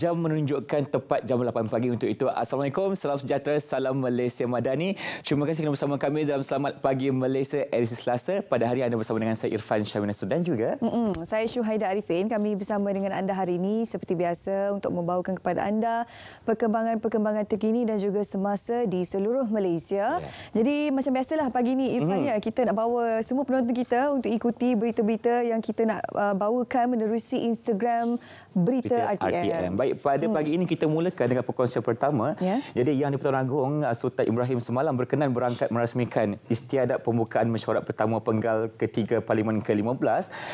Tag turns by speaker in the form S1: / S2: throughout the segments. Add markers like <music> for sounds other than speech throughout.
S1: jam menunjukkan tepat jam 8 pagi untuk itu. Assalamualaikum, salam sejahtera, salam Malaysia Madani. Terima kasih kerana bersama kami dalam Selamat Pagi Malaysia edisi Selasa. Pada hari anda bersama dengan saya Irfan Syamina Sudan juga.
S2: Mm-mm. Saya Syuhaida Arifin, kami bersama dengan anda hari ini seperti biasa untuk membawakan kepada anda perkembangan-perkembangan terkini dan juga semasa di seluruh Malaysia. Yeah. Jadi macam biasalah pagi ini Irfan, mm ya, kita nak bawa semua penonton kita untuk ikuti berita-berita yang kita nak uh, bawakan menerusi Instagram berita, berita RTM. RTM. Baik.
S1: Baik, pada hmm. pagi ini kita mulakan dengan perkongsian pertama. Yeah. Jadi Yang di-Pertuan Agong, eh, Sultan Ibrahim semalam berkenan berangkat merasmikan istiadat pembukaan mesyuarat pertama penggal ketiga Parlimen ke-15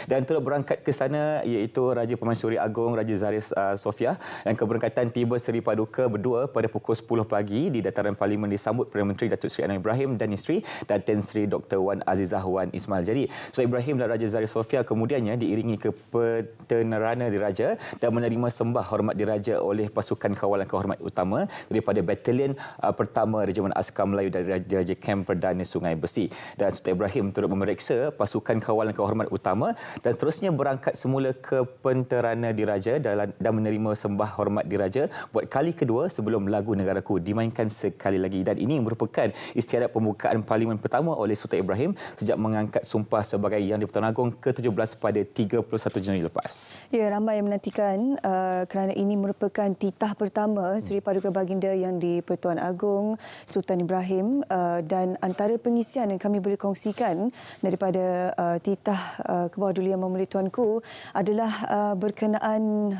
S1: dan telah berangkat ke sana iaitu Raja Pemansuri Agong, Raja Zaris uh, eh, Sofia dan keberangkatan tiba Seri Paduka berdua pada pukul 10 pagi di dataran Parlimen disambut Perdana Menteri Datuk Seri Anwar Ibrahim dan isteri Datin Seri Dr. Wan Azizah Wan Ismail. Jadi, Sultan Ibrahim dan Raja Zaris Sofia kemudiannya diiringi ke petenerana diraja dan menerima sembah hormat di diraja oleh pasukan kawalan kehormat utama daripada batalion uh, pertama Regimen Askar Melayu dari Diraja Kamp Perdana Sungai Besi. Dan Sultan Ibrahim turut memeriksa pasukan kawalan kehormat utama dan seterusnya berangkat semula ke penterana diraja dan, dan menerima sembah hormat diraja buat kali kedua sebelum lagu negaraku dimainkan sekali lagi. Dan ini merupakan istiadat pembukaan parlimen pertama oleh Sultan Ibrahim sejak mengangkat sumpah sebagai Yang di-Pertuan Agong ke-17 pada 31 Januari lepas.
S2: Ya, ramai yang menantikan uh, kerana ini merupakan titah pertama hmm. Seri Paduka Baginda yang di Pertuan Agong Sultan Ibrahim uh, dan antara pengisian yang kami boleh kongsikan daripada uh, titah uh, Kebawah yang Mahmudi Tuanku adalah berkenaan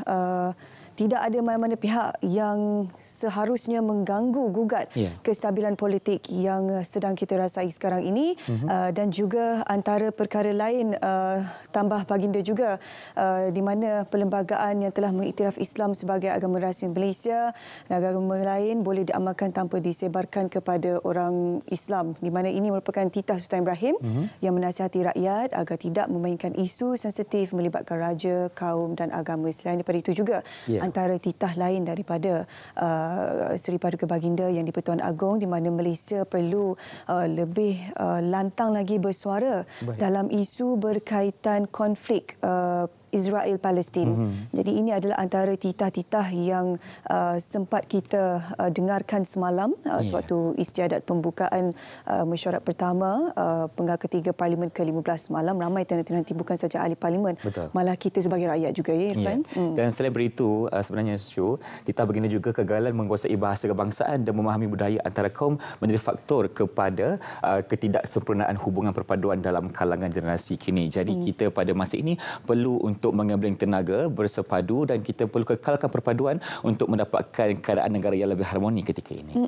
S2: tidak ada mana-mana pihak yang seharusnya mengganggu gugat yeah. kestabilan politik yang eh, sedang kita rasai sekarang ini mm-hmm. uh, dan juga antara perkara lain uh, tambah baginda juga uh, di mana perlembagaan yang telah mengiktiraf Islam sebagai agama rasmi Malaysia dan agama lain boleh diamalkan tanpa disebarkan kepada orang Islam di mana ini merupakan titah Sultan Ibrahim mm-hmm. yang menasihati rakyat agar tidak memainkan isu sensitif melibatkan raja, kaum dan agama selain daripada itu juga yeah antara titah lain daripada uh, Seri Paduka Baginda yang di-Pertuan Agong di mana Malaysia perlu uh, lebih uh, lantang lagi bersuara Baik. dalam isu berkaitan konflik uh, Israel Palestin. Mm -hmm. Jadi ini adalah antara titah-titah yang uh, sempat kita uh, dengarkan semalam uh, yeah. suatu istiadat pembukaan uh, mesyuarat pertama uh, penggal ketiga Parlimen ke-15 malam ramai tenanti nanti bukan saja ahli parlimen Betul. malah kita sebagai rakyat juga ya Irfan. Yeah. Mm.
S1: Dan selain itu uh, sebenarnya show kita begini juga kegagalan menguasai bahasa kebangsaan dan memahami budaya antara kaum menjadi faktor kepada uh, ketidaksempurnaan hubungan perpaduan dalam kalangan generasi kini. Jadi mm. kita pada masa ini perlu untuk untuk mengambil tenaga bersepadu dan kita perlu kekalkan perpaduan untuk mendapatkan keadaan negara yang lebih harmoni ketika ini.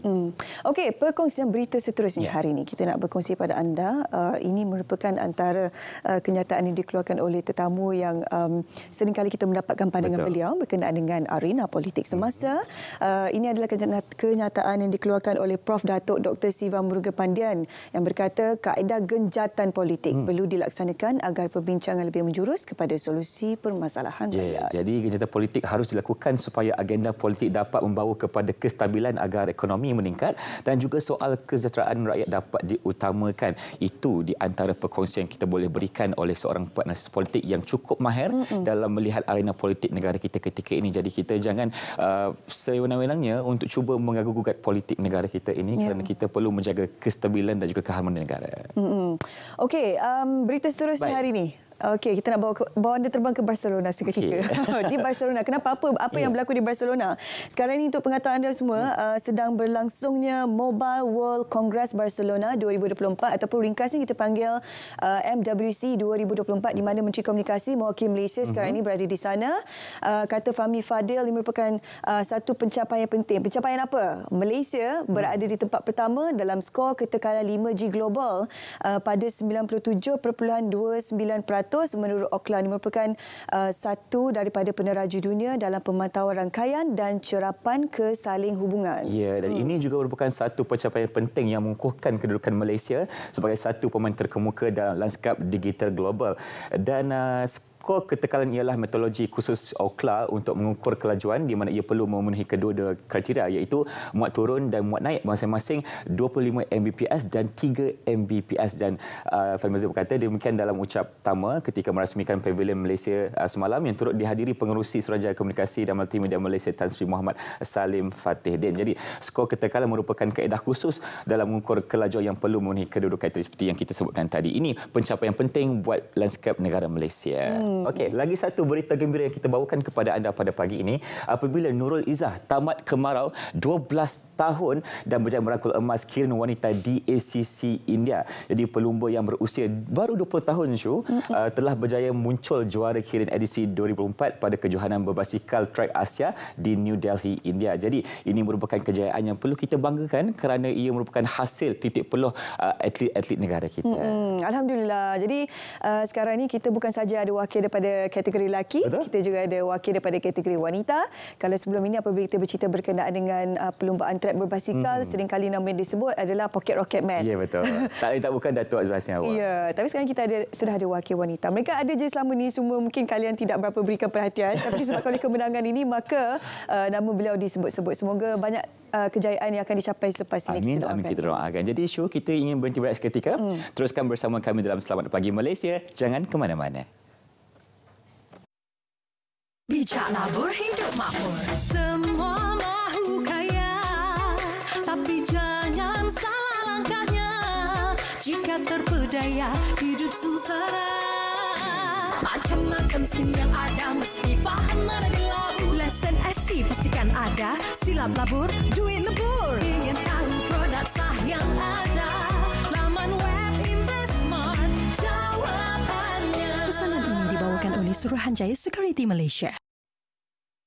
S2: Okey, perkongsian berita seterusnya ya. hari ini kita nak berkongsi pada anda. Uh, ini merupakan antara uh, kenyataan yang dikeluarkan oleh tetamu yang um, seringkali kita mendapatkan pandangan Betul. beliau berkenaan dengan arena politik mm-hmm. semasa. Uh, ini adalah kenyataan yang dikeluarkan oleh Prof Datuk Dr Siva Muruga Pandian yang berkata kaedah genjatan politik hmm. perlu dilaksanakan agar perbincangan lebih menjurus kepada solusi solusi permasalahan yeah. rakyat.
S1: Jadi kegiatan politik harus dilakukan supaya agenda politik dapat membawa kepada kestabilan agar ekonomi meningkat dan juga soal kesejahteraan rakyat dapat diutamakan. Itu di antara perkongsian kita boleh berikan oleh seorang panelis politik yang cukup mahir Mm-mm. dalam melihat arena politik negara kita ketika ini. Jadi kita jangan uh, sewenang-wenangnya untuk cuba mengagugat politik negara kita ini yeah. kerana kita perlu menjaga kestabilan dan juga keharmonian negara.
S2: Okey, um, berita seterusnya Baik. hari ini. Okey, kita nak bawa, bawa anda terbang ke Barcelona seketika. Okay. <laughs> di Barcelona, kenapa apa apa yeah. yang ya. berlaku di Barcelona? Sekarang ini untuk pengetahuan anda semua, hmm. uh, sedang berlangsungnya Mobile World Congress Barcelona 2024 ataupun ringkasnya kita panggil uh, MWC 2024 di mana Menteri Komunikasi mewakili Malaysia hmm. sekarang ini berada di sana. Uh, kata Fahmi Fadil ini merupakan uh, satu pencapaian penting. Pencapaian apa? Malaysia hmm. berada di tempat pertama dalam skor ketekalan 5G global uh, pada 97.29% 100 menurut Auckland ini merupakan uh, satu daripada peneraju dunia dalam pemantauan rangkaian dan cerapan ke saling hubungan. Ya,
S1: dan hmm. ini juga merupakan satu pencapaian penting yang mengukuhkan kedudukan Malaysia sebagai satu pemain terkemuka dalam lanskap digital global. Dan uh, skor ketekalan ialah metodologi khusus OCLA untuk mengukur kelajuan di mana ia perlu memenuhi kedua-dua kriteria iaitu muat turun dan muat naik masing-masing 25 Mbps dan 3 Mbps dan uh, Fahim Mazhab berkata demikian dalam ucap pertama ketika merasmikan pavilion Malaysia uh, semalam yang turut dihadiri pengerusi Suraja Komunikasi dan Multimedia Malaysia Tan Sri Muhammad Salim Fatih Din. Jadi skor ketekalan merupakan kaedah khusus dalam mengukur kelajuan yang perlu memenuhi kedua-dua kriteria seperti yang kita sebutkan tadi. Ini pencapaian penting buat landscape negara Malaysia. Hmm. Hmm. Okey, lagi satu berita gembira yang kita bawakan kepada anda pada pagi ini. Apabila Nurul Izzah tamat kemarau 12 tahun dan berjaya merangkul emas kirin wanita di ACC India. Jadi pelumba yang berusia baru 20 tahun Shu hmm. uh, telah berjaya muncul juara kirin edisi 2004 pada kejohanan berbasikal track Asia di New Delhi, India. Jadi ini merupakan kejayaan yang perlu kita banggakan kerana ia merupakan hasil titik peluh uh, atlet-atlet negara kita.
S2: Hmm, hmm. Alhamdulillah. Jadi uh, sekarang ini kita bukan saja ada wakil wakil daripada kategori lelaki, Betul? kita juga ada wakil daripada kategori wanita. Kalau sebelum ini apabila kita bercerita berkenaan dengan uh, perlombaan trek berbasikal, hmm. seringkali nama yang disebut adalah Pocket Rocket Man. Ya,
S1: betul. <laughs> tak, tak bukan Datuk Azwar Hassan awak.
S2: Ya, tapi sekarang kita ada, sudah ada wakil wanita. Mereka ada je selama ini, semua mungkin kalian tidak berapa berikan perhatian. <laughs> tapi sebab kali kemenangan ini, maka uh, nama beliau disebut-sebut. Semoga banyak Uh, kejayaan yang akan dicapai selepas ini. Amin, kita amin kita
S1: doakan. Jadi show kita ingin berhenti berat seketika. Hmm. Teruskan bersama kami dalam Selamat Pagi Malaysia. Jangan ke mana-mana.
S3: Bicara berhidup makmur. Semua mahu kaya, tapi jangan salah langkahnya. Jika terpedaya, hidup sengsara. Macam-macam sim yang ada, mesti faham mana di Lesson SC pastikan ada, silap labur, duit lebur. Ingin tahu produk sah yang ada.
S2: melalui Suruhanjaya Security Malaysia.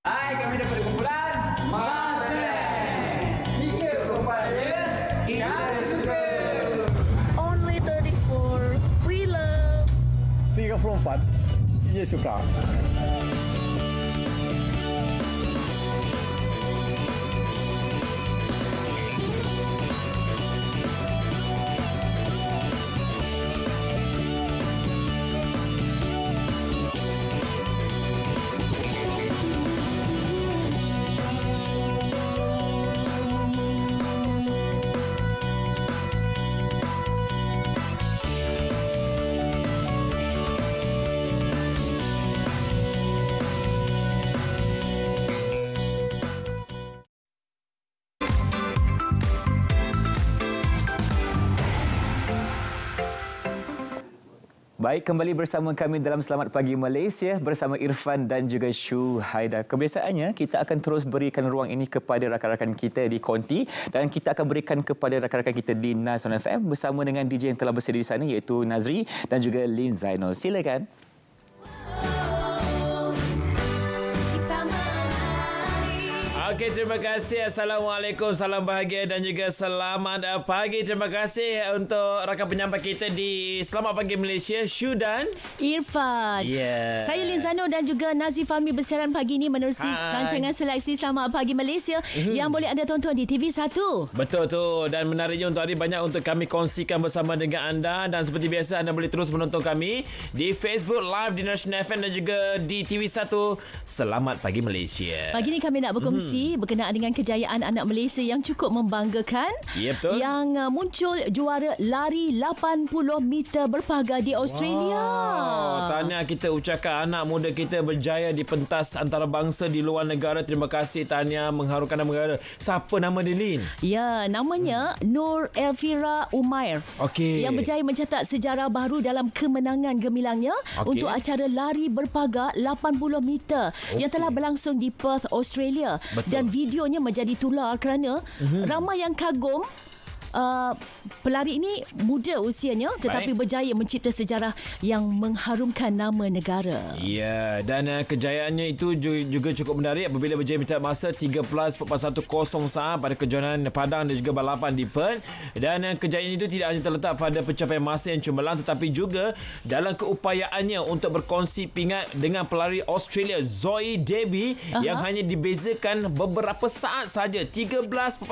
S4: Hai, kami dapat kumpulan Masrek. Tiga kumpulannya kita suka.
S3: Only 34, we love.
S5: Tiga 34, ia suka.
S1: Baik, kembali bersama kami dalam Selamat Pagi Malaysia bersama Irfan dan juga Shu Haida. Kebiasaannya, kita akan terus berikan ruang ini kepada rakan-rakan kita di Konti dan kita akan berikan kepada rakan-rakan kita di Nasional FM bersama dengan DJ yang telah bersedia di sana iaitu Nazri dan juga Lin Zainal. Silakan. Wow.
S6: Okey, terima kasih. Assalamualaikum, salam bahagia dan juga selamat uh, pagi. Terima kasih uh, untuk rakan penyampai kita di Selamat Pagi Malaysia, Shu dan
S7: Irfan. Yes. Saya Lin dan juga Nazif Fahmi bersiaran pagi ini menerusi Hai. rancangan seleksi Selamat Pagi Malaysia mm-hmm. yang boleh anda tonton di TV1.
S6: Betul tu. Dan menariknya untuk hari banyak untuk kami kongsikan bersama dengan anda. Dan seperti biasa, anda boleh terus menonton kami di Facebook Live di National FM dan juga di TV1. Selamat Pagi Malaysia. Pagi ini
S7: kami nak berkongsi mm-hmm berkenaan dengan kejayaan anak Malaysia yang cukup membanggakan. Ya, betul. Yang uh, muncul juara lari 80 meter berpagar di Australia. Wow,
S6: tahniah kita ucapkan anak muda kita berjaya di pentas antarabangsa di luar negara. Terima kasih Tanya mengharukan nama negara. Siapa nama dia, Lin?
S7: Ya, namanya hmm. Nur Elvira Umair. Okey. Yang berjaya mencatat sejarah baru dalam kemenangan gemilangnya okay. untuk acara lari berpagar 80 meter okay. yang telah berlangsung di Perth, Australia. Betul dan videonya menjadi tular kerana uh-huh. ramai yang kagum uh, pelari ini muda usianya tetapi Baik. berjaya mencipta sejarah yang mengharumkan nama negara.
S6: Ya, dan uh, kejayaannya itu juga cukup menarik apabila berjaya mencipta masa 13.10 saat pada kejohanan Padang dan juga balapan di Perth. Dan uh, kejayaan itu tidak hanya terletak pada pencapaian masa yang cemerlang tetapi juga dalam keupayaannya untuk berkongsi pingat dengan pelari Australia Zoe Devi uh-huh. yang hanya dibezakan beberapa saat saja 13.11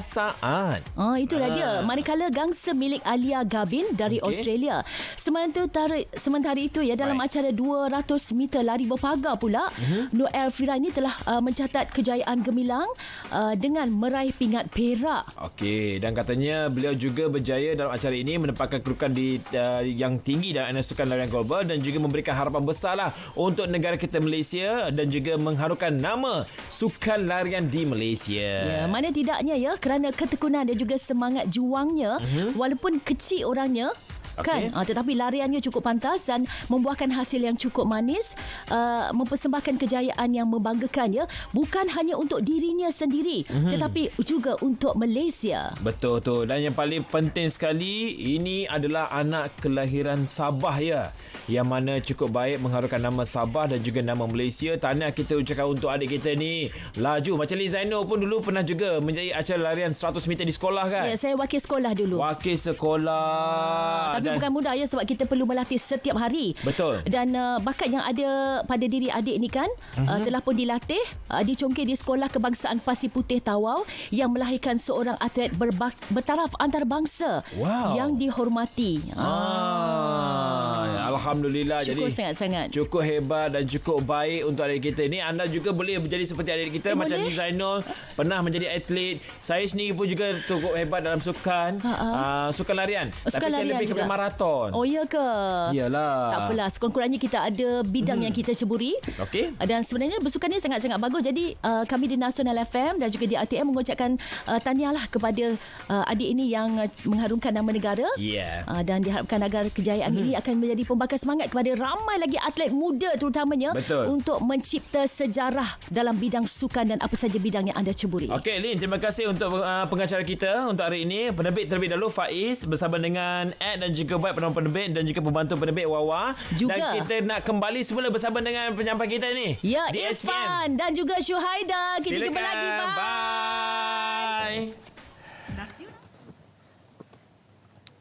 S6: saat.
S7: Oh, itulah ah. dia. Mari kala gangsa milik Alia Gabin dari okay. Australia. Sementara sementara itu ya dalam Baik. acara 200 meter lari berpagar pula, mm-hmm. Noel Fira ini telah uh, mencatat kejayaan gemilang uh, dengan meraih pingat perak.
S6: Okey, dan katanya beliau juga berjaya dalam acara ini menempatkan kedudukan di uh, yang tinggi dalam anasukan larian global dan juga memberikan harapan besarlah untuk negara kita Malaysia dan juga mengharukan nama sukan larian di Malaysia. Ya,
S7: mana tidaknya ya kerana ketekunan dan juga semangat juang orangnya uh-huh. Mhm. walaupun kecil orangnya Kan? Okay. Uh, ah, tetapi lariannya cukup pantas dan membuahkan hasil yang cukup manis. Uh, mempersembahkan kejayaan yang membanggakan. Ya? Bukan hanya untuk dirinya sendiri. Mm-hmm. Tetapi juga untuk Malaysia.
S6: Betul tu. Dan yang paling penting sekali, ini adalah anak kelahiran Sabah ya. Yang mana cukup baik mengharukan nama Sabah dan juga nama Malaysia. Tahniah kita ucapkan untuk adik kita ni. Laju. Macam Lee Zaino pun dulu pernah juga menjadi acara larian 100 meter di sekolah kan? Ya, saya wakil sekolah dulu. Wakil sekolah. Hmm, tapi bukan
S7: mudah ya sebab kita perlu melatih setiap hari. Betul. Dan uh, bakat yang ada pada diri adik ni kan uh-huh. uh, mhm. telah pun dilatih uh, dicongkir di Sekolah Kebangsaan Pasir Putih Tawau yang melahirkan seorang atlet berbak- bertaraf antarabangsa wow. yang dihormati. ah.
S6: Alhamdulillah Cukup jadi sangat-sangat Cukup hebat Dan cukup baik Untuk adik kita Ini anda juga boleh Menjadi seperti adik kita eh, Macam Zainul Pernah menjadi atlet Saya sendiri pun juga Cukup hebat dalam sukan uh, Sukan larian oh, sukan Tapi larian saya lebih kepada maraton Oh iya ke Yalah Takpelah
S7: Sekurang-kurangnya kita ada Bidang hmm. yang kita ceburi Okey Dan sebenarnya Bersukan ni sangat-sangat bagus Jadi uh, kami di National FM Dan juga di RTM Mengucapkan uh, Tahniahlah kepada uh, Adik ini yang uh, Mengharumkan nama negara yeah. uh, Dan diharapkan agar Kejayaan hmm. ini akan menjadi pembangunan menambahkan semangat kepada ramai lagi atlet muda terutamanya Betul. untuk mencipta sejarah dalam bidang sukan dan apa saja bidang yang anda ceburi.
S6: Okey Lin, terima kasih untuk uh, pengacara kita untuk hari ini. Penerbit terlebih dahulu Faiz bersama dengan Ed dan juga Baik penonton penerbit dan juga pembantu penerbit Wawa. Juga. Dan kita nak kembali semula bersama dengan penyampai kita ini. Ya, Irfan
S7: dan juga Syuhaida. Kita Silakan. jumpa lagi. Bye. Bye. Nasional.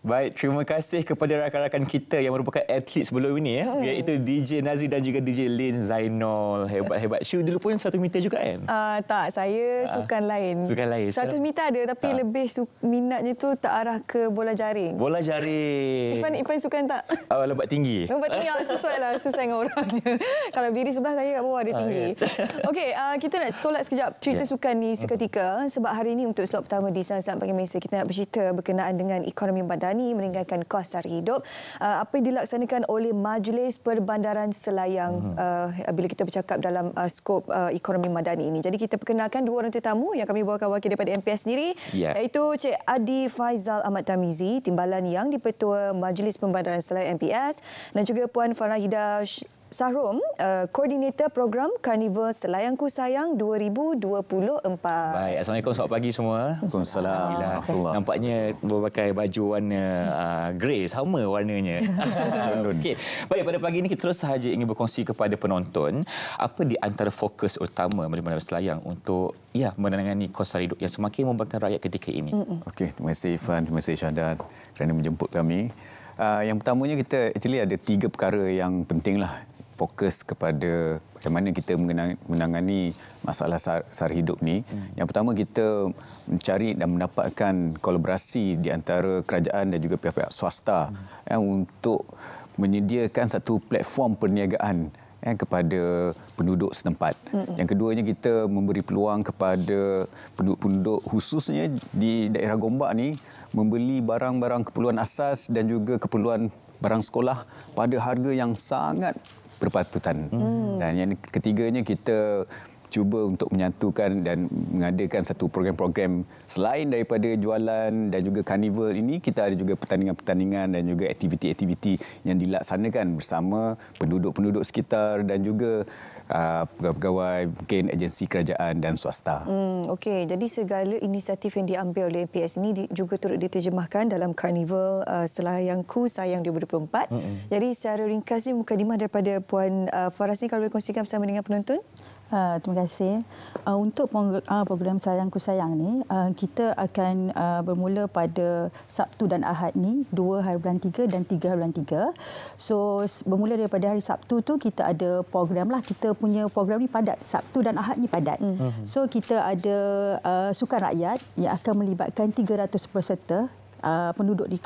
S1: Baik, terima kasih kepada rakan-rakan kita yang merupakan atlet sebelum ini. Ya. Hmm. Iaitu DJ Nazri dan juga DJ Lin Zainol Hebat-hebat. Syu dulu pun satu meter juga kan?
S2: Uh, tak, saya uh, sukan lain. Sukan lain. Satu meter ada tapi uh. lebih minatnya tu tak arah ke bola jaring. Bola
S1: jaring. Ipan,
S2: Ipan sukan tak?
S1: Uh, oh, lebat tinggi. Lebat tinggi
S2: lah, sesuai lah. Sesuai dengan orangnya. <laughs> Kalau berdiri sebelah saya kat bawah dia tinggi. Ya. Uh, <laughs> yeah. Okey, uh, kita nak tolak sekejap cerita yeah. sukan ni mhm. seketika. Sebab hari ini untuk slot pertama di Sansan Pagi Mesa, kita nak bercerita berkenaan dengan ekonomi badan berani meninggalkan kos sehari hidup uh, apa yang dilaksanakan oleh Majlis Perbandaran Selayang uh-huh. uh, bila kita bercakap dalam uh, skop uh, ekonomi madani ini. Jadi kita perkenalkan dua orang tetamu yang kami bawakan wakil daripada MPS sendiri yeah. iaitu Cik Adi Faizal Ahmad Tamizi timbalan yang di dipertua Majlis Perbandaran Selayang MPS dan juga Puan Farahida Sahrom, uh, koordinator uh, program Carnival Selayangku Sayang 2024. Baik,
S1: Assalamualaikum, selamat pagi semua. Assalamualaikum. Nampaknya berpakai baju warna uh, grey, sama warnanya. <laughs> okay. Baik, pada pagi ini kita terus sahaja ingin berkongsi kepada penonton apa di antara fokus utama Menteri Selayang untuk
S8: ya
S9: menangani kos sara hidup yang semakin membangkitkan rakyat ketika ini. Okay, terima kasih Ifan, terima kasih Syahdan kerana menjemput kami. Uh, yang pertamanya kita actually ada tiga perkara yang penting lah fokus kepada bagaimana kita menangani masalah sar, sar hidup ni. Hmm. Yang pertama kita mencari dan mendapatkan kolaborasi di antara kerajaan dan juga pihak-pihak swasta hmm. ya, untuk menyediakan satu platform perniagaan ya, kepada penduduk setempat. Hmm. Yang keduanya kita memberi peluang kepada penduduk-penduduk khususnya di daerah Gombak ni membeli barang-barang keperluan asas dan juga keperluan barang sekolah pada harga yang sangat berpatutan. Hmm. Dan yang ketiganya kita cuba untuk menyatukan dan mengadakan satu program-program selain daripada jualan dan juga karnival ini kita ada juga pertandingan-pertandingan dan juga aktiviti-aktiviti yang dilaksanakan bersama penduduk-penduduk sekitar dan juga Uh, pegawai-pegawai uh, mungkin agensi kerajaan dan swasta.
S2: Hmm, Okey, jadi segala inisiatif yang diambil oleh MPS ini juga turut diterjemahkan dalam Carnival uh, Selayang Ku Sayang 2024. Hmm. Jadi secara ringkas ini mukadimah daripada Puan uh, Faras ini kalau boleh
S10: kongsikan bersama dengan penonton? Uh, terima kasih. Uh, untuk ah, program Sayangku Sayang ni, uh, kita akan uh, bermula pada Sabtu dan Ahad ni, dua hari bulan 3 dan tiga hari bulan 3. So, bermula daripada hari Sabtu tu kita ada program lah. Kita punya program ni padat. Sabtu dan Ahad ni padat. Mm. So, kita ada uh, sukan rakyat yang akan melibatkan 300 peserta uh, penduduk di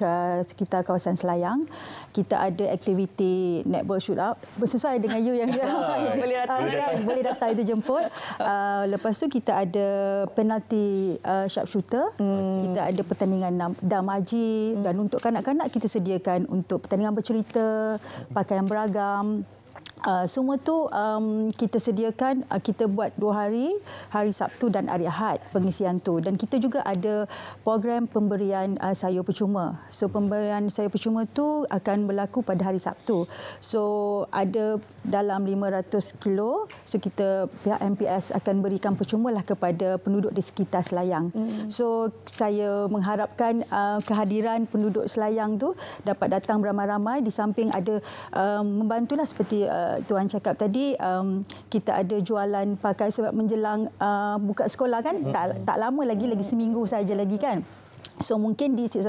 S10: sekitar kawasan Selayang. Kita ada aktiviti netball shoot up bersesuai dengan you yang <laughs> dia. Ah, <laughs> boleh datang. Uh, boleh, datang. Kan? boleh datang itu jemput. Uh, lepas tu kita ada penalti uh, sharp shooter. Hmm. Kita ada pertandingan damaji hmm. dan untuk kanak-kanak kita sediakan untuk pertandingan bercerita, pakaian beragam. Uh, semua tu um, kita sediakan uh, kita buat dua hari hari Sabtu dan hari Ahad pengisian tu dan kita juga ada program pemberian uh, sayur percuma so pemberian sayur percuma tu akan berlaku pada hari Sabtu so ada dalam 500 kilo so kita pihak MPS akan berikan percuma lah kepada penduduk di sekitar Selayang. Mm-hmm. So saya mengharapkan uh, kehadiran penduduk Selayang tu dapat datang ramai-ramai di samping ada um, membantulah seperti uh, tuan cakap tadi um, kita ada jualan pakai sebab menjelang uh, buka sekolah kan mm-hmm. tak hmm. tak lama lagi mm-hmm. lagi seminggu saja lagi kan. So mungkin di is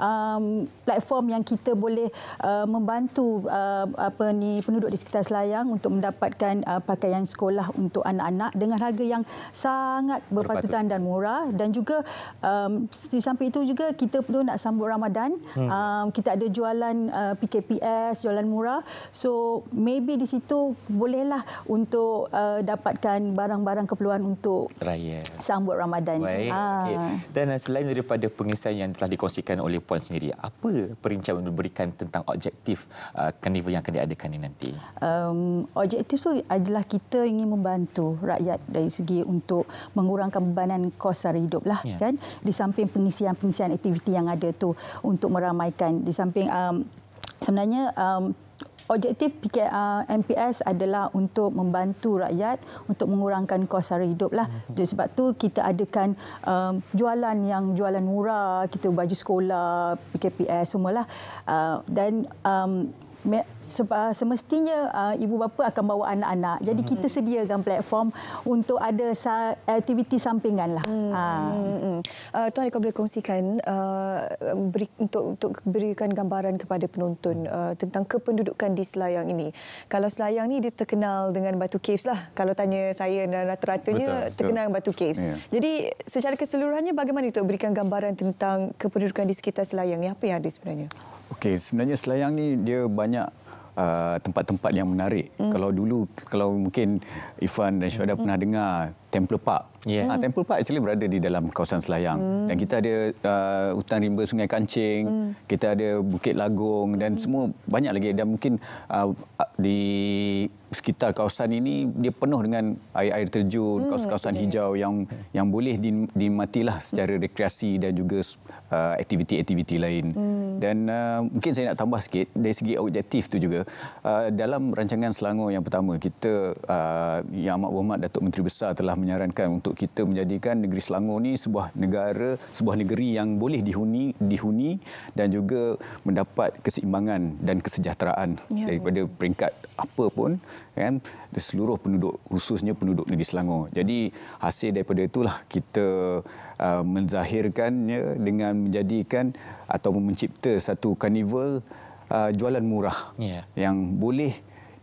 S10: um, platform yang kita boleh uh, membantu uh, apa ni penduduk di sekitar Selayang untuk mendapatkan uh, pakaian sekolah untuk anak-anak dengan harga yang sangat berpatutan Berpatut. dan murah dan juga um, di samping itu juga kita perlu nak sambut Ramadan hmm. um, kita ada jualan uh, PKPS jualan murah so maybe di situ bolehlah untuk uh, dapatkan barang-barang keperluan untuk raya sambut Ramadan. Ha. Ah. Okay.
S1: Dan uh, selain daripada pengisian yang telah dikongsikan oleh puan sendiri apa perincian yang diberikan tentang objektif karnival uh, yang akan diadakan ini nanti
S10: um, objektif itu adalah kita ingin membantu rakyat dari segi untuk mengurangkan bebanan kos sehari hidup lah yeah. kan di samping pengisian-pengisian aktiviti yang ada tu untuk meramaikan di samping um, sebenarnya um, Objektif PKR, uh, MPS adalah untuk membantu rakyat untuk mengurangkan kos sara hidup lah. Mhm. Jadi sebab tu kita adakan um, jualan yang jualan murah, kita baju sekolah, PKPS semualah. Uh, dan um, Ah, semestinya uh, ibu bapa akan bawa anak-anak. Jadi hmm. kita sediakan platform untuk ada sa- aktiviti sampingan lah. Hmm. Ha. Uh, Tuan, kau boleh kongsikan uh, beri, untuk
S2: untuk berikan gambaran kepada penonton uh, tentang kependudukan di Selayang ini. Kalau Selayang ni dia terkenal dengan Batu Caves lah. Kalau tanya saya dan rata-ratanya betul, terkenal betul. Batu Caves. Yeah. Jadi secara keseluruhannya bagaimana untuk berikan gambaran tentang kependudukan di sekitar Selayang ni? Apa yang ada sebenarnya?
S9: Okey, sebenarnya Selayang ni dia banyak uh, tempat-tempat yang menarik. Mm. Kalau dulu, kalau mungkin Ifan dan Syuhada mm. pernah dengar Temple Park. Yeah. Ha, Temple Park actually berada di dalam kawasan Selayang. Mm. Dan kita ada uh, hutan rimba Sungai Kancing, mm. kita ada Bukit Lagong dan mm. semua banyak lagi. Dan mungkin uh, di sekitar kawasan ini dia penuh dengan air-air terjun, mm. kawasan-kawasan okay. hijau yang yang boleh dinikmatilah secara mm. rekreasi dan juga uh, aktiviti-aktiviti lain. Mm. Dan uh, mungkin saya nak tambah sikit dari segi objektif tu juga. Uh, dalam rancangan Selangor yang pertama, kita uh, Yang Amat Berhormat Datuk Menteri Besar telah menyarankan untuk kita menjadikan negeri Selangor ni sebuah negara, sebuah negeri yang boleh dihuni, dihuni dan juga mendapat keseimbangan dan kesejahteraan ya. ya. daripada peringkat apa pun kan seluruh penduduk khususnya penduduk negeri Selangor. Jadi hasil daripada itulah kita uh, menzahirkannya dengan menjadikan atau mencipta satu karnival uh, jualan murah ya. yang boleh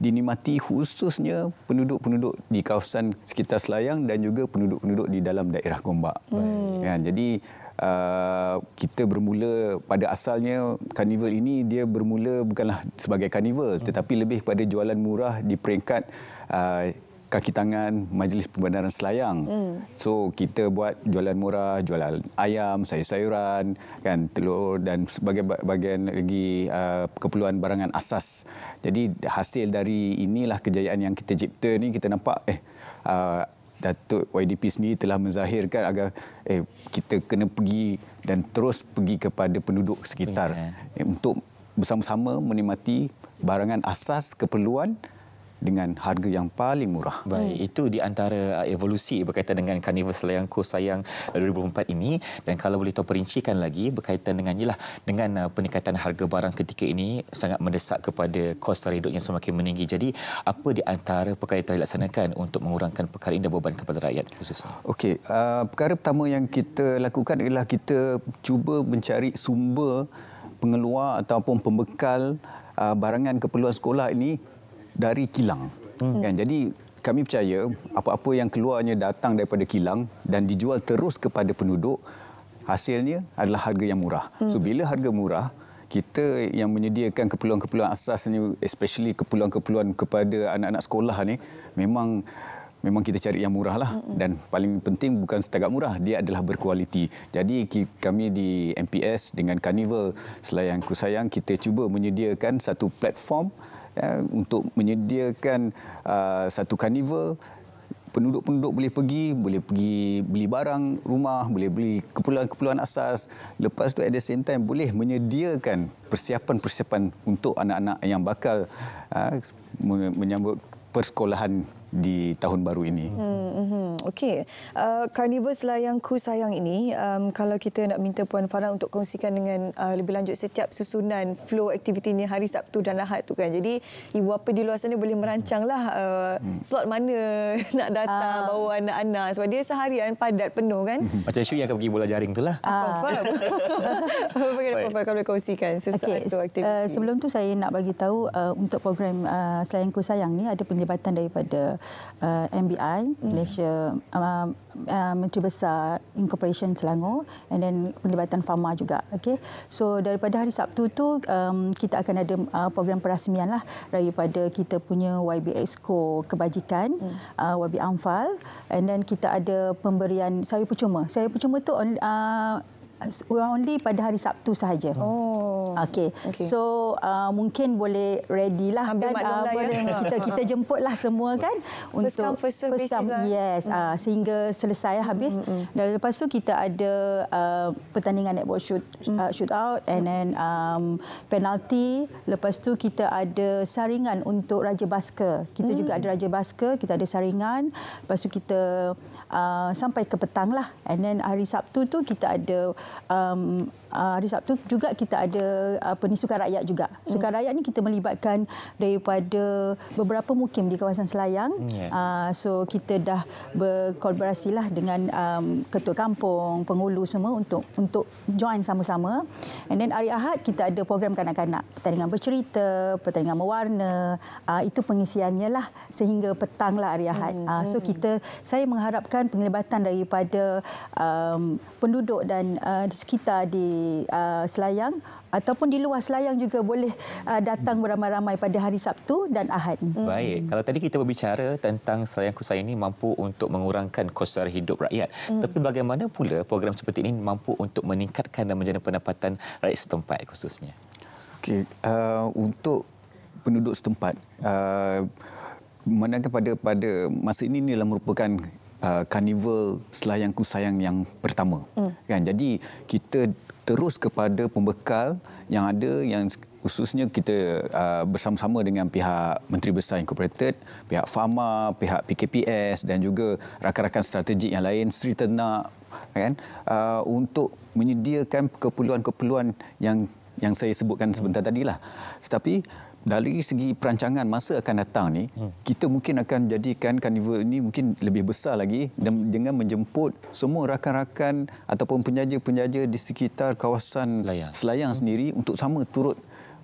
S9: dinikmati khususnya penduduk-penduduk di kawasan sekitar Selayang dan juga penduduk-penduduk di dalam daerah Gombak.
S8: Hmm. Ya,
S9: jadi Uh, kita bermula pada asalnya karnival ini dia bermula bukanlah sebagai karnival tetapi lebih pada jualan murah di peringkat uh, kaki tangan Majlis Pembenaran Selayang. Mm. So kita buat jualan murah, jualan ayam, sayur-sayuran, kan telur dan sebagai bagian lagi uh, keperluan barangan asas. Jadi hasil dari inilah kejayaan yang kita cipta ni kita nampak eh uh, Datuk YDP sendiri telah menzahirkan agar eh kita kena pergi dan terus pergi kepada penduduk sekitar okay. eh, untuk bersama-sama menikmati barangan asas keperluan dengan harga yang paling murah. Baik, hmm. itu di antara uh, evolusi berkaitan dengan Carnival
S1: Selayangku Sayang 2004 uh, ini dan kalau boleh tahu perincikan lagi berkaitan dengan ialah dengan uh, peningkatan harga barang ketika ini sangat mendesak kepada kos sara hidup yang semakin meninggi. Jadi, apa di antara perkara yang dilaksanakan untuk mengurangkan perkara ini dan beban kepada rakyat khususnya?
S9: Okey, uh, perkara pertama yang kita lakukan ialah kita cuba mencari sumber pengeluar ataupun pembekal uh, barangan keperluan sekolah ini dari kilang. Hmm. Kan? Jadi kami percaya apa-apa yang keluarnya datang daripada kilang dan dijual terus kepada penduduk, hasilnya adalah harga yang murah. Hmm. So bila harga murah, kita yang menyediakan keperluan-keperluan asas ni especially keperluan-keperluan kepada anak-anak sekolah ni memang memang kita cari yang murah lah hmm. dan paling penting bukan setakat murah dia adalah berkualiti jadi kami di MPS dengan Carnival Selayang Kusayang kita cuba menyediakan satu platform ya, untuk menyediakan uh, satu karnival penduduk-penduduk boleh pergi, boleh pergi beli barang rumah, boleh beli keperluan-keperluan asas. Lepas tu at the same time boleh menyediakan persiapan-persiapan untuk anak-anak yang bakal uh, menyambut persekolahan di tahun baru ini.
S2: Hmm, hmm okay, uh, Carnivores uh, lah Layang Ku Sayang ini, um, kalau kita nak minta Puan Farah untuk kongsikan dengan uh, lebih lanjut setiap susunan flow aktiviti aktivitinya hari Sabtu dan Ahad tu kan. Jadi ibu apa di luar sana boleh merancanglah uh, hmm. slot mana <laughs> nak datang uh. bawa anak-anak. Sebab dia seharian padat
S10: penuh kan.
S1: Hmm. Macam Syu yang akan pergi bola jaring tu lah.
S10: Bagaimana Puan Farah kalau boleh kongsikan sesuatu okay. aktiviti? Uh, sebelum tu saya nak bagi tahu uh, untuk program uh, Selayang Ku Sayang ni ada penglibatan daripada uh, MBI mm. Malaysia uh, uh, Menteri Besar Incorporation Selangor and then pelibatan Pharma juga okey so daripada hari Sabtu tu um, kita akan ada uh, program perasmian lah daripada kita punya YB Exco kebajikan mm. uh, YB Amfal and then kita ada pemberian sayur percuma sayur percuma tu on, uh, only pada hari Sabtu sahaja. Oh. Okey. Okay. So uh, mungkin boleh ready lah Ambil kan. Uh, boleh ya. <laughs> kita kita jemputlah semua kan first untuk come, first, first come lah. basis yes uh, sehingga selesai lah habis. Mm-hmm. Dan lepas tu kita ada uh, pertandingan netball shoot uh, shoot out and then um, penalty lepas tu kita ada saringan untuk Raja basket. Kita mm. juga ada Raja basket. kita ada saringan. Lepas tu kita uh, sampai ke petang lah. And then hari Sabtu tu kita ada um, hari ah, Sabtu juga kita ada apa ah, ni sukan rakyat juga. Sukan hmm. rakyat ni kita melibatkan daripada beberapa mukim di kawasan Selayang. Hmm, yeah. Ya. Uh, so kita dah berkolaborasilah dengan um, ketua kampung, penghulu semua untuk untuk join sama-sama. And then hari Ahad kita ada program kanak-kanak, pertandingan bercerita, pertandingan mewarna. Uh, itu pengisiannya lah sehingga petang lah hari Ahad. Hmm. Uh, so hmm. kita saya mengharapkan penglibatan daripada um, penduduk dan uh, di sekitar di uh, Selayang ataupun di luar Selayang juga boleh uh, datang beramai-ramai pada hari Sabtu dan Ahad. Hmm. Baik,
S1: mm. kalau tadi kita berbicara tentang Selayang Kusai ini mampu untuk mengurangkan kos sara hidup rakyat. Mm. Tapi bagaimana pula program seperti ini mampu untuk meningkatkan dan menjana pendapatan rakyat setempat
S9: khususnya? Okey, uh, untuk penduduk setempat, uh, menangkan pada, pada masa ini adalah merupakan uh, Karnival uh, Selayang Kusayang yang pertama. Mm. Kan? Jadi kita terus kepada pembekal yang ada yang khususnya kita uh, bersama-sama dengan pihak Menteri Besar Incorporated, pihak FAMA, pihak PKPS dan juga rakan-rakan strategik yang lain, Sri Ternak kan, uh, untuk menyediakan keperluan-keperluan yang yang saya sebutkan sebentar tadilah. Tetapi dari segi perancangan masa akan datang ni hmm. kita mungkin akan jadikan karnival ini mungkin lebih besar lagi dengan menjemput semua rakan-rakan ataupun penjaja-penjaja di sekitar kawasan Selayang, Selayang hmm. sendiri untuk sama turut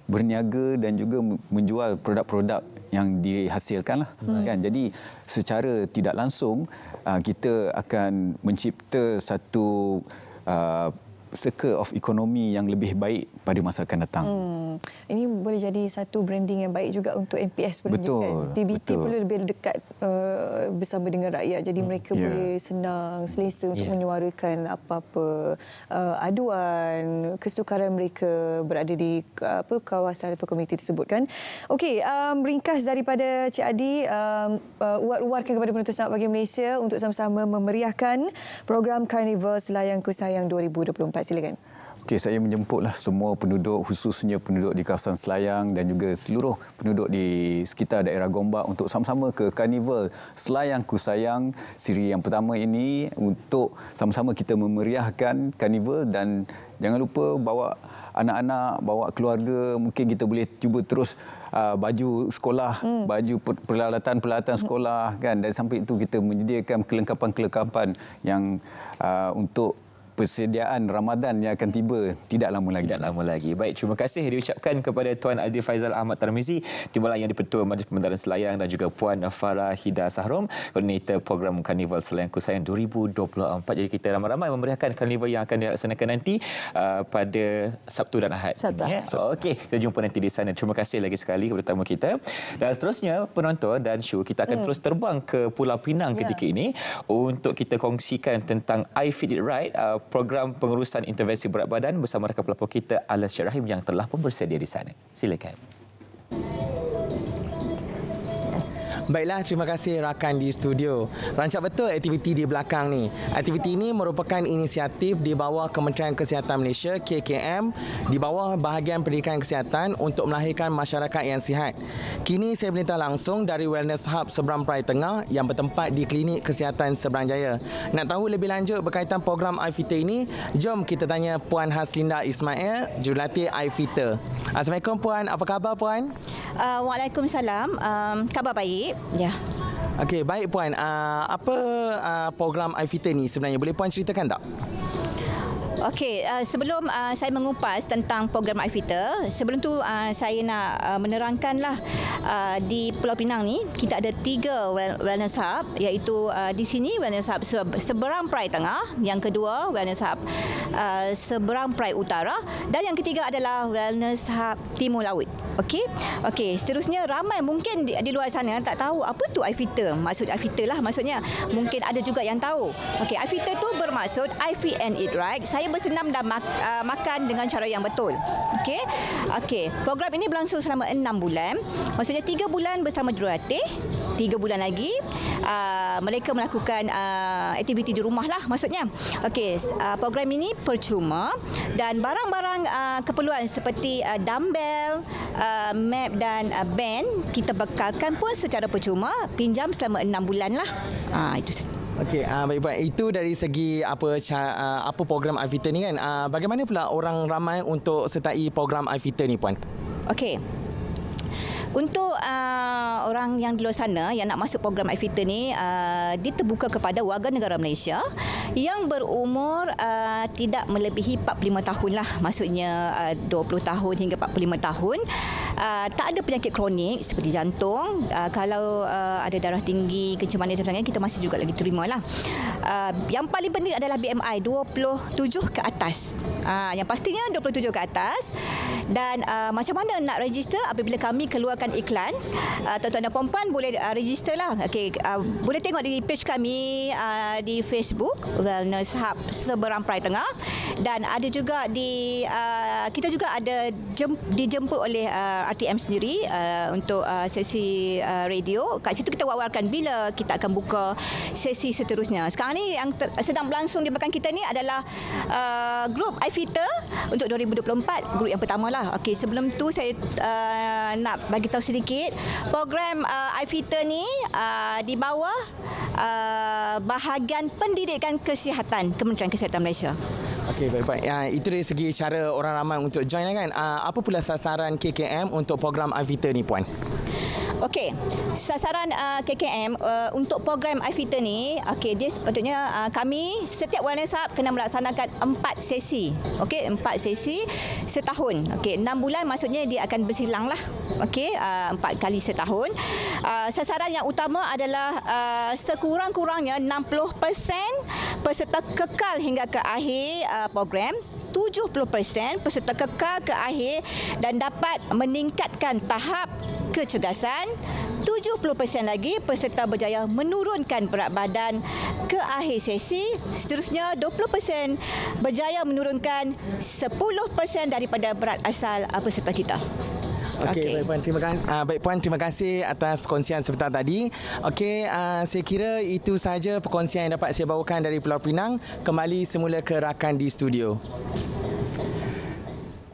S9: berniaga dan juga menjual produk-produk yang dihasilkanlah hmm. kan jadi secara tidak langsung ah, kita akan mencipta satu ah, seke of ekonomi yang lebih baik pada masa akan datang.
S2: Hmm. Ini boleh jadi satu branding yang baik juga untuk MPS kan? pun betul, kan. PBT perlu lebih dekat uh, bersama dengan rakyat jadi hmm. mereka yeah. boleh senang selesa untuk yeah. menyuarakan apa-apa uh, aduan, kesukaran mereka berada di uh, apa kawasan atau komiti tersebut kan. Okey, um, ringkas daripada Cik Adi um, uh, eh, uat-uatkan kepada penonton Selamat bagi Malaysia untuk sama-sama memeriahkan program Carnival Selayang Kusayang 2024. Pak silakan.
S9: Okey, saya menjemputlah semua penduduk khususnya penduduk di kawasan Selayang dan juga seluruh penduduk di sekitar daerah Gombak untuk sama-sama ke Karnival Selayang Ku Sayang siri yang pertama ini untuk sama-sama kita memeriahkan Karnival dan jangan lupa bawa anak-anak, bawa keluarga, mungkin kita boleh cuba terus uh, baju sekolah, hmm. baju peralatan-peralatan hmm. sekolah kan dan sampai itu kita menyediakan kelengkapan-kelengkapan yang uh, untuk persediaan Ramadan yang akan tiba tidak lama lagi. Tidak lama lagi.
S1: Baik, terima kasih diucapkan kepada Tuan Adil Faizal Ahmad Tarmizi, Timbalan yang dipertua Majlis Pembentaran Selayang dan juga Puan Farah Hida Sahrom, koordinator program Karnival Selayang Kusayang 2024. Jadi kita ramai-ramai memeriahkan karnival yang akan dilaksanakan nanti uh, pada Sabtu dan Ahad. Sabtu. Ya? So, Okey, kita jumpa nanti di sana. Terima kasih lagi sekali kepada tamu kita. Dan seterusnya, penonton dan show kita akan hmm. terus terbang ke Pulau Pinang ya. ketika ini untuk kita kongsikan tentang I Fit It Right uh, program pengurusan intervensi berat badan bersama rakan pelapor kita Alas Syed yang telah pun bersedia di sana. Silakan.
S11: Baiklah, terima kasih rakan di studio. Rancak betul aktiviti di belakang ni. Aktiviti ini merupakan inisiatif di bawah Kementerian Kesihatan Malaysia, KKM, di bawah bahagian pendidikan kesihatan untuk melahirkan masyarakat yang sihat. Kini saya berita langsung dari Wellness Hub Seberang Perai Tengah yang bertempat di Klinik Kesihatan Seberang Jaya. Nak tahu lebih lanjut berkaitan program iFitter ini, jom kita tanya Puan Haslinda Ismail, jurulatih iFitter. Assalamualaikum Puan, apa khabar Puan?
S12: Uh, Waalaikumsalam, um, khabar baik. Ya.
S11: Okey, baik puan. Uh, apa uh, program iFitter ni sebenarnya? Boleh puan ceritakan tak?
S12: Okey, uh, sebelum uh, saya mengupas tentang program iFitter, sebelum tu uh, saya nak uh, menerangkanlah uh, di Pulau Pinang ni kita ada tiga wellness hub iaitu uh, di sini wellness hub seberang Perai Tengah, yang kedua wellness hub uh, seberang Perai Utara dan yang ketiga adalah wellness hub Timur Laut. Okey. Okey, seterusnya ramai mungkin di, di luar sana tak tahu apa tu iFitter. Maksud iFitter lah maksudnya. Mungkin ada juga yang tahu. Okey, iFitter tu bermaksud I fit and eat right. Saya bersenam dan mak, uh, makan dengan cara yang betul. Okey. Okey, program ini berlangsung selama 6 bulan. Maksudnya 3 bulan bersama jurulatih, tiga bulan lagi uh, mereka melakukan uh, aktiviti di rumah lah maksudnya. Okey, uh, program ini percuma dan barang-barang uh, keperluan seperti uh, dumbbell, uh, map dan uh, band kita bekalkan pun secara percuma pinjam selama enam bulan lah.
S11: Uh, itu saja. Okey, uh, baik baik itu dari segi apa uh, apa program Avita ni kan. Uh, bagaimana pula orang ramai untuk sertai program Avita ni puan?
S12: Okey. Untuk uh, orang yang di luar sana yang nak masuk program iFitter ni, uh, dia terbuka kepada warga negara Malaysia yang berumur uh, tidak melebihi 45 tahun lah, maksudnya uh, 20 tahun hingga 45 tahun. Uh, tak ada penyakit kronik seperti jantung. Uh, kalau uh, ada darah tinggi, kencing manis dan sebagainya, kita masih juga lagi terima lah. Uh, yang paling penting adalah BMI 27 ke atas. Uh, yang pastinya 27 ke atas. Dan uh, macam mana nak register apabila kami keluar tambahkan iklan. Ah, tuan-tuan uh, dan puan-puan boleh uh, register lah. Okay, uh, ah, boleh tengok di page kami uh, di Facebook Wellness Hub Seberang perai Tengah dan ada juga di uh, kita juga ada jem, dijemput oleh uh, RTM sendiri uh, untuk uh, sesi uh, radio. Kat situ kita wawarkan bila kita akan buka sesi seterusnya. Sekarang ni yang ter- sedang berlangsung di belakang kita ni adalah uh, grup iFitter untuk 2024 grup yang pertama lah. Okey sebelum tu saya uh, nak bagi beritahu sedikit. Program uh, iFitter ni uh, di bawah uh, bahagian pendidikan kesihatan Kementerian Kesihatan Malaysia.
S11: Okey, baik-baik. Uh, ya, itu dari segi cara orang ramai untuk join lah kan. Uh, apa pula sasaran KKM untuk program Avita ni puan?
S12: Okey, sasaran uh, ah, KKM uh, ah, untuk program Avita ni, okey, dia sepatutnya uh, kami setiap wellness hub kena melaksanakan empat sesi. Okey, empat sesi setahun. Okey, enam bulan maksudnya dia akan bersilang lah. Okey, empat kali setahun. Uh, sasaran yang utama adalah uh, sekurang-kurangnya 60% peserta kekal hingga ke akhir uh, uh, program 70% peserta kekal ke akhir dan dapat meningkatkan tahap kecergasan 70% lagi peserta berjaya menurunkan berat badan ke akhir sesi seterusnya 20% berjaya menurunkan 10% daripada berat asal uh, peserta kita.
S11: Okey, okay. baik puan terima kasih. Uh, baik puan terima kasih atas perkongsian sebentar tadi. Okey, uh, saya kira itu sahaja perkongsian yang dapat saya bawakan dari Pulau Pinang. Kembali semula ke rakan di studio.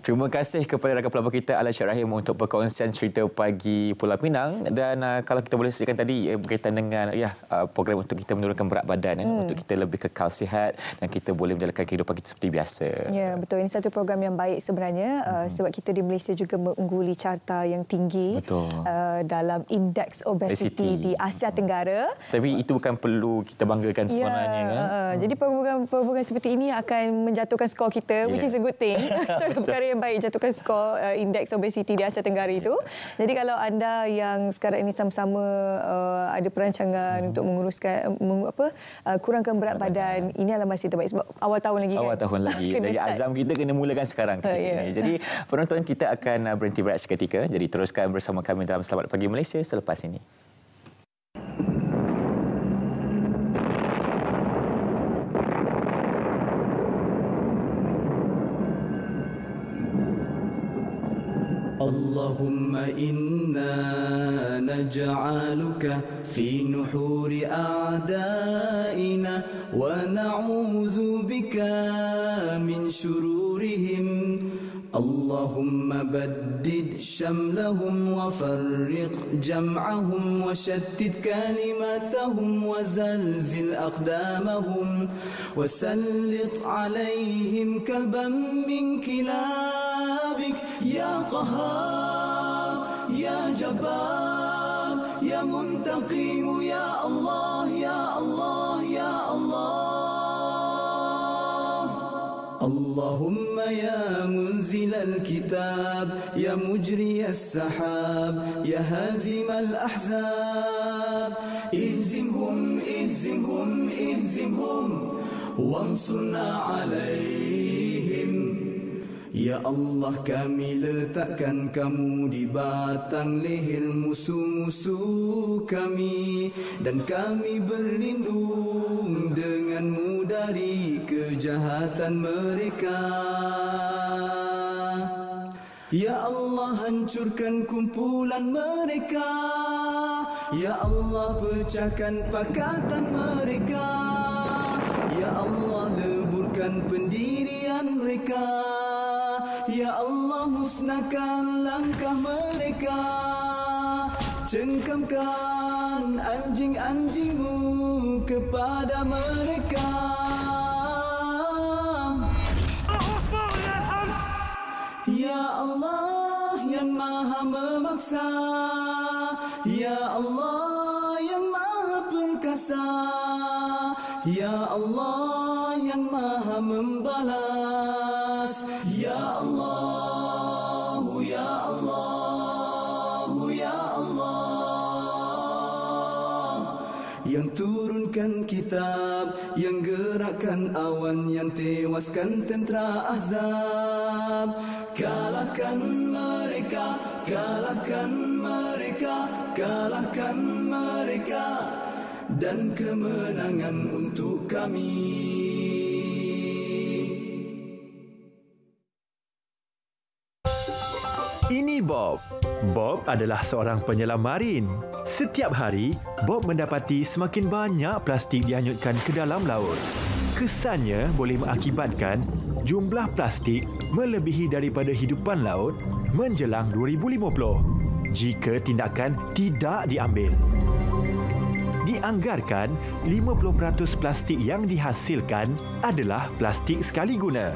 S1: Terima kasih kepada rakan pelabur kita Alasyah Rahim untuk perkongsian cerita pagi Pulau Pinang dan uh, kalau kita boleh sediakan tadi eh, berkaitan dengan ya uh, program untuk kita menurunkan berat badan eh, hmm. eh, untuk kita lebih kekal sihat dan kita boleh menjalankan kehidupan kita seperti biasa.
S2: Ya betul ini satu program yang baik sebenarnya uh, hmm. sebab kita di Malaysia juga mengungguli carta yang tinggi Uh, dalam indeks obesiti di Asia Tenggara.
S1: Tapi itu bukan perlu kita banggakan ya, sebenarnya. Ya, kan? uh, uh.
S2: hmm. Jadi program-program seperti ini akan menjatuhkan skor kita yeah. which is a good thing. <laughs> Ya. <laughs> paling baik jatuhkan skor uh, indeks obesiti di Asia Tenggara itu. Jadi kalau anda yang sekarang ini sama-sama uh, ada perancangan hmm. untuk menguruskan uh, meng, apa uh, kurangkan berat badan, badan, ini adalah masih terbaik sebab awal tahun lagi awal kan. Awal tahun lagi. <laughs> Jadi azam
S1: kita kena mulakan sekarang uh, oh, yeah. ini. Jadi penonton kita akan uh, berhenti berat seketika. Jadi teruskan bersama kami dalam Selamat Pagi Malaysia selepas ini.
S13: اللهم إنا نجعلك في نحور أعدائنا ونعوذ بك من شرور اللهم بدد شملهم وفرق جمعهم وشتت كلماتهم وزلزل أقدامهم وسلط عليهم كلبا من كلابك يا قهار يا جبار يا منتقم يا الله اللهم يا منزل الكتاب يا مجري السحاب يا هازم الأحزاب اهزمهم اهزمهم اهزمهم وانصرنا عليهم Ya Allah kami letakkan kamu di batang leher musuh-musuh kami Dan kami berlindung denganmu dari kejahatan mereka Ya Allah hancurkan kumpulan mereka Ya Allah pecahkan pakatan mereka Ya Allah leburkan pendirian mereka Ya Allah musnahkan langkah mereka Cengkamkan anjing-anjingmu kepada mereka Ya Allah yang maha memaksa Ya Allah yang maha perkasa Ya Allah yang turunkan kitab Yang gerakkan awan yang tewaskan tentera azab Kalahkan mereka, kalahkan mereka, kalahkan mereka Dan kemenangan untuk kami
S14: Ini Bob. Bob adalah seorang penyelam marin. Setiap hari, Bob mendapati semakin banyak plastik dihanyutkan ke dalam laut. Kesannya boleh mengakibatkan jumlah plastik melebihi daripada hidupan laut menjelang 2050 jika tindakan tidak diambil. Dianggarkan 50% plastik yang dihasilkan adalah plastik sekali guna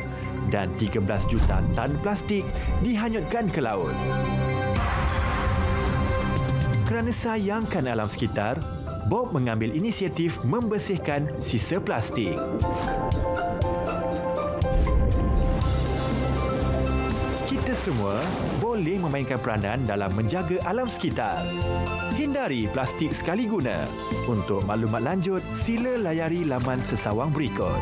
S14: dan 13 juta tan plastik dihanyutkan ke laut. Kerana sayangkan alam sekitar, Bob mengambil inisiatif membersihkan sisa plastik. Kita semua boleh memainkan peranan dalam menjaga alam sekitar. Hindari plastik sekali guna. Untuk maklumat lanjut, sila layari laman sesawang berikut.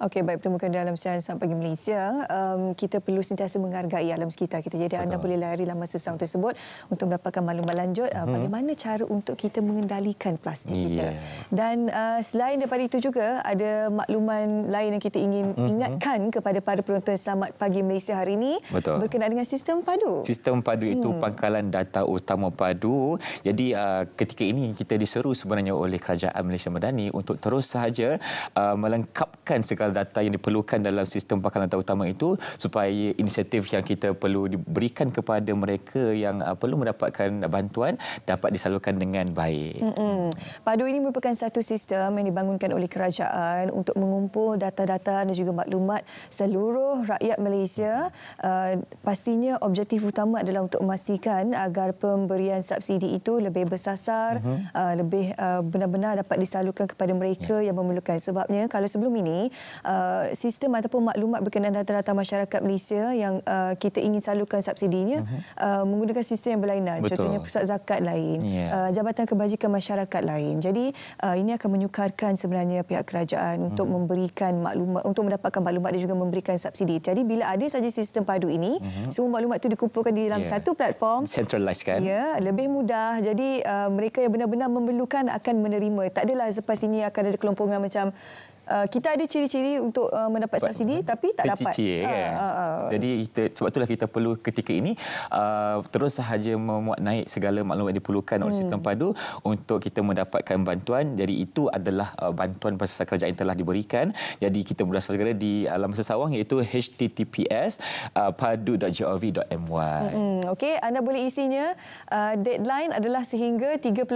S2: Okey, baik bertemu kembali dalam siaran sampai pagi Malaysia. Um, kita perlu sentiasa menghargai alam sekitar kita. Jadi Betul. anda boleh lari lama sesang sound tersebut untuk mendapatkan maklumat lanjut uh, bagaimana cara untuk kita mengendalikan plastik yeah. kita. Ya. Dan uh, selain daripada itu juga ada makluman lain yang kita ingin hmm. ingatkan kepada para penonton selamat pagi Malaysia hari ini Betul. berkenaan dengan sistem padu.
S1: Sistem padu itu hmm. pangkalan data utama padu. Jadi uh, ketika ini kita diseru sebenarnya oleh kerajaan Malaysia Madani untuk terus sahaja uh, melengkapkan segala bekal data yang diperlukan dalam sistem bakal data utama itu supaya inisiatif yang kita perlu diberikan kepada mereka yang uh, perlu mendapatkan bantuan dapat disalurkan dengan baik.
S2: Mm-hmm. Padu ini merupakan satu sistem yang dibangunkan oleh kerajaan untuk mengumpul data-data dan juga maklumat seluruh rakyat Malaysia. Uh, pastinya objektif utama adalah untuk memastikan agar pemberian subsidi itu lebih bersasar, mm-hmm. uh, lebih uh, benar-benar dapat disalurkan kepada mereka yeah. yang memerlukan. Sebabnya kalau sebelum ini Uh, sistem ataupun maklumat berkenaan data-data masyarakat Malaysia yang uh, kita ingin salurkan subsidinya uh-huh. uh, menggunakan sistem yang berlainan Betul. contohnya pusat zakat lain yeah. uh, jabatan kebajikan masyarakat lain jadi uh, ini akan menyukarkan sebenarnya pihak kerajaan uh-huh. untuk memberikan maklumat untuk mendapatkan maklumat dan juga memberikan subsidi jadi bila ada saja sistem padu ini uh-huh. semua maklumat itu dikumpulkan di dalam yeah. satu platform
S1: centralized kan ya yeah,
S2: lebih mudah jadi uh, mereka yang benar-benar memerlukan akan menerima tak adalah lepas ini akan ada kelompongan macam uh, kita ada ciri-ciri untuk uh, mendapat dapat, subsidi tapi tak dapat. Cicir, uh, ah, kan? uh, uh, Jadi
S1: kita, sebab itulah kita perlu ketika ini uh, terus sahaja memuat naik segala maklumat yang diperlukan oleh hmm. sistem padu untuk kita mendapatkan bantuan. Jadi itu adalah uh, bantuan pasal kerja yang telah diberikan. Jadi kita berasal segala di alam uh, sesawang iaitu https uh, padu.gov.my.
S2: Hmm, Okey, anda boleh isinya. Uh, deadline adalah sehingga 31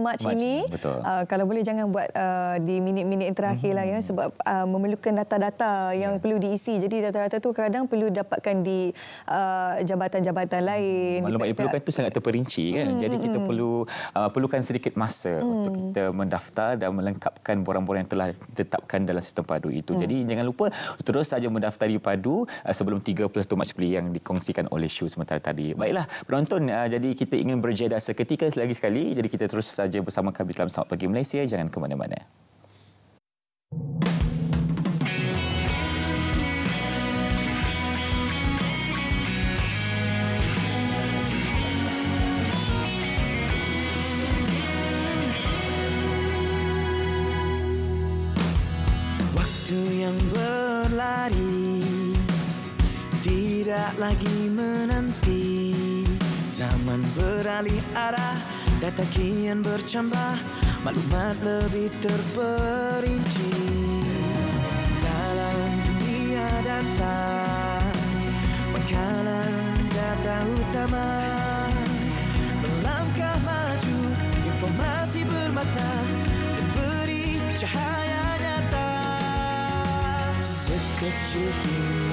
S2: Mac ini. Uh, kalau boleh jangan buat uh, di minit-minit terakhir. Hmm okay lah ya hmm. sebab uh, memerlukan data-data yang yeah. perlu diisi. Jadi data-data tu kadang perlu dapatkan di uh, jabatan-jabatan hmm, lain. Maklumat yang perlukan
S1: itu sangat terperinci kan. Hmm, Jadi kita hmm, perlu uh, perlukan sedikit masa hmm. untuk kita mendaftar dan melengkapkan borang-borang yang telah ditetapkan dalam sistem padu itu. Hmm. Jadi jangan lupa terus saja mendaftari padu uh, sebelum 31 Mac beli yang dikongsikan oleh Syu sementara tadi. Baiklah penonton uh, jadi kita ingin berjeda seketika lagi sekali jadi kita terus saja bersama kami dalam Selamat Pagi Malaysia jangan ke mana-mana.
S3: Tidak lagi menanti Zaman beralih arah Data kian bercambah Maklumat lebih terperinci Dalam dunia data Pekalan data utama Melangkah maju Informasi bermakna Memberi cahaya data Sekecil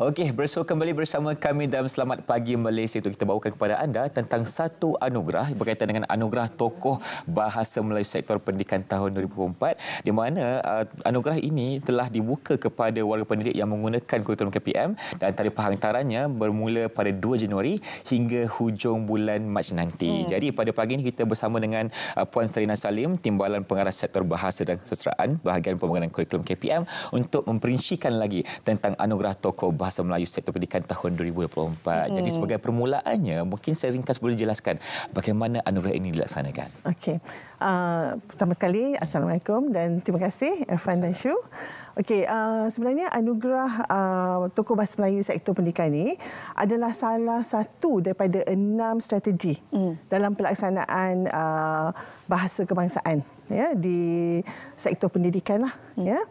S1: Okey, bersua kembali bersama kami dalam Selamat Pagi Malaysia itu kita bawakan kepada anda tentang satu anugerah berkaitan dengan anugerah tokoh bahasa Melayu sektor pendidikan tahun 2004 di mana uh, anugerah ini telah dibuka kepada warga pendidik yang menggunakan kurikulum KPM dan tarikh penghantarannya bermula pada 2 Januari hingga hujung bulan Mac nanti. Hmm. Jadi pada pagi ini kita bersama dengan uh, Puan Serina Salim, Timbalan Pengarah Sektor Bahasa dan Kesusteraan bahagian pembangunan kurikulum KPM untuk memperincikan lagi tentang anugerah tokoh bahasa Bahasa Melayu Sektor Pendidikan tahun 2024. Mm. Jadi sebagai permulaannya, mungkin saya ringkas boleh jelaskan bagaimana anugerah ini dilaksanakan.
S15: Okey. Uh, pertama sekali, Assalamualaikum dan terima kasih Irfan dan Syu. Okey, uh, sebenarnya anugerah uh, ah, Toko Bahasa Melayu Sektor Pendidikan ini adalah salah satu daripada enam strategi mm. dalam pelaksanaan uh, bahasa kebangsaan ya di sektor pendidikan lah hmm. ya.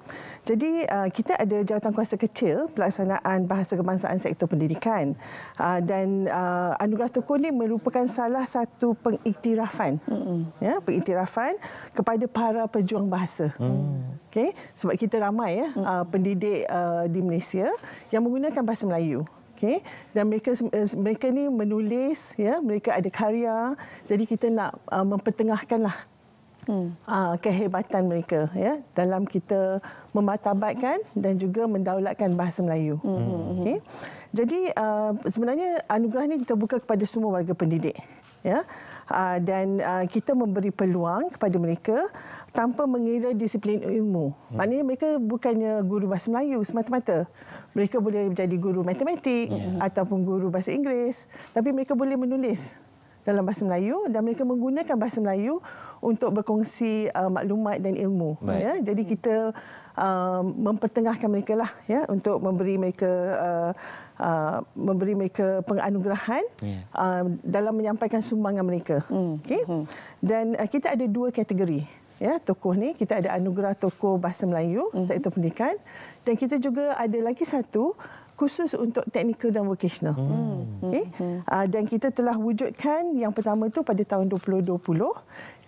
S15: Jadi uh, kita ada jawatankuasa kecil pelaksanaan bahasa kebangsaan sektor pendidikan. Uh, dan uh, anugerah tokoh ini merupakan salah satu pengiktirafan. Hmm. Ya, pengiktirafan Irfan kepada para pejuang bahasa. Hmm. Okay, sebab kita ramai ya hmm. uh, pendidik uh, di Malaysia yang menggunakan bahasa Melayu. Okay, dan mereka eh, mereka ni menulis, ya mereka ada karya. Jadi kita nak uh, lah hmm. uh, kehebatan mereka ya dalam kita memartabatkan dan juga mendaulatkan bahasa Melayu. Hmm. hmm, hmm. Okay. Jadi uh, sebenarnya anugerah ini kita buka kepada semua warga pendidik ya ah, dan ah, kita memberi peluang kepada mereka tanpa mengira disiplin ilmu. Hmm. Maknanya mereka bukannya guru bahasa Melayu semata-mata. Mereka boleh menjadi guru matematik ya. ataupun guru bahasa Inggeris tapi mereka boleh menulis dalam bahasa Melayu dan mereka menggunakan bahasa Melayu untuk berkongsi uh, maklumat dan ilmu. Baik. Ya, jadi kita uh, mempertengahkan mereka lah, ya, untuk memberi mereka uh, uh, memberi mereka penganugerahan yeah. uh, dalam menyampaikan sumbangan mereka. Hmm. Okay, hmm. dan uh, kita ada dua kategori ya tokoh ni kita ada anugerah tokoh bahasa Melayu mm-hmm. sektor pendidikan dan kita juga ada lagi satu khusus untuk teknikal dan vocational. Mm-hmm. Okey. Hmm. hmm Uh, dan kita telah wujudkan yang pertama itu pada tahun 2020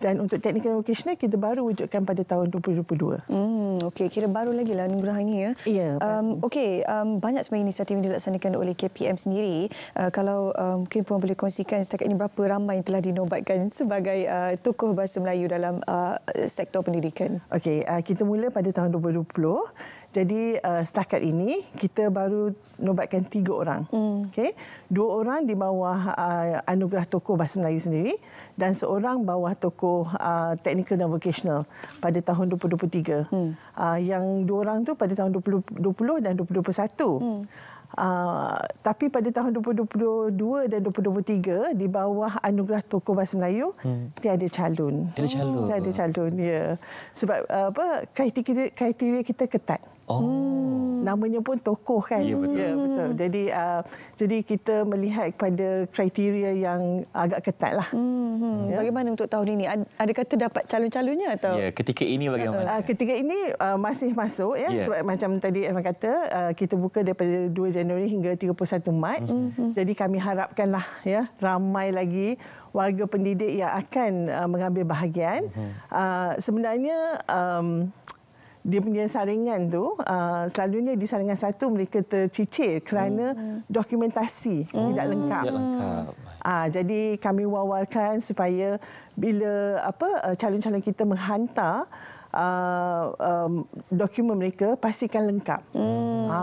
S15: dan untuk technical vocational kita baru wujudkan pada tahun 2022. Hmm, okey kira baru lagi lah anugerah ini ya. Yeah,
S2: um, okey um, banyak sebenarnya inisiatif yang dilaksanakan oleh KPM sendiri. Uh, kalau um, mungkin puan boleh kongsikan setakat ini berapa ramai yang telah dinobatkan sebagai uh, tokoh bahasa Melayu dalam
S15: uh, sektor pendidikan. Okey uh, kita mula pada tahun 2020 jadi uh, setakat ini kita baru nobatkan tiga orang. Hmm. Okey. Dua orang di bawah uh, anugerah tokoh bahasa Melayu sendiri dan seorang bawah tokoh uh, eh, technical dan vocational pada tahun 2023. Hmm. Uh, yang dua orang tu pada tahun 2020 dan 2021. Hmm. Uh, tapi pada tahun 2022 dan 2023 di bawah anugerah tokoh bahasa Melayu hmm. tiada calon. Tiada calon. Hmm. Tiada calon ya. Sebab uh, apa kriteria kriteria kita ketat. Oh. Hmm. Namanya pun tokoh kan. Ya betul. Ya, betul. Hmm. Jadi uh, jadi kita melihat kepada kriteria yang agak ketat lah. Hmm. hmm. Ya. Bagaimana untuk tahun ini? Ada kata dapat calon-calonnya atau? Ya,
S1: ketika ini bagaimana? Ya, uh,
S15: ketika ini uh, masih masuk ya. ya. Sebab macam tadi Irfan kata, uh, kita buka daripada 2 Januari hingga 31 Mac. Hmm. Jadi kami harapkanlah ya, ramai lagi warga pendidik yang akan uh, mengambil bahagian. Hmm. Uh, sebenarnya... Um, dia punya saringan tu uh, selalunya di saringan satu mereka tercicir kerana hmm. dokumentasi hmm. tidak lengkap. Tidak Uh, jadi kami wawarkan supaya bila apa uh, calon-calon kita menghantar uh, um, dokumen mereka pastikan lengkap. Hmm, ha.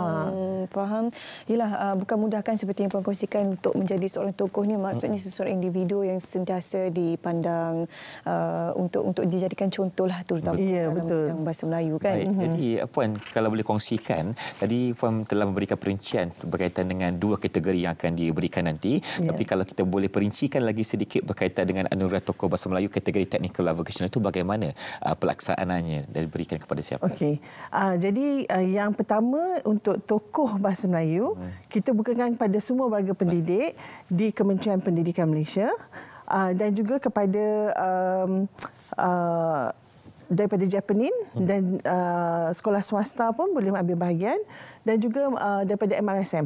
S15: Faham. Yalah, uh, bukan mudah kan seperti yang Puan kongsikan untuk menjadi seorang
S2: tokoh ni maksudnya hmm. seseorang individu yang sentiasa dipandang uh, untuk untuk dijadikan contoh lah terutama betul. dalam betul. bahasa Melayu kan. Baik. Hmm. Jadi
S1: eh, Puan kalau boleh kongsikan tadi Puan telah memberikan perincian berkaitan dengan dua kategori yang akan diberikan nanti ya. tapi kalau kita boleh perincikan lagi sedikit berkaitan dengan anugerah tokoh bahasa Melayu kategori technical vocational itu bagaimana uh, pelaksanaan sebenarnya dan berikan kepada siapa? Okey.
S15: Uh, jadi uh, yang pertama untuk tokoh bahasa Melayu, hmm. kita bukakan kepada semua warga pendidik hmm. di Kementerian Pendidikan Malaysia uh, dan juga kepada um, uh, daripada Japanin hmm. dan uh, sekolah swasta pun boleh ambil bahagian dan juga uh, daripada MRSM.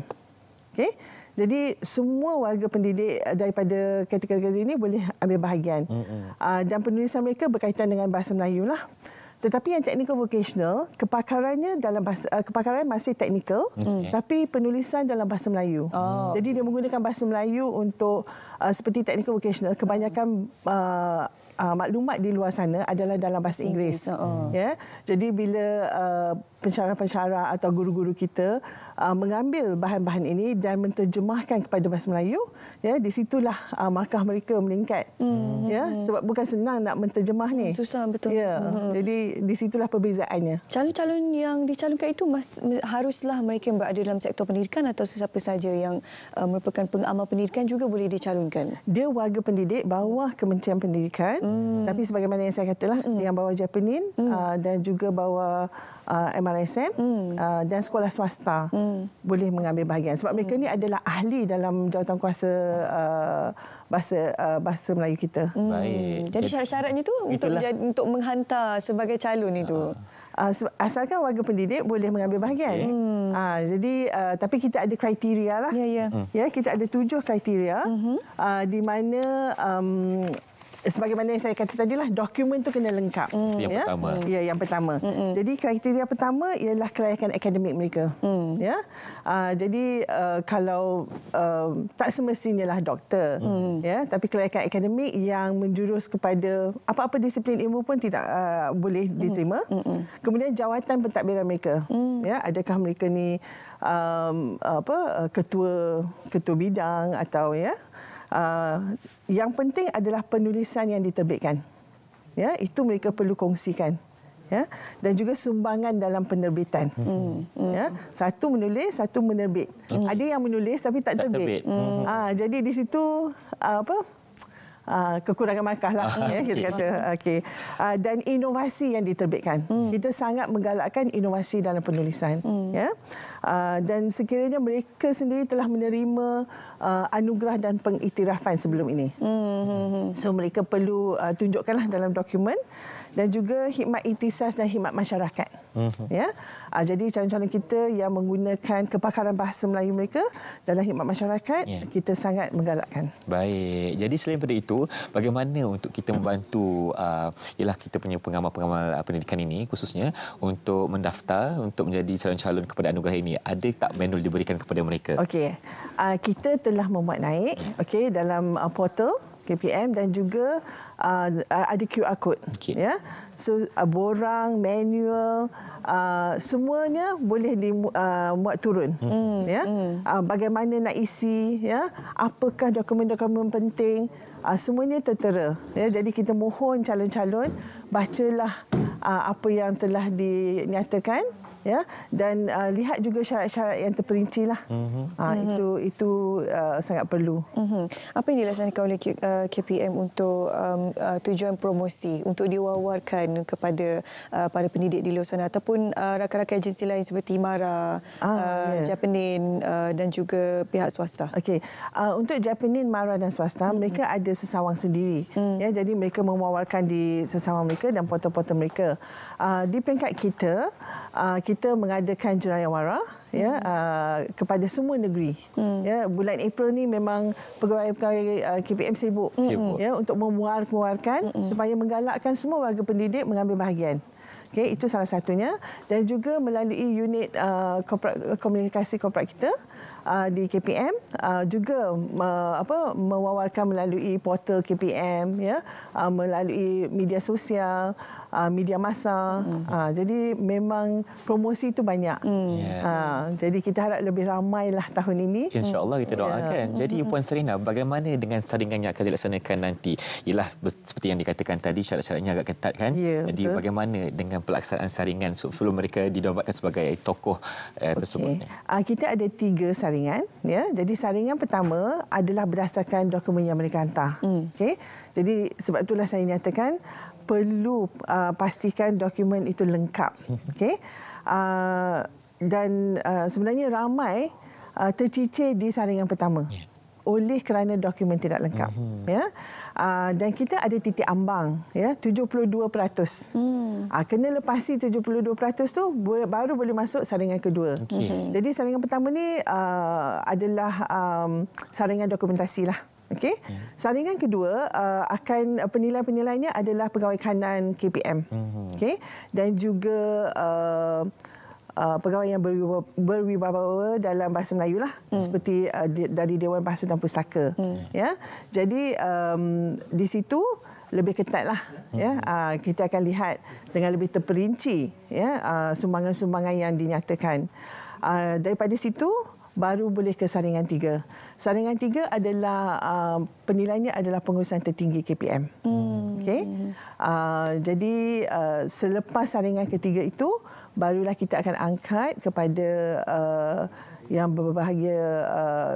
S15: Okey. Jadi semua warga pendidik daripada kategori-kategori ini boleh ambil bahagian. Mm-hmm. dan penulisan mereka berkaitan dengan bahasa Melayu lah. mm tetapi yang technical vocational, kepakarannya dalam bahasa, uh, kepakaran masih teknikal, hmm. okay. tapi penulisan dalam bahasa Melayu. Oh. Jadi dia menggunakan bahasa Melayu untuk uh, seperti technical vocational kebanyakan eh, uh, maklumat di luar sana adalah dalam bahasa Inggeris. Uh-uh. ya. Yeah? Jadi bila uh, pensyarah-pensyarah atau guru-guru kita uh, mengambil bahan-bahan ini dan menterjemahkan kepada bahasa Melayu, yeah, di situlah uh, markah mereka meningkat. Hmm. Yeah? Sebab bukan senang nak menterjemah ni. Susah betul. Yeah. Hmm. Jadi di situlah perbezaannya. Calon-calon yang dicalonkan itu mas-
S2: haruslah mereka berada dalam sektor pendidikan atau sesiapa saja yang uh, merupakan pengamal pendidikan juga
S15: boleh dicalonkan? Dia warga pendidik bawah Kementerian Pendidikan. Hmm. Hmm. Tapi sebagaimana yang saya katalah mm. yang bawa Japanin mm. uh, dan juga bawa uh, MRSM mm. uh, dan sekolah swasta mm. boleh mengambil bahagian sebab mm. mereka ni hmm. adalah ahli dalam jawatankuasa uh, bahasa uh, bahasa Melayu kita. Hmm. Baik. Jadi syarat-syaratnya tu untuk untuk menghantar sebagai calon itu. Ah. Uh, asalkan warga pendidik boleh mengambil bahagian. Okay. Uh, hmm. ah, jadi uh, tapi kita ada kriteria lah. Ya yeah, ya. Yeah. Ya yeah, kita ada tujuh kriteria uh-huh. uh, di mana um, sebagaimana yang saya kata tadi lah dokumen tu kena lengkap. Mm. Yang ya? pertama. Mm. Ya, yang pertama. Mm -mm. Jadi kriteria pertama ialah kelayakan akademik mereka. Mm. Ya. Uh, jadi uh, kalau uh, tak semestinya lah doktor. Mm. Ya, tapi kelayakan akademik yang menjurus kepada apa-apa disiplin ilmu pun tidak uh, boleh mm. diterima. Mm. Mm -mm. Kemudian jawatan pentadbiran mereka. Mm. Ya, adakah mereka ni um, apa uh, ketua ketua bidang atau ya? Ah, yang penting adalah penulisan yang diterbitkan. Ya, itu mereka perlu kongsikan. Ya, dan juga sumbangan dalam penerbitan. Hmm. Ya, satu menulis, satu menerbit. Okay. Ada yang menulis tapi tak terbit. Tak terbit. Hmm. Ha, jadi di situ ah, apa? Ah, kekurangan markah lah ah, <laughs> ya, kita okay. kata okey uh, dan inovasi yang diterbitkan hmm. kita sangat menggalakkan inovasi dalam penulisan hmm. ya uh, dan sekiranya mereka sendiri telah menerima uh, anugerah dan pengiktirafan sebelum ini hmm. hmm, hmm. so mereka perlu uh, tunjukkanlah dalam dokumen dan juga khidmat intisas dan khidmat masyarakat. Uh-huh. Ya. Uh, jadi calon-calon kita yang menggunakan kepakaran bahasa Melayu mereka dalam khidmat masyarakat, yeah. kita sangat menggalakkan.
S1: Baik. Jadi selain daripada itu, bagaimana untuk kita membantu uh, ialah kita punya pengamal-pengamal ah, pendidikan ini khususnya untuk mendaftar untuk menjadi calon-calon kepada anugerah ini. Ada tak manual diberikan kepada mereka? Okey.
S15: Uh, kita telah memuat naik ya. okey dalam uh, portal KPM dan juga uh, uh ada QR code. Okay. Yeah? So uh, borang, manual, uh, semuanya boleh di, uh, buat turun. Hmm. Mm. Yeah? Mm. Uh, bagaimana nak isi, yeah? apakah dokumen-dokumen penting, uh, semuanya tertera. Yeah? Jadi kita mohon calon-calon bacalah uh, apa yang telah dinyatakan ya dan uh, lihat juga syarat-syarat yang terperinci lah mm-hmm. uh, itu itu uh, sangat perlu mm-hmm.
S2: apa yang dilaksanakan oleh KPM uh, untuk um, uh, tujuan promosi untuk diwawarkan kepada uh, para pendidik di luar sana ataupun uh, rakan-rakan agensi lain seperti Mara
S15: ah, uh, yeah. Japanin uh, dan juga pihak swasta okey uh, untuk Japanin Mara dan swasta mm-hmm. mereka ada sesawang sendiri mm. ya jadi mereka mewawarkan di sesawang mereka dan portal-portal mereka uh, di peringkat kita Ah, kita mengadakan jenayah wara ya, hmm. ya uh, kepada semua negeri hmm. ya bulan April ni memang pegawai-pegawai uh, ah, KPM sibuk hmm. ya untuk memuarkan muarkan hmm, hmm. supaya menggalakkan semua warga pendidik mengambil bahagian Okay, itu salah satunya dan juga melalui unit uh, korporat, komunikasi korporat kita uh, di KPM uh, juga uh, apa mewawarkan melalui portal KPM ya uh, melalui media sosial uh, media masa. mm-hmm. uh, jadi memang promosi itu banyak mm. yeah. uh, jadi kita harap lebih ramailah tahun ini insyaallah kita ya. doakan yeah.
S1: jadi mm-hmm. puan Serina bagaimana dengan saringan yang akan dilaksanakan nanti ialah seperti yang dikatakan tadi syarat-syaratnya agak ketat kan yeah, jadi betul. bagaimana dengan pelaksanaan saringan sebelum mereka didapatkan sebagai tokoh uh, eh,
S15: okay. tersebut uh, kita ada tiga saringan saringan ya jadi saringan pertama adalah berdasarkan dokumen yang mereka hantar mm. okey jadi sebab itulah saya nyatakan perlu uh, pastikan dokumen itu lengkap <laughs> okey uh, dan uh, sebenarnya ramai uh, tercicir di saringan pertama yeah oleh kerana dokumen tidak lengkap mm-hmm. ya Aa, ah, dan kita ada titik ambang ya 72% hmm. Aa, ah, kena lepasi 72% tu baru boleh masuk saringan kedua okay. mm-hmm. jadi saringan pertama ni uh, adalah um, saringan dokumentasi lah okay. Ya. Saringan kedua uh, akan penilaian-penilaiannya adalah pegawai kanan KPM. Mm-hmm. Okey. Dan juga uh, uh, pegawai yang berwibawa, dalam bahasa Melayu lah hmm. seperti uh, di, dari Dewan Bahasa dan Pustaka hmm. ya jadi um, di situ lebih ketat lah hmm. ya uh, kita akan lihat dengan lebih terperinci ya uh, sumbangan-sumbangan yang dinyatakan uh, daripada situ baru boleh ke saringan tiga. Saringan tiga adalah uh, penilaiannya adalah pengurusan tertinggi KPM. Hmm. Okay. Uh, jadi uh, selepas saringan ketiga itu barulah kita akan angkat kepada uh, yang berbahagia uh,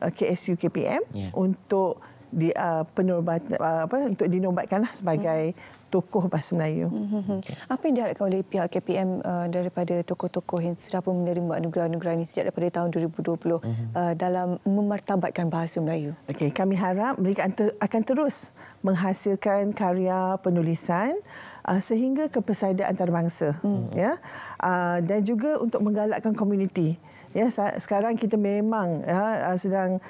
S15: KSU KPM yeah. untuk di uh, penobat uh, apa untuk dinobatkanlah sebagai tokoh bahasa Melayu. Mm-hmm. Apa yang diharapkan oleh pihak KPM uh, daripada tokoh-tokoh yang sudah pun menerima anugerah-anugerah ini sejak daripada tahun 2020 mm-hmm. uh, dalam memartabatkan bahasa Melayu? Okey, kami harap mereka akan terus menghasilkan karya penulisan uh, sehingga ke persaudaraan antarabangsa hmm. hmm ya uh, dan juga untuk menggalakkan komuniti ya sekarang kita memang ya ah, sedang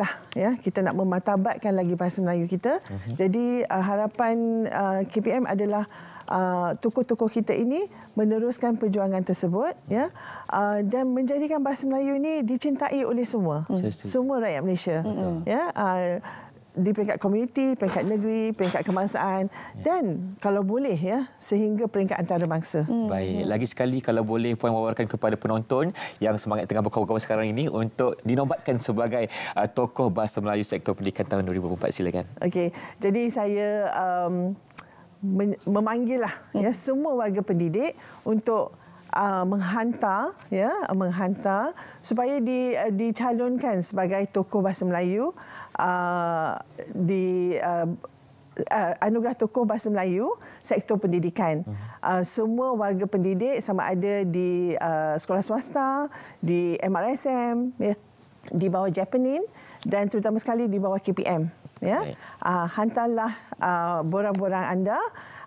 S15: lah, ya kita nak mematabatkan lagi bahasa Melayu kita uh-huh. jadi uh, harapan uh, KPM adalah uh, tokoh-tokoh kita ini meneruskan perjuangan tersebut uh-huh. ya uh, dan menjadikan bahasa Melayu ini dicintai oleh semua uh-huh. semua rakyat Malaysia uh-huh. ya uh, di peringkat komuniti, peringkat negeri, peringkat kebangsaan ya. dan kalau boleh ya sehingga peringkat antarabangsa. Hmm. Baik, hmm.
S1: lagi sekali kalau boleh puan wawarkan kepada penonton yang semangat tengah berkawan-kawan sekarang ini untuk dinobatkan sebagai uh, tokoh bahasa Melayu sektor pendidikan tahun 2024 silakan.
S15: Okey, jadi saya um, memanggil lah hmm. ya semua warga pendidik untuk Uh, menghantar ya menghantar supaya di uh, dicalonkan sebagai tokoh bahasa Melayu Uh, di uh, Uh, anugerah tokoh bahasa Melayu sektor pendidikan mhm. uh, semua warga pendidik sama ada di uh, sekolah swasta di MRSM ya di bawah Japanin dan terutama sekali di bawah KPM ya uh, hantarlah uh, borang-borang anda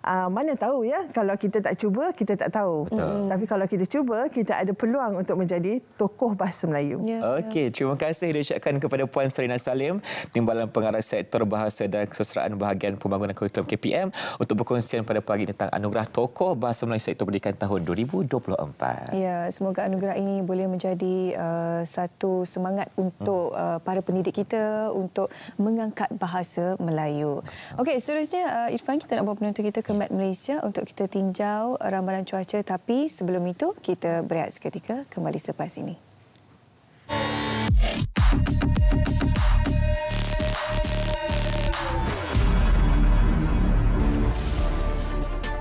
S15: uh, mana tahu ya kalau kita tak cuba kita tak tahu Mm. tapi kalau kita cuba kita ada peluang untuk menjadi tokoh bahasa Melayu yeah. Ya. okey
S1: yeah. terima kasih diucapkan kepada puan Serina Salim timbalan pengarah sektor bahasa dan kesusteraan bahagian pembangunan kurikulum KPM untuk berkongsian pada pagi tentang anugerah tokoh bahasa Melayu sektor pendidikan tahun 2024 ya
S2: yeah, semoga anugerah ini boleh menjadi uh, satu semangat untuk mm. uh, para pendidik kita untuk mengangkat bahasa Melayu okey seterusnya uh, Irfan kita nak bawa penonton kita ke Diplomat Malaysia untuk kita tinjau ramalan cuaca tapi sebelum itu kita berehat seketika kembali selepas ini.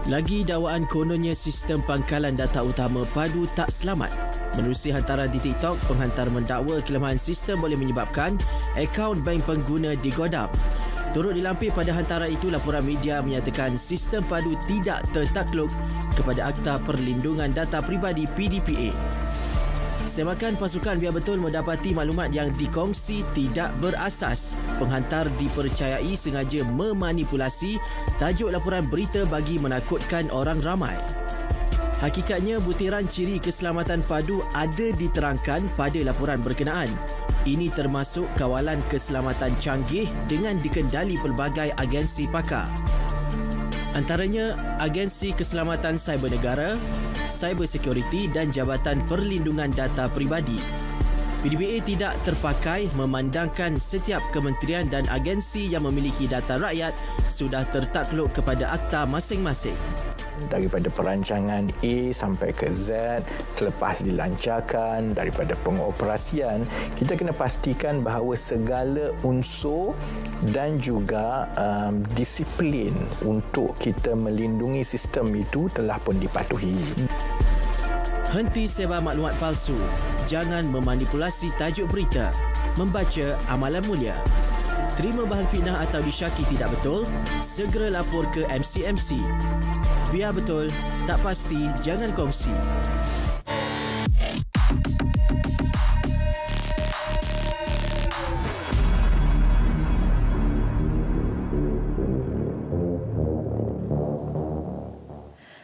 S4: Lagi dakwaan kononnya sistem pangkalan data utama padu tak selamat. Menerusi hantaran di TikTok, penghantar mendakwa kelemahan sistem boleh menyebabkan akaun bank pengguna digodam. Turut dilampir pada hantaran itu, laporan media menyatakan sistem padu tidak tertakluk kepada Akta Perlindungan Data Pribadi PDPA. Semakan pasukan biar betul mendapati maklumat yang dikongsi tidak berasas. Penghantar dipercayai sengaja memanipulasi tajuk laporan berita bagi menakutkan orang ramai. Hakikatnya butiran ciri keselamatan padu ada diterangkan pada laporan berkenaan. Ini termasuk kawalan keselamatan canggih dengan dikendali pelbagai agensi pakar. Antaranya Agensi Keselamatan Cyber Negara, Cyber Security dan Jabatan Perlindungan Data Peribadi. PDBA tidak terpakai memandangkan setiap kementerian dan agensi yang memiliki data rakyat sudah tertakluk kepada akta masing-masing
S14: daripada perancangan A sampai ke Z selepas dilancarkan daripada pengoperasian kita kena pastikan bahawa segala unsur dan juga um, disiplin untuk kita melindungi sistem itu telah pun dipatuhi
S4: Henti sebar maklumat palsu jangan memanipulasi tajuk berita membaca amalan mulia terima bahan fitnah atau disyaki tidak betul, segera lapor ke MCMC. Biar betul, tak pasti, jangan kongsi.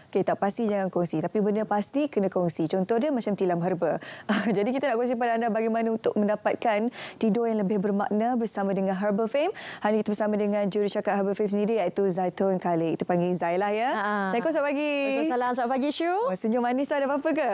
S2: Okey, tak pasti jangan kongsi. Tapi benda pasti kena kongsi. Contoh dia macam tilam herba. <laughs> Jadi kita nak kongsi pada anda bagaimana untuk mendapatkan tidur yang lebih bermakna bersama dengan Herbal Fame. Hari ini kita bersama dengan jurucakap Herbal Fame sendiri iaitu Zaitun Kali. itu panggil Zai lah ya.
S16: Assalamualaikum, selamat pagi. Waalaikumsalam, selamat pagi Syu. Oh, senyum manis lah, ada apa-apa ke?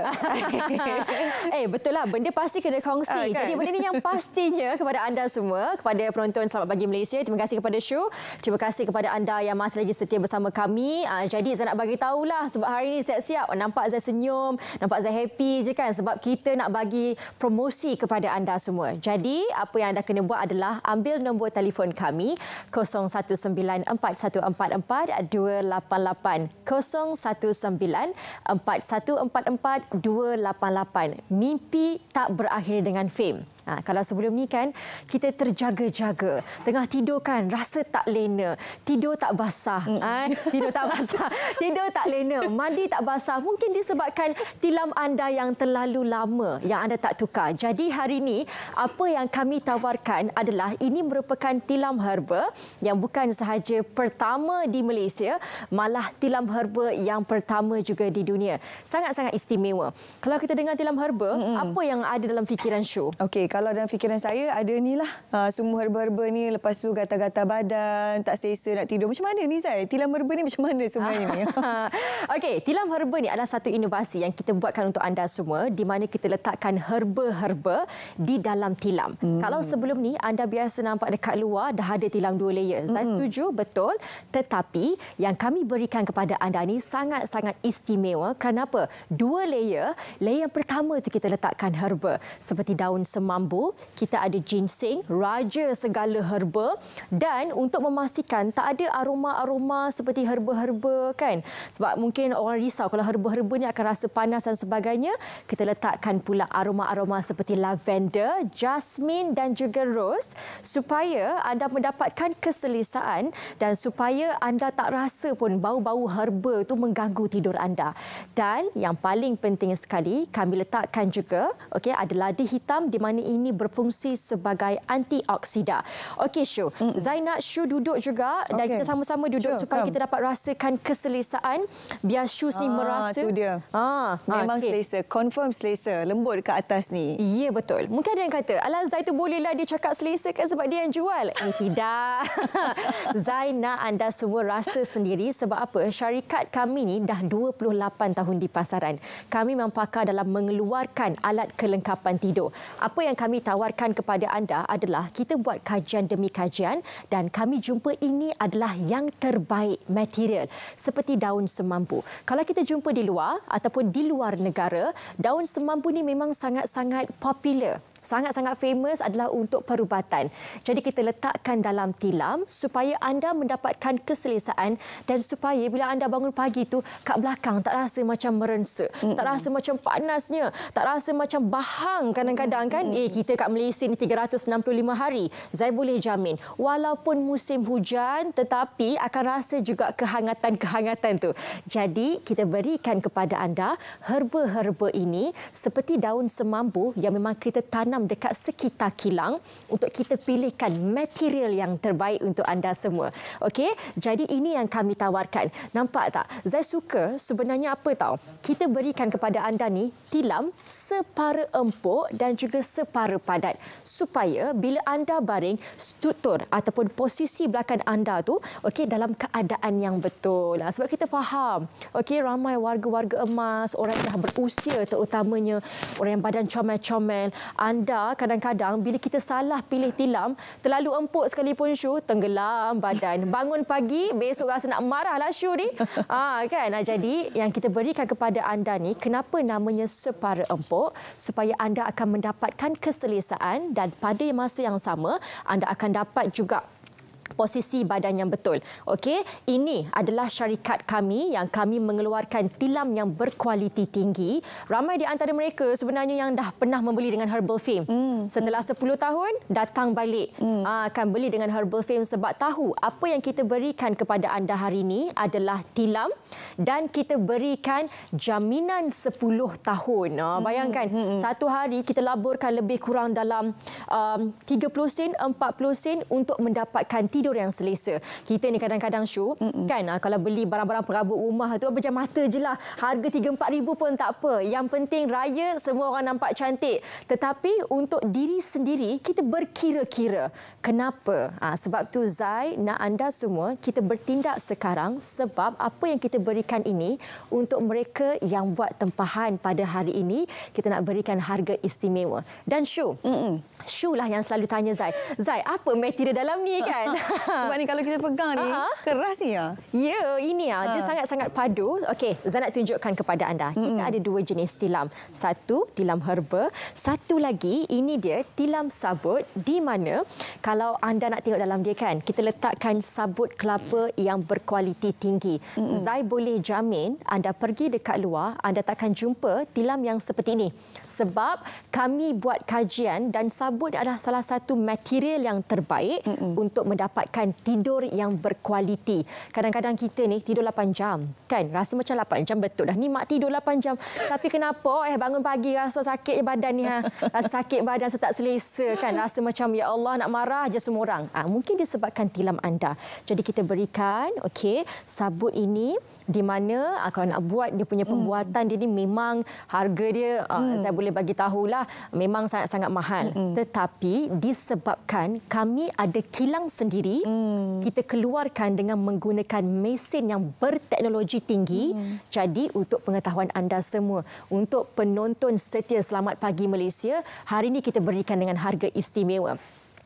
S16: <laughs> eh, betul lah. Benda pasti kena kongsi. Ha, kan? Jadi benda ini yang pastinya kepada anda semua, kepada penonton Selamat Pagi Malaysia. Terima kasih kepada Syu. Terima kasih kepada anda yang masih lagi setia bersama kami. Ah, jadi saya nak bagi lah lah sebab hari ini siap-siap nampak saya senyum, nampak saya happy je kan sebab kita nak bagi promosi kepada anda semua. Jadi apa yang anda kena buat adalah ambil nombor telefon kami 019 0194144288. 019 4144 Mimpi tak berakhir dengan fame. Ha, kalau sebelum ni kan kita terjaga-jaga, tengah tidur kan rasa tak lena, tidur tak basah, mm. ha, tidur tak basah, <laughs> tidur tak lena, mandi tak basah, mungkin disebabkan tilam anda yang terlalu lama yang anda tak tukar. Jadi hari ini apa yang kami tawarkan adalah ini merupakan tilam herba yang bukan sahaja pertama di Malaysia, malah tilam herba yang pertama juga di dunia. Sangat-sangat istimewa. Kalau kita dengar tilam herba, mm-hmm. apa yang ada dalam fikiran Syu? Okay kalau dalam fikiran saya ada ni lah ha, semua herba-herba ni lepas tu gata-gata badan tak selesa nak tidur macam mana ni Zai tilam herba ni macam mana semua ni <laughs> Okey, tilam herba ni adalah satu inovasi yang kita buatkan untuk anda semua di mana kita letakkan herba-herba di dalam tilam hmm. kalau sebelum ni anda biasa nampak dekat luar dah ada tilam dua layer saya hmm. setuju betul tetapi yang kami berikan kepada anda ni sangat-sangat istimewa kerana apa dua layer layer pertama tu kita letakkan herba seperti daun semam bambu, kita ada ginseng, raja segala herba dan untuk memastikan tak ada aroma-aroma seperti herba-herba kan. Sebab mungkin orang risau kalau herba-herba ni akan rasa panas dan sebagainya, kita letakkan pula aroma-aroma seperti lavender, jasmin dan juga rose supaya anda mendapatkan keselesaan dan supaya anda tak rasa pun bau-bau herba itu mengganggu tidur anda. Dan yang paling penting sekali, kami letakkan juga okay, ada lada hitam di mana ia ini berfungsi sebagai antioksida. Okey, Syu. Mm-hmm. Zainab, Syu duduk juga okay. dan kita sama-sama duduk sure, supaya come. kita dapat rasakan keselesaan. Biar Syu sini ah, merasa. Itu dia. Ah, Memang okay. selesa. Confirm selesa. Lembut dekat atas ni. Ya, betul. Mungkin ada yang kata, ala Zai tu bolehlah dia cakap selesa kan sebab dia yang jual. Eh, tidak. <laughs> Zainab, anda semua rasa sendiri sebab apa? Syarikat kami ni dah 28 tahun di pasaran. Kami memang dalam mengeluarkan alat kelengkapan tidur. Apa yang kami tawarkan kepada anda adalah kita buat kajian demi kajian dan kami jumpa ini adalah yang terbaik material seperti daun semampu. Kalau kita jumpa di luar ataupun di luar negara, daun semampu ni memang sangat-sangat popular sangat-sangat famous adalah untuk perubatan. Jadi kita letakkan dalam tilam supaya anda mendapatkan keselesaan dan supaya bila anda bangun pagi tu kat belakang tak rasa macam merensa, mm-hmm. tak rasa macam panasnya, tak rasa macam bahang kadang-kadang kan. Mm-hmm. Eh kita kat Malaysia ni 365 hari. Saya boleh jamin walaupun musim hujan tetapi akan rasa juga kehangatan-kehangatan tu. Jadi kita berikan kepada anda herba-herba ini seperti daun semambu yang memang kita tanam tanam dekat sekitar kilang untuk kita pilihkan material yang terbaik untuk anda semua. Okey, jadi ini yang kami tawarkan. Nampak tak? Saya suka sebenarnya apa tahu? Kita berikan kepada anda ni tilam separa empuk dan juga separa padat supaya bila anda baring struktur ataupun posisi belakang anda tu okey dalam keadaan yang betul lah. Sebab kita faham. Okey, ramai warga-warga emas, orang yang dah berusia terutamanya orang yang badan comel-comel, anda sedar kadang-kadang bila kita salah pilih tilam, terlalu empuk sekalipun Syu, tenggelam badan. Bangun pagi, besok rasa nak marah lah Syu ni. Ha, <laughs> kan? Ah, jadi yang kita berikan kepada anda ni, kenapa namanya separa empuk? Supaya anda akan mendapatkan keselesaan dan pada masa yang sama, anda akan dapat juga posisi badan yang betul. Okey, ini adalah syarikat kami yang kami mengeluarkan tilam yang berkualiti tinggi. Ramai di antara mereka sebenarnya yang dah pernah membeli dengan Herbal Fame. Hmm, hmm. Setelah 10 tahun datang balik hmm. Ah, akan beli dengan Herbal Fame sebab tahu apa yang kita berikan kepada anda hari ini adalah tilam dan kita berikan jaminan 10 tahun. Ha, bayangkan hmm, hmm. satu hari kita laburkan lebih kurang dalam um, 30 sen 40 sen untuk mendapatkan tilam tidur yang selesa. Kita ni kadang-kadang syu, mm -mm. kan ah, kalau beli barang-barang perabot rumah tu apa mata je lah. Harga 3-4 pun tak apa. Yang penting raya semua orang nampak cantik. Tetapi untuk diri sendiri, kita berkira-kira. Kenapa? Ha, sebab tu Zai nak anda semua kita bertindak sekarang sebab apa yang kita berikan ini untuk mereka yang buat tempahan pada hari ini, kita nak berikan harga istimewa. Dan Syu, mm -mm. Syu lah yang selalu tanya Zai. Zai, apa material dalam ni kan? <laughs> <laughs> Sebab ni kalau kita pegang ni, uh -huh. keras ni ya? Ya, ini ya. Uh. Dia ha. sangat-sangat padu. Okey, Zan nak tunjukkan kepada anda. Kita mm -hmm. ada dua jenis tilam. Satu, tilam herba. Satu lagi, ini dia tilam sabut. Di mana kalau anda nak tengok dalam dia kan, kita letakkan sabut kelapa yang berkualiti tinggi. Mm -hmm. Zai boleh jamin anda pergi dekat luar, anda takkan jumpa tilam yang seperti ini. Sebab kami buat kajian dan sabut adalah salah satu material yang terbaik mm -hmm. untuk mendapat mendapatkan tidur yang berkualiti. Kadang-kadang kita ni tidur 8 jam, kan? Rasa macam 8 jam betul dah. Ni mak tidur 8 jam. Tapi kenapa eh bangun pagi rasa sakit badan ni ha? Rasa sakit badan saya tak selesa kan? Rasa macam ya Allah nak marah je semua orang. Ha, mungkin disebabkan tilam anda. Jadi kita berikan okey sabut ini di mana uh, kalau nak buat dia punya hmm. pembuatan mm. dia ni memang harga dia uh, mm. saya boleh bagi tahulah memang sangat-sangat mahal mm. tetapi disebabkan kami ada kilang sendiri mm. kita keluarkan dengan menggunakan mesin yang berteknologi tinggi mm. jadi untuk pengetahuan anda semua untuk penonton setia selamat pagi Malaysia hari ini kita berikan dengan harga istimewa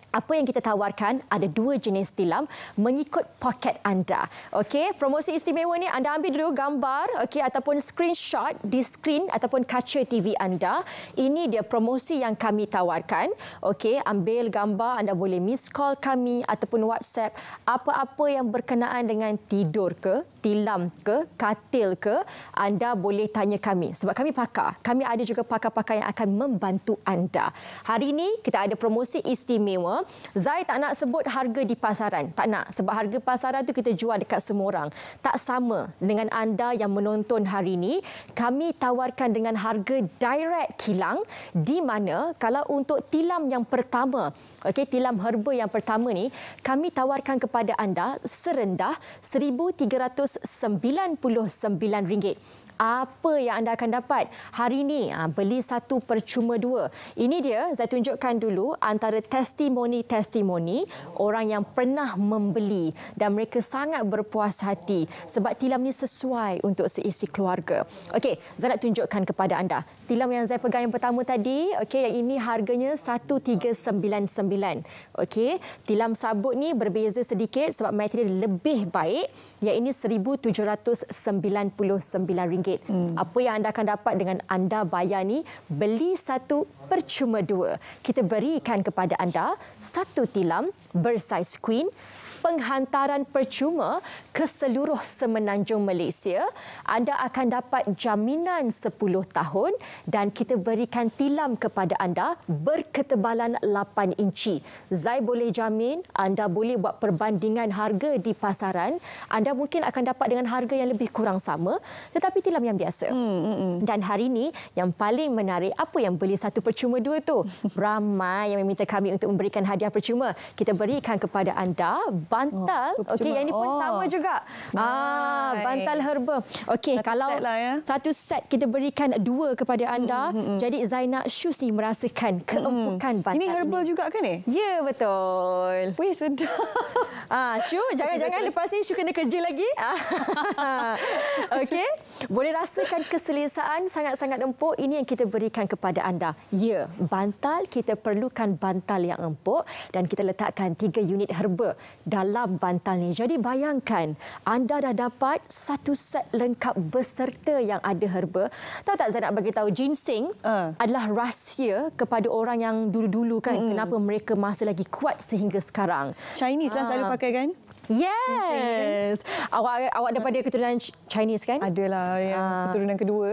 S16: apa yang kita tawarkan ada dua jenis tilam mengikut poket anda. Okey, promosi istimewa ni anda ambil dulu gambar okey ataupun screenshot di screen ataupun kaca TV anda. Ini dia promosi yang kami tawarkan. Okey, ambil gambar anda boleh miss call kami ataupun WhatsApp apa-apa yang berkenaan dengan tidur ke, tilam ke, katil ke, anda boleh tanya kami sebab kami pakar. Kami ada juga pakar-pakar yang akan membantu anda. Hari ini kita ada promosi istimewa Zai tak nak sebut harga di pasaran. Tak nak. Sebab harga pasaran tu kita jual dekat semua orang. Tak sama dengan anda yang menonton hari ini. Kami tawarkan dengan harga direct kilang di mana kalau untuk tilam yang pertama, okay, tilam herba yang pertama ni, kami tawarkan kepada anda serendah RM1,399 apa yang anda akan dapat hari ini ah, beli satu percuma dua. Ini dia saya tunjukkan dulu antara testimoni-testimoni orang yang pernah membeli dan mereka sangat berpuas hati sebab tilam ni sesuai untuk seisi keluarga. Okey, saya nak tunjukkan kepada anda. Tilam yang saya pegang yang pertama tadi, okey yang ini harganya 1399. Okey, tilam sabut ni berbeza sedikit sebab material lebih baik, yang ini 1799 ringgit ringgit. Hmm. Apa yang anda akan dapat dengan anda bayar ni beli satu percuma dua. Kita berikan kepada anda satu tilam bersaiz queen penghantaran percuma ke seluruh semenanjung Malaysia. Anda akan dapat jaminan 10 tahun dan kita berikan tilam kepada anda berketebalan 8 inci. Zai boleh jamin anda boleh buat perbandingan harga di pasaran. Anda mungkin akan dapat dengan harga yang lebih kurang sama tetapi tilam yang biasa. Hmm, hmm, hmm. Dan hari ini yang paling menarik apa yang beli satu percuma dua tu? <laughs> Ramai yang meminta kami untuk memberikan hadiah percuma. Kita berikan kepada anda bantal. Oh, okey, yang ini pun oh. sama juga. Ah, nice. Ah, bantal herba. Okey, kalau set lah, ya. satu set kita berikan dua kepada hmm, anda. Mm -hmm. Jadi Zainab Shoes hmm, hmm. ni merasakan keempukan mm. bantal. Ini herba juga kan ni? Ya, betul. Wih, sudah. <laughs> ah, Shu, jangan-jangan lepas ni Shu kena kerja lagi. <laughs> okey. Boleh rasakan keselesaan sangat-sangat empuk ini yang kita berikan kepada anda. Ya, bantal kita perlukan bantal yang empuk dan kita letakkan tiga unit herba dalam bantal ni. Jadi bayangkan anda dah dapat satu set lengkap beserta yang ada herba. Tahu tak saya nak bagi tahu ginseng uh. adalah rahsia kepada orang yang dulu-dulu kan mm. kenapa mereka masih lagi kuat sehingga sekarang. Chinese uh. lah ah. selalu pakai kan? Yes. Awak awak daripada keturunan Chinese kan? Adalah yang uh. keturunan kedua.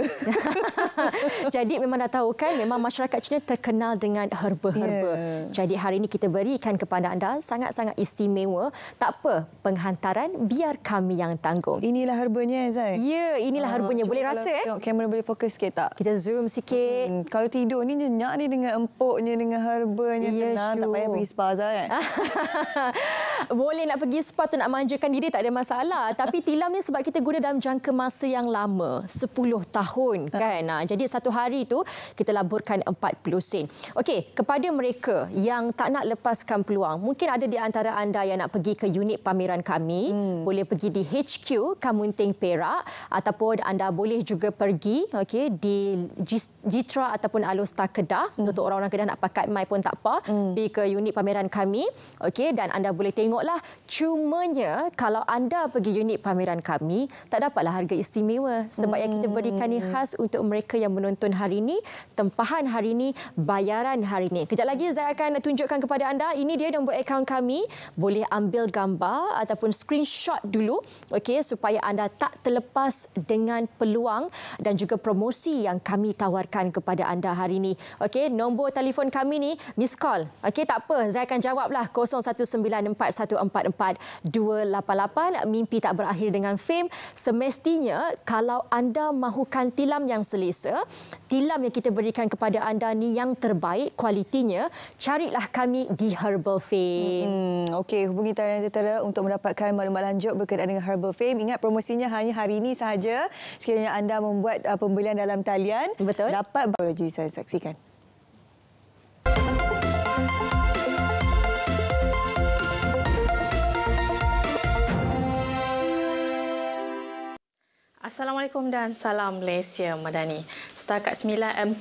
S16: <laughs> Jadi memang dah tahu kan memang masyarakat Cina terkenal dengan herba-herba. Yeah. Jadi hari ini kita berikan kepada anda sangat-sangat istimewa. Tak apa, penghantaran biar kami yang tanggung.
S2: Inilah herbanya Zain. Ya, yeah, inilah uh, herbanya. Boleh rasa eh? Kamera boleh fokus sikit tak? Kita zoom sikit. Hmm, kalau tidur ni nyenyak
S16: ni dengan empuknya dengan herbanya yeah, tenang, sure. tak payah pergi spa Zain. <laughs> boleh nak pergi spa kalau tak nak manjakan diri tak ada masalah tapi tilam ni sebab kita guna dalam jangka masa yang lama 10 tahun ha. kan ha, jadi satu hari tu kita laburkan 40 sen okey kepada mereka yang tak nak lepaskan peluang mungkin ada di antara anda yang nak pergi ke unit pameran kami hmm. boleh pergi di HQ Kamunting Perak ataupun anda boleh juga pergi okay di Jitra ataupun Alostar Kedah hmm. untuk orang-orang Kedah nak pakai mai pun tak apa hmm. pergi ke unit pameran kami okey dan anda boleh tengoklah cuma cumanya kalau anda pergi unit pameran kami tak dapatlah harga istimewa sebab hmm. yang kita berikan ini hmm. khas untuk mereka yang menonton hari ini tempahan hari ini bayaran hari ini kejap lagi saya akan tunjukkan kepada anda ini dia nombor akaun kami boleh ambil gambar ataupun screenshot dulu okay, supaya anda tak terlepas dengan peluang dan juga promosi yang kami tawarkan kepada anda hari ini Okay, nombor telefon kami ni miss call okey tak apa saya akan jawablah 019 288 mimpi tak berakhir dengan fame semestinya kalau anda mahukan tilam yang selesa tilam yang kita berikan kepada anda ni yang terbaik kualitinya carilah kami di Herbal Fame. Hmm, Okey hubungi
S2: talian tertera untuk mendapatkan maklumat lanjut berkenaan dengan Herbal Fame. Ingat promosinya hanya hari ini sahaja. Sekiranya anda membuat uh, pembelian dalam talian Betul. dapat biologi saya saksikan.
S17: Assalamualaikum dan salam Malaysia Madani. Setakat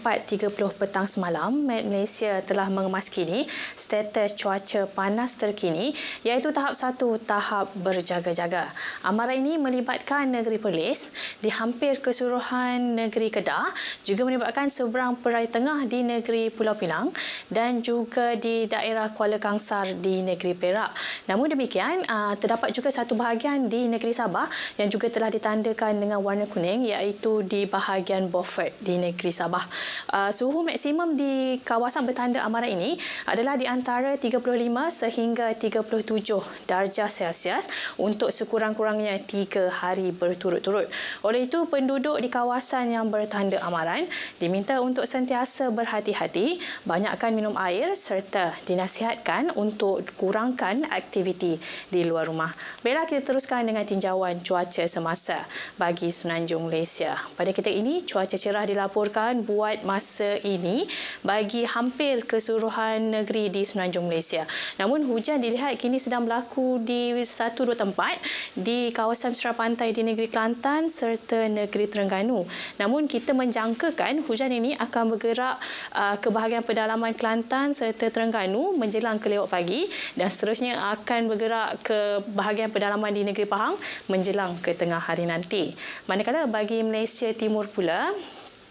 S17: 9.430 petang semalam, Met Malaysia telah mengemaskini status cuaca panas terkini iaitu tahap 1 tahap berjaga-jaga. Amaran ini melibatkan negeri Perlis di hampir keseluruhan negeri Kedah juga melibatkan seberang perai tengah di negeri Pulau Pinang dan juga di daerah Kuala Kangsar di negeri Perak. Namun demikian, ah, terdapat juga satu bahagian di negeri Sabah yang juga telah ditandakan dengan dengan warna kuning iaitu di bahagian Beaufort di negeri Sabah. Ah, suhu maksimum di kawasan bertanda amaran ini adalah di antara 35 sehingga 37 darjah Celsius untuk sekurang-kurangnya 3 hari berturut-turut. Oleh itu, penduduk di kawasan yang bertanda amaran diminta untuk sentiasa berhati-hati, banyakkan minum air serta dinasihatkan untuk kurangkan aktiviti di luar rumah. Baiklah, kita teruskan dengan tinjauan cuaca semasa bagi di Semenanjung Malaysia. Pada kita ini, cuaca cerah dilaporkan buat masa ini bagi hampir keseluruhan negeri di Semenanjung Malaysia. Namun hujan dilihat kini sedang berlaku di satu dua tempat di kawasan Serah Pantai di negeri Kelantan serta negeri Terengganu. Namun kita menjangkakan hujan ini akan bergerak uh, ke bahagian pedalaman Kelantan serta Terengganu menjelang kelewat pagi dan seterusnya akan bergerak ke bahagian pedalaman di negeri Pahang menjelang ke tengah hari nanti. Manakala bagi Malaysia Timur pula,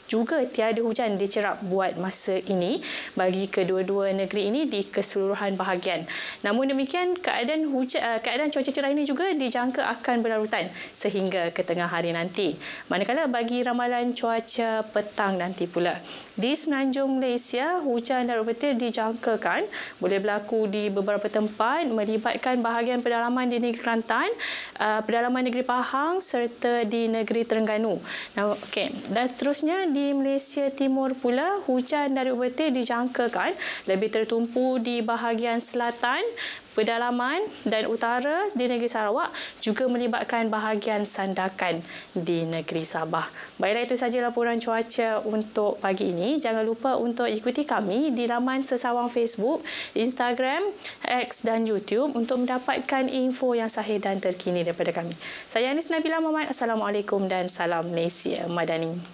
S17: juga tiada hujan dicerap buat masa ini bagi kedua-dua negeri ini di keseluruhan bahagian. Namun demikian, keadaan, hujan, eh, keadaan cuaca cerah ini juga dijangka akan berlarutan sehingga ke tengah hari nanti. Manakala bagi ramalan cuaca petang nanti pula. Di semenanjung Malaysia, hujan darurat petir dijangkakan boleh berlaku di beberapa tempat melibatkan bahagian pedalaman di negeri Kelantan, eh, pedalaman negeri Pahang serta di negeri Terengganu. Okay. Dan seterusnya, di Malaysia Timur pula hujan dari UBT dijangkakan lebih tertumpu di bahagian selatan pedalaman dan utara di negeri Sarawak juga melibatkan bahagian Sandakan di negeri Sabah. Baiklah itu sahaja laporan cuaca untuk pagi ini. Jangan lupa untuk ikuti kami di laman sesawang Facebook, Instagram, X dan YouTube untuk mendapatkan info yang sahih dan terkini daripada kami. Saya Anis Nabila Muhammad. Assalamualaikum dan salam Malaysia Madani.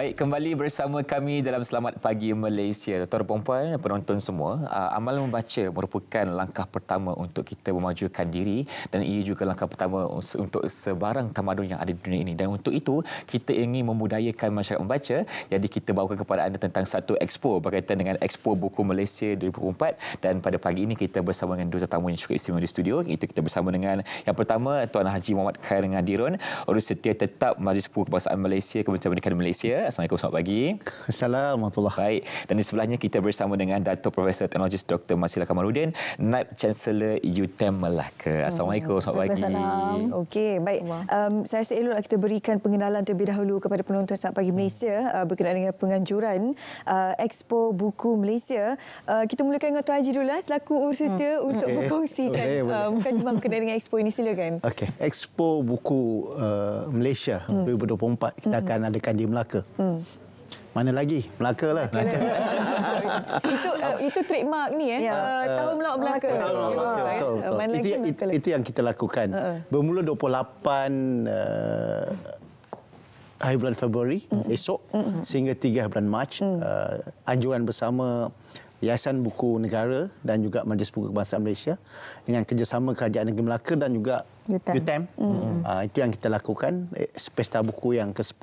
S1: Baik, kembali bersama kami dalam Selamat Pagi Malaysia. Tuan perempuan, penonton semua, uh, amal membaca merupakan langkah pertama untuk kita memajukan diri dan ia juga langkah pertama untuk sebarang tamadun yang ada di dunia ini. Dan untuk itu, kita ingin memudayakan masyarakat membaca. Jadi kita bawakan kepada anda tentang satu expo berkaitan dengan Expo Buku Malaysia 2024 dan pada pagi ini kita bersama dengan dua tetamu yang cukup istimewa di studio. Itu kita bersama dengan yang pertama, Tuan Haji Muhammad Khair Ngadirun, Orang Setia Tetap Majlis Buku Kebangsaan Malaysia, Kementerian Pendidikan Malaysia. Assalamualaikum, selamat pagi. Assalamualaikum Baik, dan di sebelahnya kita bersama dengan Dato' Profesor Teknologis Dr. Masila Kamaludin, Naib Chancellor UTM Melaka. Assalamualaikum, selamat
S2: pagi. Assalamualaikum. Okey, baik. Um, saya rasa eloklah kita berikan pengenalan terlebih dahulu kepada penonton Selamat Pagi Malaysia uh, berkenaan dengan penganjuran uh, Expo Buku Malaysia. Uh, kita mulakan dengan Tuan Haji dululah selaku urserta hmm. untuk okay. berkongsikan okay, um, kan berkenaan dengan Expo ini. Silakan.
S18: Okey, Expo Buku uh, Malaysia 2024 hmm. kita hmm. akan adakan di Melaka. Mana lagi? Melaka lah.
S2: <laughs> itu uh, itu trademark ni eh. Ya. Uh, tahun Melaka. Melaka. Tahun eh?
S18: itu, lagi yang kita lakukan. Uh-uh. Bermula 28 uh, hari bulan Februari, mm. esok, mm. sehingga 3 bulan Mac. Mm. Uh, anjuran bersama Yayasan Buku Negara dan juga Majlis Buku Kebangsaan Malaysia dengan kerjasama Kerajaan Negeri Melaka dan juga
S8: UTEM. UTEM. Mm. Uh, hmm.
S18: ah, itu yang kita lakukan. Eh, Pesta buku yang ke-10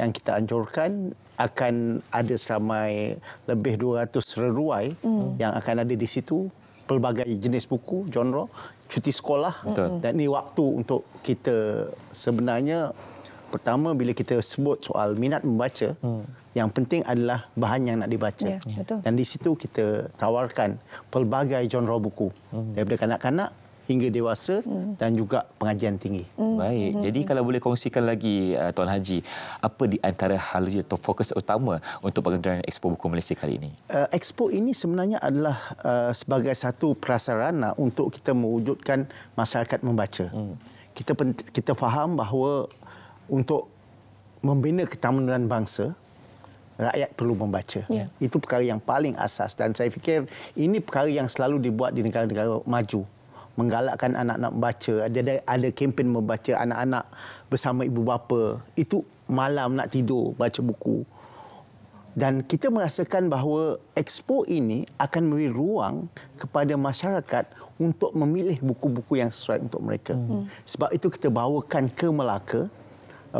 S18: yang kita anjurkan akan ada seramai lebih 200 reruai mm. yang akan ada di situ. Pelbagai jenis buku, genre, cuti sekolah. Betul. Dan ini waktu untuk kita sebenarnya Pertama bila kita sebut soal minat membaca, hmm. yang penting adalah bahan yang nak dibaca. Ya, ya, betul. Dan di situ kita tawarkan pelbagai genre buku hmm. daripada kanak-kanak hingga dewasa hmm. dan juga pengajian tinggi. Hmm. Baik. Hmm. Jadi
S1: kalau boleh kongsikan lagi uh, Tuan Haji, apa di antara hal atau fokus utama untuk pengadaran Expo Buku Malaysia kali ini?
S18: Uh, Expo ini sebenarnya adalah uh, sebagai satu prasarana untuk kita mewujudkan masyarakat membaca. Hmm. Kita kita faham bahawa untuk membina ketamunan bangsa rakyat perlu membaca. Ya. Itu perkara yang paling asas dan saya fikir ini perkara yang selalu dibuat di negara-negara maju menggalakkan anak-anak membaca ada ada, ada kempen membaca anak-anak bersama ibu bapa itu malam nak tidur baca buku dan kita merasakan bahawa expo ini akan memberi ruang kepada masyarakat untuk memilih buku-buku yang sesuai untuk mereka hmm. sebab itu kita bawakan ke Melaka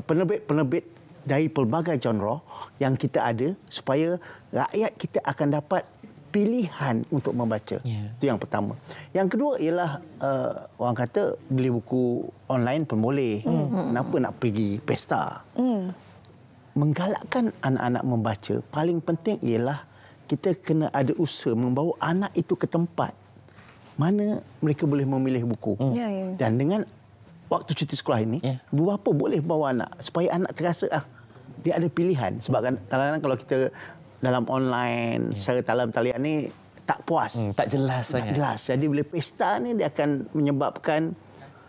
S18: penerbit-penerbit eh, dari pelbagai genre yang kita ada supaya rakyat kita akan dapat pilihan untuk membaca. Ya. Itu yang pertama. Yang kedua ialah uh, orang kata beli buku online pun boleh. mm Kenapa nak pergi pesta? Mm. Menggalakkan anak-anak membaca paling penting ialah kita kena ada usaha membawa anak itu ke tempat mana mereka boleh memilih buku. Mm. Yeah, yeah. Dan dengan waktu cuti sekolah ini, ibu yeah. bapa boleh bawa anak supaya anak terasa ah dia ada pilihan sebab kan kadang-kadang kalau kita dalam online yeah. secara talam talian ni tak puas, hmm, tak jelas tak Jelas. Jadi bila pesta ni dia akan menyebabkan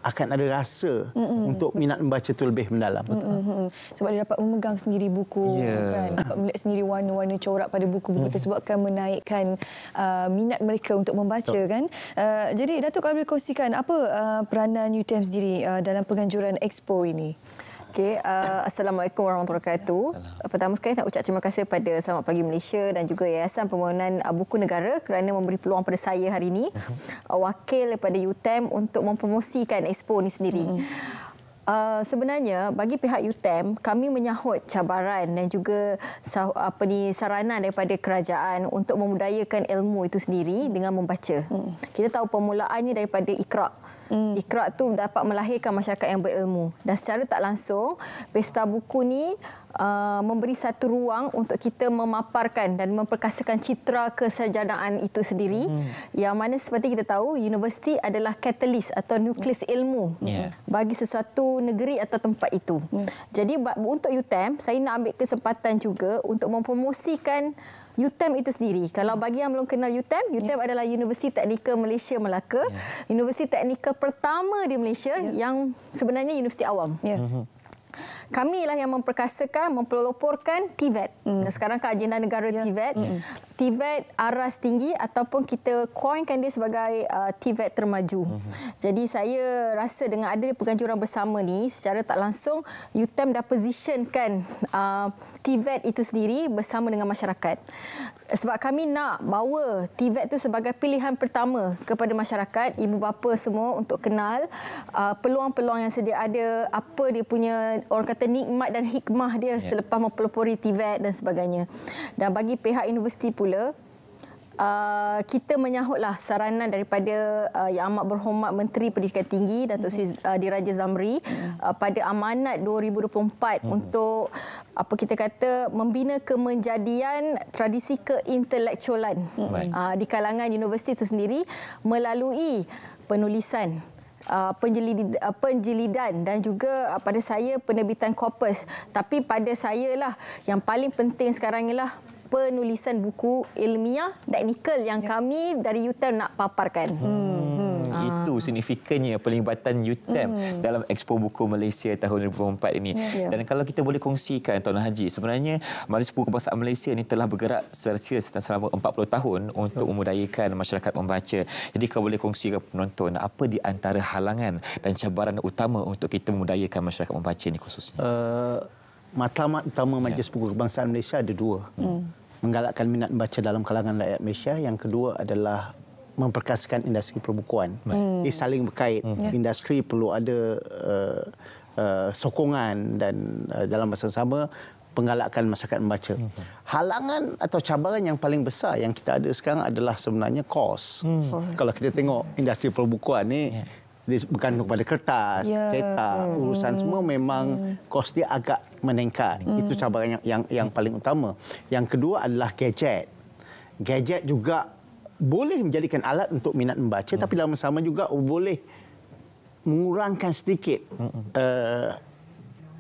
S18: akan ada rasa mm-hmm. untuk minat membaca itu lebih mendalam.
S2: Mm-hmm. Sebab dia dapat memegang sendiri buku, yeah. kan? dapat melihat sendiri warna-warna corak pada buku-buku tersebut mm. akan menaikkan uh, minat mereka untuk membaca. Kan? Uh, jadi, Datuk, kalau boleh kongsikan apa uh, peranan UTM sendiri uh, dalam penganjuran Expo ini? Okey, uh, assalamualaikum warahmatullahi wabarakatuh.
S19: Assalamualaikum. Pertama sekali nak ucap terima kasih kepada Selamat Pagi Malaysia dan juga Yayasan Pembangunan uh, Buku Negara kerana memberi peluang pada saya hari ini <laughs> uh, wakil daripada UTEM untuk mempromosikan expo ini sendiri. Hmm. Uh, sebenarnya bagi pihak UTEM kami menyahut cabaran dan juga sah- apa ni saranan daripada kerajaan untuk memudayakan ilmu itu sendiri dengan membaca. Hmm. Kita tahu permulaannya daripada Iqra. Hmm. Ikra tu dapat melahirkan masyarakat yang berilmu. Dan secara tak langsung, pesta buku ni uh, memberi satu ruang untuk kita memaparkan dan memperkasakan citra kesejarahan itu sendiri. Hmm. Yang mana seperti kita tahu, universiti adalah katalis atau nukleus ilmu yeah. bagi sesuatu negeri atau tempat itu. Hmm. Jadi untuk UTEM saya nak ambil kesempatan juga untuk mempromosikan UTEM itu sendiri. Kalau hmm. bagi yang belum kenal UTEM, hmm. UTEM yeah. adalah Universiti Teknikal Malaysia Melaka. Yeah. Universiti Teknikal pertama di Malaysia yeah. yang sebenarnya universiti awam. Yeah. Mm -hmm. Kami kamilah yang memperkasakan mempeloporkan Tibet. Hmm. Sekarang ke kan agenda negara yeah. Tibet. Hmm. Tibet aras tinggi ataupun kita coinkan dia sebagai uh, Tibet termaju. Hmm. Jadi saya rasa dengan ada penganjuran bersama ni secara tak langsung UTEM dah positionkan uh, Tibet itu sendiri bersama dengan masyarakat. Sebab kami nak bawa Tibet itu sebagai pilihan pertama kepada masyarakat, ibu bapa semua untuk kenal uh, peluang-peluang yang sedia ada, apa dia punya orang kata kata nikmat dan hikmah dia yeah. selepas mempelopori TVET dan sebagainya. Dan bagi pihak universiti pula, Uh, kita menyahutlah saranan daripada uh, yang amat berhormat Menteri Pendidikan Tinggi Datuk Seri mhm. uh, Diraja Zamri mhm. uh, pada amanat 2024 hmm. untuk apa kita kata membina kemenjadian tradisi keintelektualan hmm. uh, di kalangan universiti itu sendiri melalui penulisan Uh, uh, penjelidan dan juga uh, pada saya penerbitan corpus. Tapi pada saya lah yang paling penting sekarang ialah penulisan buku ilmiah teknikal yang ya. kami dari UTM e nak paparkan. Hmm uh. itu
S1: signifikannya pelibatan UTEM mm. dalam Expo Buku Malaysia tahun 2004 ini. Yeah. Ya. Dan kalau kita boleh kongsikan Tuan Haji, sebenarnya Majlis Buku bahasa Malaysia ini telah bergerak serius dan selama 40 tahun untuk ya. memudayakan masyarakat membaca. Jadi kalau boleh kongsikan penonton, apa di antara halangan dan cabaran utama untuk kita memudayakan masyarakat membaca ini khususnya?
S18: Uh. Matlamat utama ya. Majlis Buku Kebangsaan Malaysia ada dua. Hmm. Menggalakkan minat membaca dalam kalangan rakyat Malaysia. Yang kedua adalah memperkasakan industri perbukuan. Ini hmm. hmm. saling berkait. Hmm. Ya. Industri perlu ada uh, uh, sokongan dan uh, dalam masa sama penggalakan masyarakat membaca. Hmm. Halangan atau cabaran yang paling besar yang kita ada sekarang adalah sebenarnya kos. Hmm. Kalau kita tengok industri perbukuan ni yeah. bukan kepada kertas, yeah. cetak, hmm. urusan semua memang hmm. kos dia agak meningkat. Hmm. Itu cabaran yang yang, yang paling utama. Yang kedua adalah gadget. Gadget juga boleh menjadikan alat untuk minat membaca hmm. tapi dalam sama juga boleh mengurangkan sedikit hmm. uh,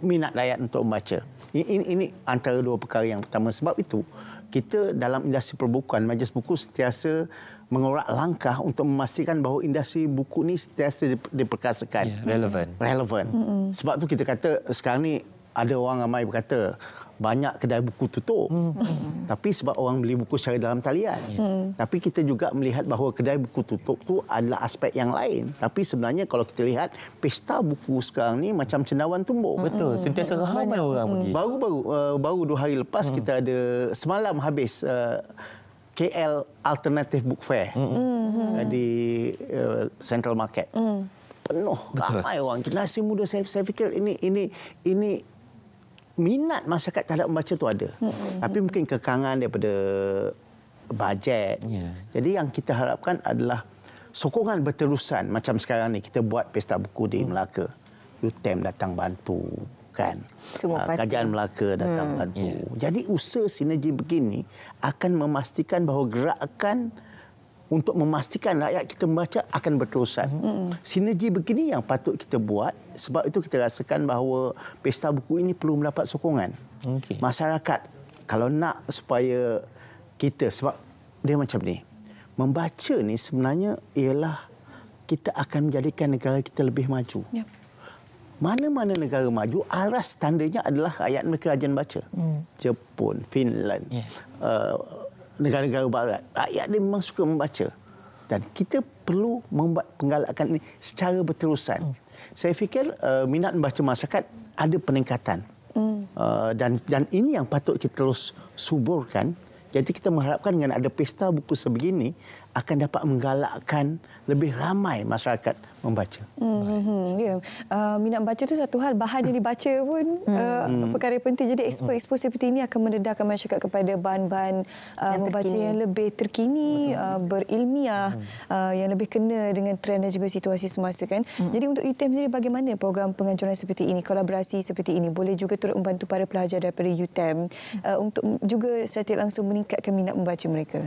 S18: minat rakyat untuk membaca. Ini, ini, ini antara dua perkara yang pertama sebab itu kita dalam industri perbukuan majlis buku sentiasa mengorak langkah untuk memastikan bahawa industri buku ni sentiasa diperkasakan yeah, relevan. Relevan. Mm-hmm. Sebab tu kita kata sekarang ni ada orang ramai berkata banyak kedai buku tutup. Hmm. hmm. Tapi sebab orang beli buku secara dalam talian. Hmm. hmm. Tapi kita juga melihat bahawa kedai buku tutup tu adalah aspek yang lain. Tapi sebenarnya kalau kita lihat pesta buku sekarang ni macam cendawan tumbuh. Hmm. Betul. Sentiasa ramai orang hmm. pergi. Baru-baru eh, baru baru, uh, hari lepas hmm. kita ada semalam habis eh, KL Alternative Book Fair. Hmm. di eh, Central Market.
S20: Hmm. Penuh.
S18: Betul. Ramai orang generasi muda saya saya fikir ini ini ini minat masyarakat terhadap membaca tu ada. Hmm. Tapi mungkin kekangan daripada bajet. Yeah. Jadi yang kita harapkan adalah sokongan berterusan macam sekarang ni kita buat pesta buku di hmm. Melaka. utem datang bantu kan. Semua uh, ah, Kerajaan Melaka datang hmm. bantu. Yeah. Jadi usaha sinergi begini akan memastikan bahawa gerakan untuk memastikan rakyat kita membaca akan berterusan. Mm -hmm. Sinergi begini yang patut kita buat sebab itu kita rasakan bahawa pesta buku ini perlu mendapat sokongan. Okay. Masyarakat kalau nak supaya kita sebab dia macam ni. Membaca ni sebenarnya ialah kita akan menjadikan negara kita lebih maju. Mana-mana yep. negara maju aras tandanya adalah rakyat mereka rajin baca. Mm. Jepun, Finland, yeah. uh, negara-negara barat. Rakyat dia memang suka membaca. Dan kita perlu membuat penggalakan ini secara berterusan. Hmm. Saya fikir uh, minat membaca masyarakat ada peningkatan. Hmm. Uh, dan dan ini yang patut kita terus suburkan. Jadi kita mengharapkan dengan ada pesta buku sebegini, akan dapat menggalakkan lebih ramai masyarakat membaca.
S2: Mm-hmm. Hmm, yeah. uh, minat baca itu satu hal. Bahan yang dibaca pun hmm. uh, hmm. perkara penting. Jadi ekspo-ekspo seperti ini akan mendedahkan masyarakat kepada bahan-bahan uh, membaca terkini. yang lebih terkini, uh, berilmiah, mm. uh, yang lebih kena dengan trend dan juga situasi semasa. kan. Mm. Jadi untuk UTEM sendiri bagaimana program penganjuran seperti ini, kolaborasi seperti ini boleh juga turut membantu para pelajar daripada UTM e uh, untuk juga secara langsung meningkatkan minat membaca mereka?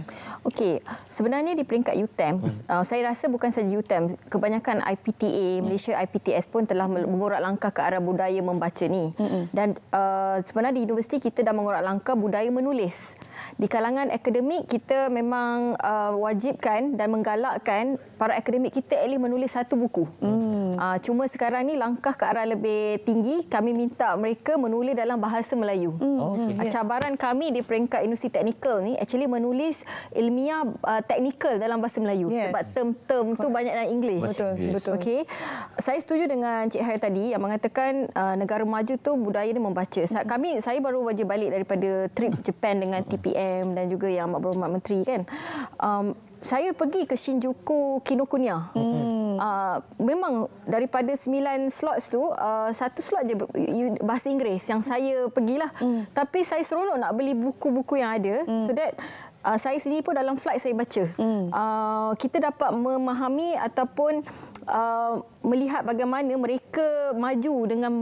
S2: Okey, sebenarnya
S19: di peringkat UTEM, Hmm. Uh, saya rasa bukan saja UTEM, kebanyakan IPTA hmm. Malaysia IPTS pun telah mengorak langkah ke arah budaya membaca ni. Hmm. Dan uh, sebenarnya di universiti kita dah mengorak langkah budaya menulis. Di kalangan akademik kita memang uh, wajibkan dan menggalakkan para akademik kita at least menulis satu buku. Hmm. Uh, cuma sekarang ni langkah ke arah lebih tinggi, kami minta mereka menulis dalam bahasa Melayu. Okay. Hmm. Uh, cabaran kami di peringkat industri teknikal ni actually menulis ilmiah uh, teknikal technical dalam bahasa Melayu yes. sebab term-term tu banyak dalam English. Betul, yes. betul. Okey. Saya setuju dengan Cik Hai tadi yang mengatakan uh, negara maju tu budaya dia membaca. Saat mm-hmm. kami saya baru saja balik daripada trip Jepun dengan TPM mm-hmm. dan juga yang Mak Berhormat Menteri kan. Um, saya pergi ke Shinjuku Kinokuniya. Hmm. Uh, memang daripada sembilan slot tu, uh, satu slot je bahasa Inggeris yang saya pergilah. Hmm. Tapi saya seronok nak beli buku-buku yang ada. Hmm. So that uh, saya sendiri pun dalam flight saya baca. Hmm. Uh, kita dapat memahami ataupun uh, melihat bagaimana mereka maju dengan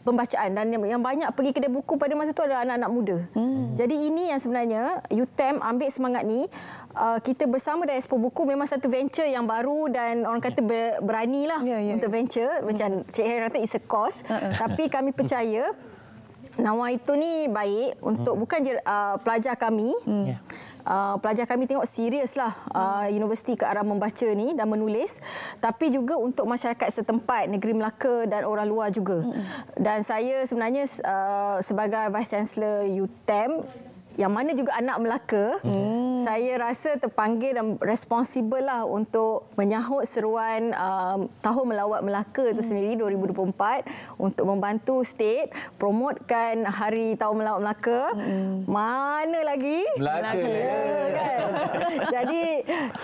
S19: pembacaan dan yang banyak pergi kedai buku pada masa itu adalah anak-anak muda. Hmm. Jadi ini yang sebenarnya UTEM ambil semangat ni uh, kita bersama dengan Expo Buku memang satu venture yang baru dan orang kata ber, beranilah yeah, yeah. untuk venture hmm. macam Cik Hera kata it's a cost uh-uh. tapi kami percaya nawa itu ni baik untuk hmm. bukan je uh, pelajar kami. Hmm. Yeah uh, pelajar kami tengok seriuslah uh, ah, universiti ke arah membaca ni dan menulis tapi juga untuk masyarakat setempat negeri Melaka dan orang luar juga. Hmm. Dan saya sebenarnya uh, sebagai vice chancellor UTEM yang mana juga anak Melaka, hmm. saya rasa terpanggil dan responsibel lah untuk menyahut seruan um, Tahun Melawat Melaka itu hmm. sendiri 2024 untuk membantu state promotkan Hari Tahun Melawat Melaka. Hmm. Mana lagi?
S8: Melaka. Melaka ya. kan? <laughs> Jadi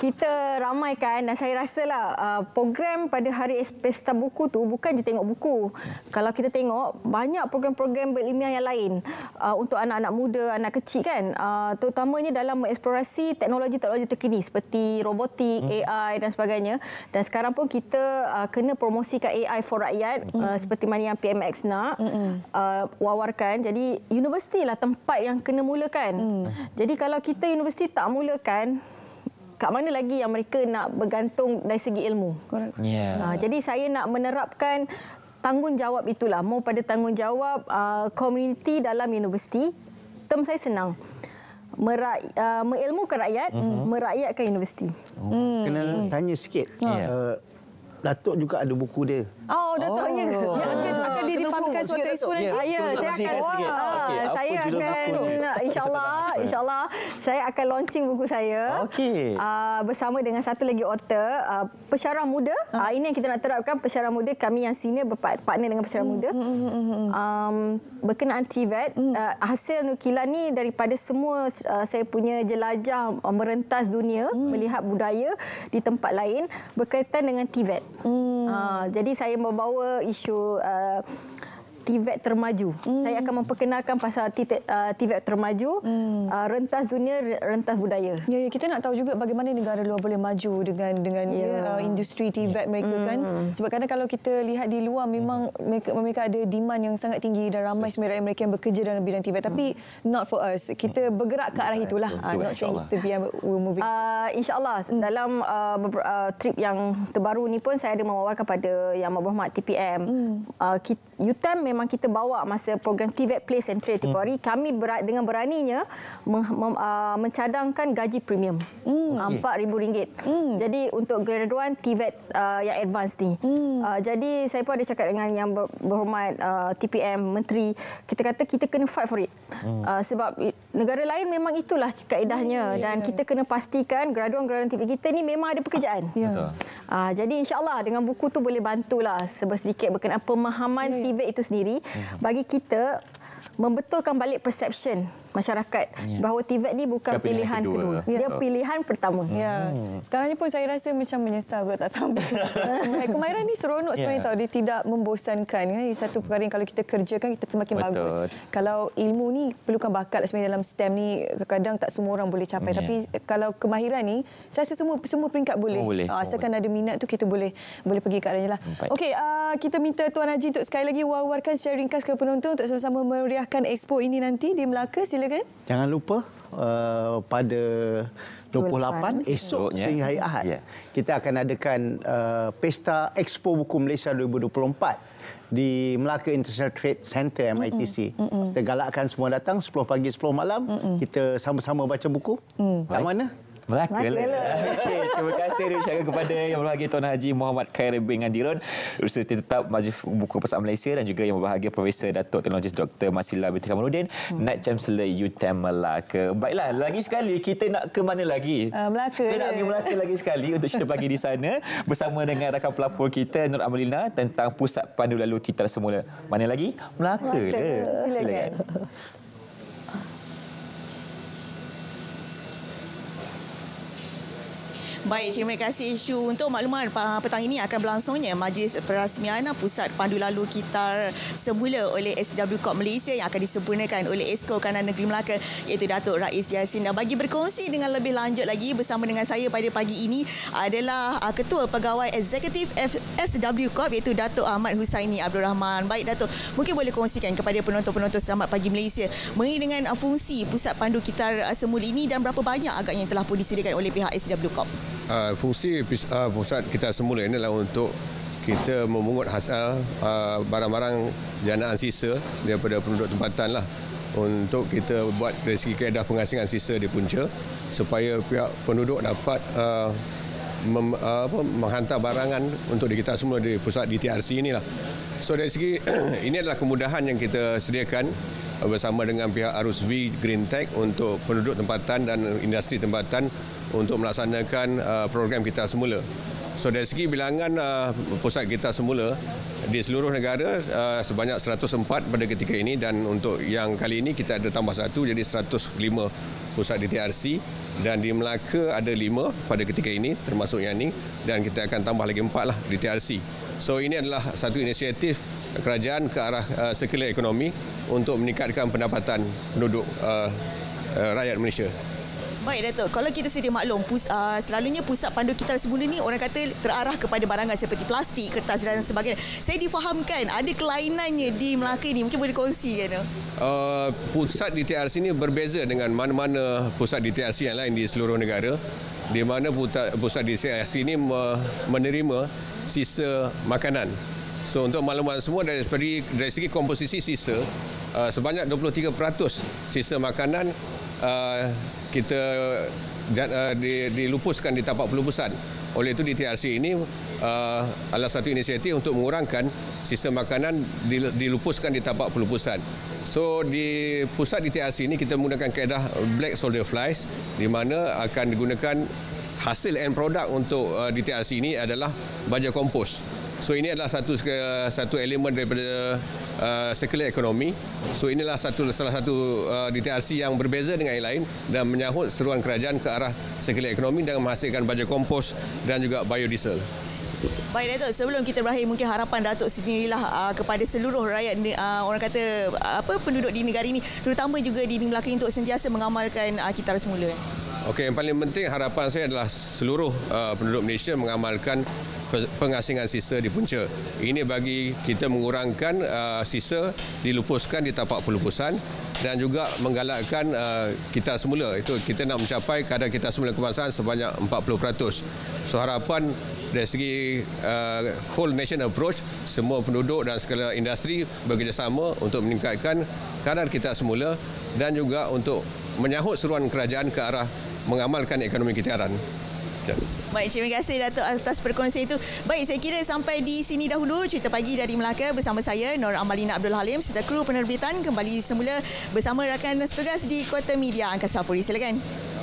S19: kita ramaikan dan saya rasalah uh, program pada Hari Pesta Buku tu bukan je tengok buku. Kalau kita tengok banyak program-program berilmiah yang lain uh, untuk anak-anak muda, anak kecil kecil kan uh, terutamanya dalam mengeksplorasi teknologi-teknologi terkini seperti robotik, hmm. AI dan sebagainya dan sekarang pun kita uh, kena promosikan AI for rakyat hmm. uh, seperti mana yang PMX nak hmm. uh, wawarkan jadi universiti lah tempat yang kena mulakan hmm. jadi kalau kita universiti tak mulakan kat mana lagi yang mereka nak bergantung dari segi ilmu yeah. Ya. uh, jadi saya nak menerapkan tanggungjawab itulah mau pada tanggungjawab uh, komuniti dalam universiti term saya senang. Merak, uh, meilmukan rakyat, uh-huh. merakyatkan universiti.
S18: Oh. Hmm. Kena tanya sikit. Yeah. Hmm. Uh, Datuk juga ada buku dia.
S2: Oh,
S17: Datuknya. Oh. Ya, akan dia dipamerkan suatu ekspo nanti. Ya, ya saya akan. Wah, okay. saya
S19: akan <laughs> insyaAllah insyaAllah saya akan launching buku saya. Okey. Uh, bersama dengan satu lagi author, uh, ah, pesyarah muda. Uh, ini yang kita nak terapkan pesyarah muda kami yang senior berpartner dengan pesyarah hmm, muda. Hmm, hmm, um, berkenaan TVET, uh, e hasil nukilan ni daripada semua uh, saya punya jelajah merentas dunia, melihat budaya di tempat lain berkaitan dengan TVET. Hmm. Uh, jadi saya membawa isu uh, TVET termaju. Hmm. Saya akan memperkenalkan pasal uh,
S2: TVET termaju, hmm. uh, rentas dunia, rentas budaya. Ya, ya, kita nak tahu juga bagaimana negara luar boleh maju dengan dengan ya. Ya, uh, industri TVET mereka hmm. kan. Sebab kadang kalau kita lihat di luar memang mereka, mereka ada demand yang sangat tinggi dan ramai sebenarnya mereka yang bekerja dalam bidang TVET. Tapi hmm. not for us. Kita hmm. bergerak ke arah itulah. Ah, ah, hmm. Uh, not InsyaAllah
S19: dalam trip yang terbaru ni pun saya ada mewawal kepada Yang Mahmud TPM. Hmm. Uh, kita UTEM memang kita bawa masa program TVET Place and Trade Tipuari. Hmm. Kami berat, dengan beraninya mem, mem, uh, ah, mencadangkan gaji premium RM4,000. Hmm. Hmm. Jadi untuk graduan TVET uh, ah, yang advance ni. Hmm. Uh, jadi saya pun ada cakap dengan yang ber, berhormat uh, TPM, Menteri. Kita kata kita kena fight for it. Hmm. Uh, sebab negara lain memang itulah kaedahnya. Hmm. Dan ya, ya. kita kena pastikan graduan-graduan TVET kita ni memang ada pekerjaan. Yeah. Ya. Uh, jadi insyaAllah dengan buku tu boleh bantulah sebesar sedikit berkenaan pemahaman yeah elevate itu sendiri hmm. bagi kita membetulkan balik perception masyarakat yeah. bahawa TVET ni bukan pilihan, pilihan kedua, kedua. Yeah. dia ya. pilihan pertama. Hmm. Ya. Yeah.
S2: Sekarang ni pun saya rasa macam menyesal pula tak sambung. <laughs> Kemahiran ni seronok yeah. sebenarnya tahu dia tidak membosankan kan. Satu perkara yang kalau kita kerjakan kita semakin Betul. bagus. Kalau ilmu ni perlukan bakat lah sebenarnya dalam STEM ni kadang tak semua orang boleh capai yeah. tapi kalau kemahiran ni saya rasa semua semua peringkat boleh. Semua boleh. Ah, asalkan semua ada minat tu kita boleh boleh pergi ke arahnya lah. Okay, uh, ah, kita minta Tuan Haji untuk sekali lagi wawarkan secara ringkas ke penonton untuk sama-sama meriahkan expo ini nanti di Melaka. Sila dengan?
S18: Jangan lupa uh, pada 28, 28. esok yeah. sehingga hari Ahad. Yeah. Kita akan adakan uh, Pesta Expo Buku Malaysia 2024 di Melaka International Trade Center MITC. Mm-mm. Mm-mm. Kita galakkan semua datang 10 pagi 10 malam Mm-mm. kita sama-sama baca buku. Mm. Kat mana? Melaka lah.
S1: Okay, terima kasih diucapkan kepada Yang Berbahagia Tuan Haji Muhammad Khairi bin Andiron, Universiti Tetap Majlis Buku Pasal Malaysia dan juga Yang Berbahagia Profesor Datuk Teknologis Dr. Masila Binti Kamaluddin, hmm. Night Chancellor UTM Melaka. Baiklah, lagi sekali kita nak ke mana lagi? Uh,
S2: Melaka. Kita nak ke Melaka
S1: lagi sekali untuk cerita pagi di sana bersama dengan rakan pelapor kita Nur Amalina tentang pusat pandu lalu kita semula. Mana lagi? Melaka. Melaka. Silakan. Silakan.
S21: Baik, terima kasih Isu. Untuk makluman petang ini akan berlangsungnya Majlis Perasmian Pusat Pandu Lalu Kitar semula oleh SW Corp Malaysia yang akan disempurnakan oleh Esko Kanan Negeri Melaka iaitu Datuk Rais Yassin. Dan bagi berkongsi dengan lebih lanjut lagi bersama dengan saya pada pagi ini adalah ah, Ketua Pegawai Eksekutif SW Corp iaitu Datuk Ahmad Husaini Abdul Rahman. Baik Datuk, mungkin boleh kongsikan kepada penonton-penonton selamat pagi Malaysia mengenai dengan ah, fungsi Pusat Pandu Kitar ah, semula ini dan berapa banyak agaknya yang telah pun disediakan oleh pihak SW Corp
S22: uh, fungsi uh, pusat kita semula ini adalah untuk kita memungut hasil uh, ah, barang-barang janaan sisa daripada penduduk tempatan lah untuk kita buat dari segi kaedah pengasingan sisa di punca supaya pihak penduduk dapat uh, mem, uh, apa, menghantar barangan untuk kita semua di pusat DTRC lah, So dari segi <clears throat> ini adalah kemudahan yang kita sediakan Uh, bersama dengan pihak Arus V Green Tech untuk penduduk tempatan dan industri tempatan untuk melaksanakan uh, program kita semula. So dari segi bilangan uh, pusat kita semula di seluruh negara sebanyak 104 pada ketika ini dan untuk yang kali ini kita ada tambah satu jadi 105 pusat di TRC dan di Melaka ada 5 pada ketika ini termasuk yang ini dan kita akan tambah lagi 4 lah di TRC. So ini adalah satu inisiatif kerajaan ke arah sekular ekonomi untuk meningkatkan pendapatan penduduk uh, uh, rakyat Malaysia.
S21: Baik Dato', kalau kita sedia maklum, pus, uh, selalunya pusat pandu kita sebelum ini orang kata terarah kepada barangan seperti plastik, kertas dan sebagainya. Saya difahamkan ada kelainannya di Melaka ini, mungkin boleh kongsi kan?
S22: Uh, pusat di TRC ini berbeza dengan mana-mana pusat di TRC yang lain di seluruh negara. Di mana pusat di TRC ini menerima sisa makanan So untuk makluman semua dari segi, dari segi komposisi sisa uh, sebanyak 23% sisa makanan uh, kita uh, dilupuskan di tapak pelupusan. Oleh itu di TRC ini uh, adalah satu inisiatif untuk mengurangkan sisa makanan dilupuskan di tapak pelupusan. So di pusat di TRC ini kita menggunakan kaedah black soldier flies di mana akan digunakan hasil end product untuk uh, di TRC ini adalah baja kompos. So ini adalah satu uh, satu elemen daripada uh, circular economy. So inilah satu salah satu uh, DTRC yang berbeza dengan yang lain dan menyahut seruan kerajaan ke arah circular economy dengan menghasilkan baja kompos dan juga biodiesel.
S21: Baik Datuk, sebelum kita berakhir mungkin harapan Datuk sendirilah uh, kepada seluruh rakyat uh, orang kata uh, apa penduduk di negara ini terutama juga di Melaka untuk sentiasa mengamalkan uh, kita semula.
S22: Okey, yang paling penting harapan saya adalah seluruh uh, penduduk Malaysia mengamalkan pengasingan sisa di punca. Ini bagi kita mengurangkan uh, sisa dilupuskan di tapak pelupusan dan juga menggalakkan uh, kita semula. Itu kita nak mencapai kadar kita semula kebangsaan sebanyak 40%. So harapan dari segi uh, whole nation approach, semua penduduk dan segala industri bekerjasama untuk meningkatkan kadar kita semula dan juga untuk menyahut seruan kerajaan ke arah mengamalkan ekonomi kitaran. Ya.
S21: Baik, terima kasih Datuk atas perkongsian itu. Baik, saya kira sampai di sini dahulu cerita pagi dari Melaka bersama saya Nur Amalina Abdul Halim serta kru penerbitan kembali semula bersama rakan setugas di Kota Media Angkasa Puri. Silakan. Silakan.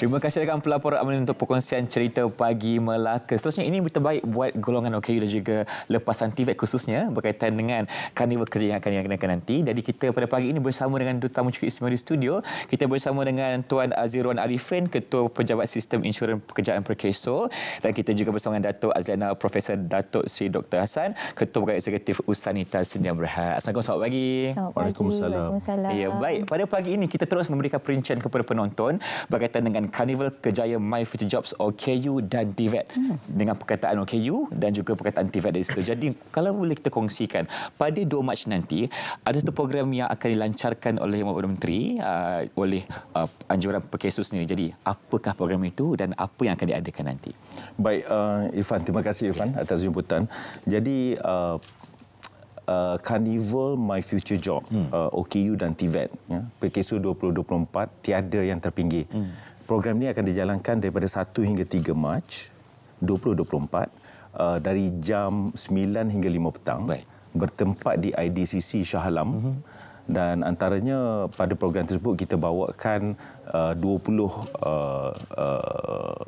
S1: Terima kasih dengan pelaporan Amin untuk perkongsian cerita pagi Melaka. Seterusnya ini baik buat golongan OKU dan juga lepasan TVET khususnya berkaitan dengan karnival kerja yang akan dilakukan nanti. Jadi kita pada pagi ini bersama dengan Duta Mucuk Ismail di studio. Kita bersama dengan Tuan Azirwan Arifin, Ketua Pejabat Sistem Insurans Pekerjaan Perkeso. Dan kita juga bersama dengan Datuk Azlana, Profesor Datuk Sri Dr. Hassan Ketua Pegawai Eksekutif Usanita Sendian Berhad. Assalamualaikum, selamat pagi. Selamat pagi. Waalaikumsalam.
S23: Waalaikumsalam. Ya, baik,
S1: pada pagi ini kita terus memberikan perincian kepada penonton berkaitan dengan Carnival Kejaya My Future Jobs OKU dan TVET e hmm. dengan perkataan OKU dan juga perkataan TVET e dari situ. Jadi kalau boleh kita kongsikan pada 2 Mac nanti ada satu program yang akan dilancarkan oleh Yang Perdana Menteri uh, oleh uh, anjuran Perkesus ini. Jadi apakah program itu dan apa yang akan diadakan nanti?
S23: Baik, uh, Irfan. Terima kasih Irfan yeah. atas jemputan. Jadi uh, Uh, Carnival My Future Job, hmm. uh, OKU dan TVET. E ya. PKSU 2024, tiada yang terpinggir. Hmm program ini akan dijalankan daripada 1 hingga 3 Mac 2024 uh, dari jam 9 hingga 5 petang Baik. bertempat di IDCC Shah Alam mm-hmm. dan antaranya pada program tersebut kita bawakan uh, 20 uh, uh,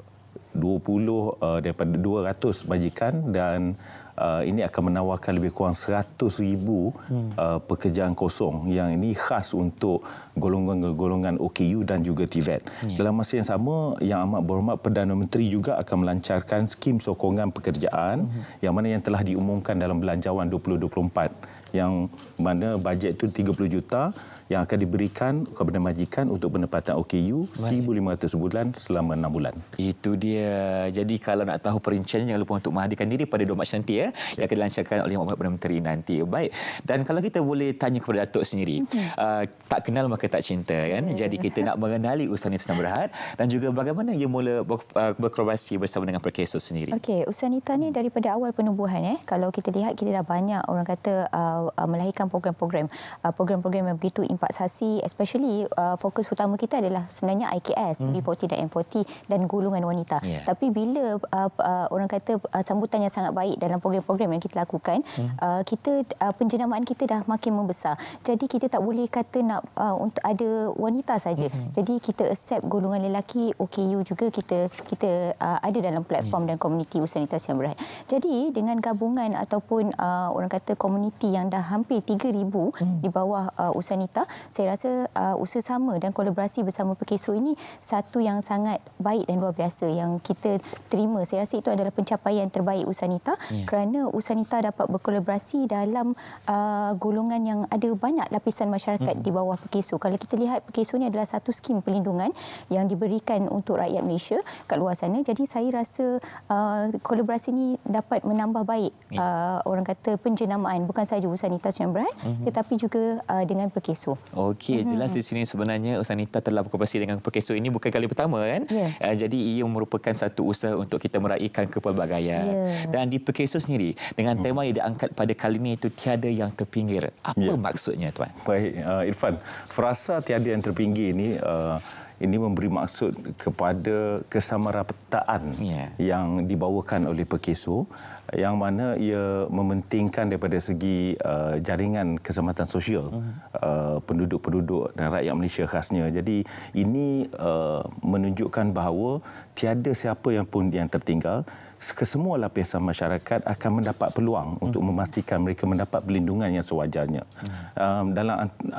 S23: 20 uh, daripada 200 majikan dan Uh, ini akan menawarkan lebih kurang 100,000 hmm. uh, pekerjaan kosong yang ini khas untuk golongan-golongan OKU dan juga TVET. Hmm. E ya. Dalam masa yang sama, yang amat berhormat Perdana Menteri juga akan melancarkan skim sokongan pekerjaan hmm. yang mana yang telah diumumkan dalam belanjawan 2024 yang mana bajet itu 30 juta yang akan diberikan kepada majikan untuk pendapatan OKU RM1,500 sebulan selama 6 bulan.
S1: Itu dia. Jadi kalau nak tahu perinciannya jangan lupa untuk menghadirkan diri pada 2 Mac nanti ya, okay. Ya. yang akan dilancarkan oleh Muhammad Perdana Menteri nanti. Baik. Dan kalau kita boleh tanya kepada Datuk sendiri, okay. Hmm. uh, tak kenal maka tak cinta kan. Yeah. Jadi kita nak mengenali Usani Tan Berhad dan juga bagaimana ia mula uh, berkolaborasi bersama dengan Perkeso sendiri.
S24: Okey, Usani Tan ni daripada awal penubuhan eh, kalau kita lihat kita dah banyak orang kata uh, uh melahirkan program-program uh, program-program yang begitu impact Pak Sasi, especially uh, fokus utama kita adalah sebenarnya IKS hmm. B40 dan M40 dan golongan wanita. Yeah. Tapi bila uh, uh, orang kata uh, sambutan sangat baik dalam program-program yang kita lakukan, hmm. uh, kita uh, penjenamaan kita dah makin membesar. Jadi kita tak boleh kata nak uh, untuk ada wanita saja. Hmm. Jadi kita accept golongan lelaki OKU juga kita kita uh, ada dalam platform yeah. dan komuniti usanitas yang berat. Jadi dengan gabungan ataupun uh, orang kata komuniti yang dah hampir 3000 hmm. di bawah uh, usanita pemerintah, saya rasa uh, usaha sama dan kolaborasi bersama Pekeso ini satu yang sangat baik dan luar biasa yang kita terima. Saya rasa itu adalah pencapaian terbaik Usanita yeah. kerana Usanita dapat berkolaborasi dalam uh, golongan yang ada banyak lapisan masyarakat mm. di bawah Pekeso. Kalau kita lihat Pekeso ini adalah satu skim perlindungan yang diberikan untuk rakyat Malaysia kat luar sana. Jadi saya rasa uh, kolaborasi ini dapat menambah baik yeah. uh, orang kata penjenamaan bukan sahaja Usanita Sembran mm-hmm. tetapi juga uh, dengan Pekeso.
S1: Okey, mm-hmm, jelas mm-hmm. di sini sebenarnya Ustaz Nita telah berkomunikasi dengan Perkeso ini bukan kali pertama kan? Yeah. Ya. Uh, jadi ia merupakan satu usaha untuk kita meraihkan kepelbagaian. Yeah. Dan di Perkeso sendiri, dengan hmm. tema mm. yang diangkat pada kali ini itu tiada yang terpinggir. Apa yeah. maksudnya tuan? Baik, uh, Irfan,
S23: frasa tiada yang terpinggir ini uh, ini memberi maksud kepada kesamarataan yeah. yang dibawakan oleh Pekeso yang mana ia mementingkan daripada segi uh, jaringan keselamatan sosial uh-huh. uh, penduduk-penduduk dan rakyat Malaysia khasnya. Jadi ini uh, menunjukkan bahawa tiada siapa yang pun yang tertinggal kesemua lapisan masyarakat akan mendapat peluang hmm. untuk memastikan mereka mendapat perlindungan yang sewajarnya. Hmm. Um, dalam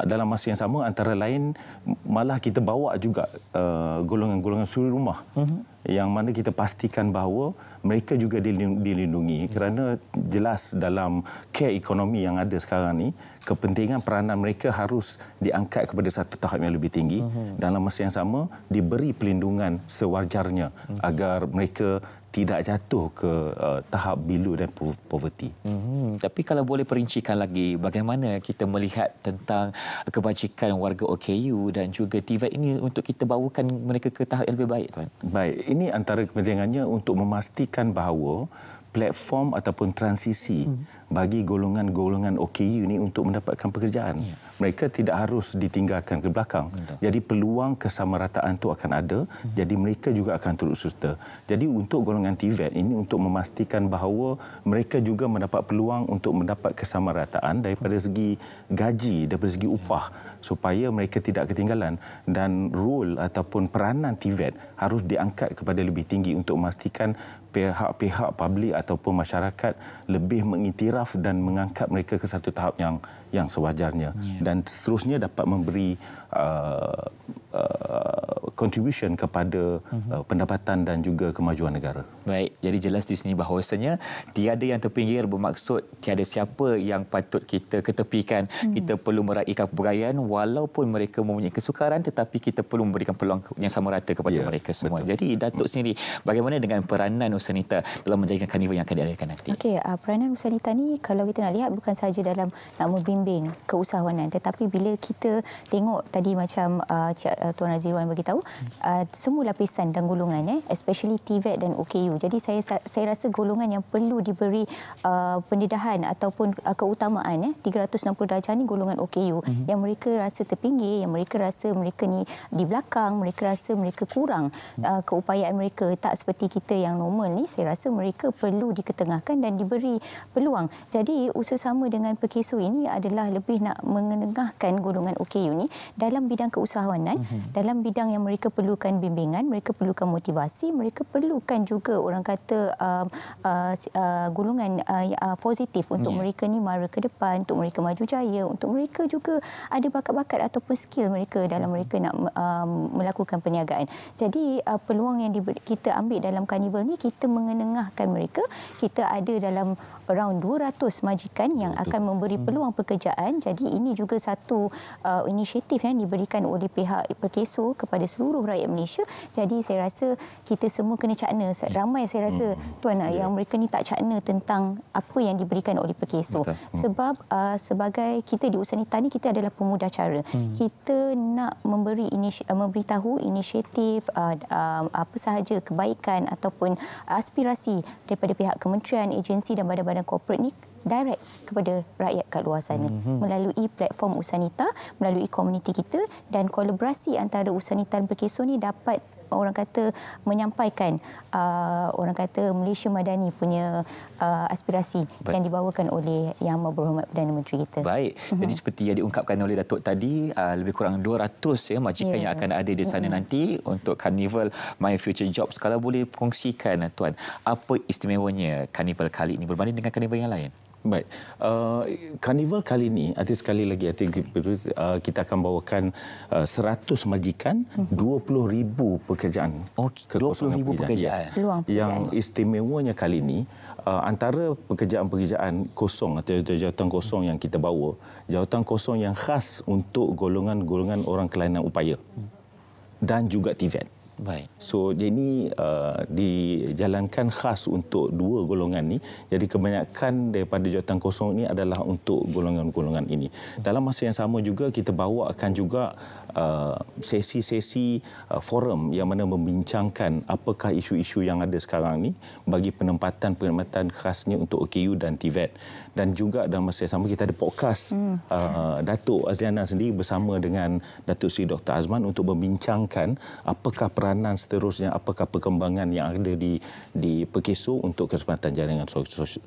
S23: dalam masa yang sama antara lain malah kita bawa juga uh, golongan-golongan uh, suri rumah hmm. yang mana kita pastikan bahawa mereka juga dilindungi hmm. kerana jelas dalam care ekonomi yang ada sekarang ni kepentingan peranan mereka harus diangkat kepada satu tahap yang lebih tinggi hmm. dalam masa yang sama diberi perlindungan sewajarnya hmm. agar mereka tidak jatuh ke uh, tahap bilu dan poverty.
S1: Mm-hmm. Tapi kalau boleh perincikan lagi bagaimana kita melihat tentang kebajikan warga OKU dan juga TVET ini untuk kita bawakan mereka ke tahap yang lebih baik tuan. Baik,
S23: ini antara kepentingannya untuk memastikan bahawa platform ataupun transisi mm-hmm bagi golongan-golongan OKU ini untuk mendapatkan pekerjaan. Ya. Mereka tidak harus ditinggalkan ke belakang. Betul. Jadi peluang kesamarataan itu akan ada. Hmm. Jadi mereka juga akan turut serta. Jadi untuk golongan TVET ini untuk memastikan bahawa mereka juga mendapat peluang untuk mendapat kesamarataan daripada hmm. segi gaji, daripada segi ya. upah supaya mereka tidak ketinggalan. Dan role ataupun peranan TVET harus diangkat kepada lebih tinggi untuk memastikan pihak-pihak publik ataupun masyarakat lebih mengintiraf taraf dan mengangkat mereka ke satu tahap yang yang sewajarnya yeah. dan seterusnya dapat memberi uh, uh, contribution kepada uh-huh. uh, pendapatan
S1: dan juga kemajuan negara. Baik, jadi jelas di sini bahawasanya tiada yang terpinggir bermaksud tiada siapa yang patut kita ketepikan. Hmm. Kita perlu meraihkan kebudayaan walaupun mereka mempunyai kesukaran tetapi kita perlu memberikan peluang yang sama rata kepada yeah, mereka semua. Betul. Jadi Datuk sendiri bagaimana dengan peranan Usanita dalam menjadikan karnival yang akan diadakan nanti?
S24: Okey, uh, peranan Usanita ni kalau kita nak lihat bukan saja dalam nak membina membimbing keusahawanan tetapi bila kita tengok tadi macam uh, Cik, uh, Tuan Azirwan bagi tahu uh, semua lapisan dan golongan eh especially TVET dan OKU jadi saya saya rasa golongan yang perlu diberi uh, pendedahan ataupun uh, keutamaan eh 360 darjah ni golongan OKU -hmm. yang mereka rasa terpinggir yang mereka rasa mereka ni di belakang mereka rasa mereka kurang mhm. uh, keupayaan mereka tak seperti kita yang normal ni saya rasa mereka perlu diketengahkan dan diberi peluang jadi usaha sama dengan PKSO ini ada adalah lebih nak mengenengahkan golongan OKU ni dalam bidang keusahawanan, mm-hmm. dalam bidang yang mereka perlukan bimbingan, mereka perlukan motivasi, mereka perlukan juga orang kata um, uh, uh, golongan uh, ya, uh, positif untuk yeah. mereka ni mara ke depan, untuk mereka maju jaya, untuk mereka juga ada bakat-bakat ataupun skill mereka dalam mereka nak um, melakukan perniagaan. Jadi uh, peluang yang kita ambil dalam karnival ni kita mengenengahkan mereka. Kita ada dalam around 200 majikan yang akan memberi hmm. peluang hmm pekerjaan. Jadi ini juga satu uh, inisiatif yang diberikan oleh pihak Perkeso kepada seluruh rakyat Malaysia. Jadi saya rasa kita semua kena cakna. Ya. Ramai saya rasa hmm. tuan yeah. Uh, ya. yang mereka ni tak cakna tentang apa yang diberikan oleh Perkeso. Hmm. Sebab uh, sebagai kita di usaha nita ni kita adalah pemuda cara. Hmm. Kita nak memberi inis- uh, memberitahu inisiatif uh, uh, apa sahaja kebaikan ataupun aspirasi daripada pihak kementerian, agensi dan badan-badan korporat ni direct kepada rakyat kat luar sana mm-hmm. melalui platform Usanita, melalui komuniti kita dan kolaborasi antara Usanita dan Perkeso ni dapat orang kata menyampaikan uh, orang kata Malaysia Madani punya uh, aspirasi Baik. yang dibawakan oleh Yang Maha Berhormat Perdana Menteri kita.
S1: Baik. Mm-hmm. Jadi seperti yang diungkapkan oleh Datuk tadi, uh, lebih kurang 200 ya majikan yeah. yang ya. akan ada di sana mm-hmm. nanti untuk Carnival My Future Jobs. Kalau boleh kongsikan tuan, apa istimewanya Carnival kali ini berbanding dengan Carnival yang lain? Baik. Eh, karnival kali ini, artinya sekali lagi, artinya, uh, eh, kita akan bawakan
S23: uh, eh, 100 majikan, mhm. uh-huh. 20 ribu pekerjaan. Oh, 20 ribu pekerjaan. pekerjaan. Yes. Luang pekerjaan. Yang istimewanya kali ini, uh, antara pekerjaan-pekerjaan kosong atau jawatan kosong uh-huh. yang kita bawa, jawatan kosong yang khas untuk golongan-golongan orang kelainan upaya uh-huh. dan juga TVET. Baik. So dia ini uh, dijalankan khas untuk dua golongan ni. Jadi kebanyakan daripada jawatan kosong ni adalah untuk golongan-golongan ini. Dalam masa yang sama juga kita bawakan juga Uh, sesi-sesi uh, forum yang mana membincangkan apakah isu-isu yang ada sekarang ni bagi penempatan penempatan khasnya untuk OKU dan TVET e dan juga dalam masa yang sama kita ada podcast hmm. uh, Datuk Azliana sendiri bersama dengan Datuk Sri Dr Azman untuk membincangkan apakah peranan seterusnya apakah perkembangan yang ada di di Pekeso untuk kesempatan jaringan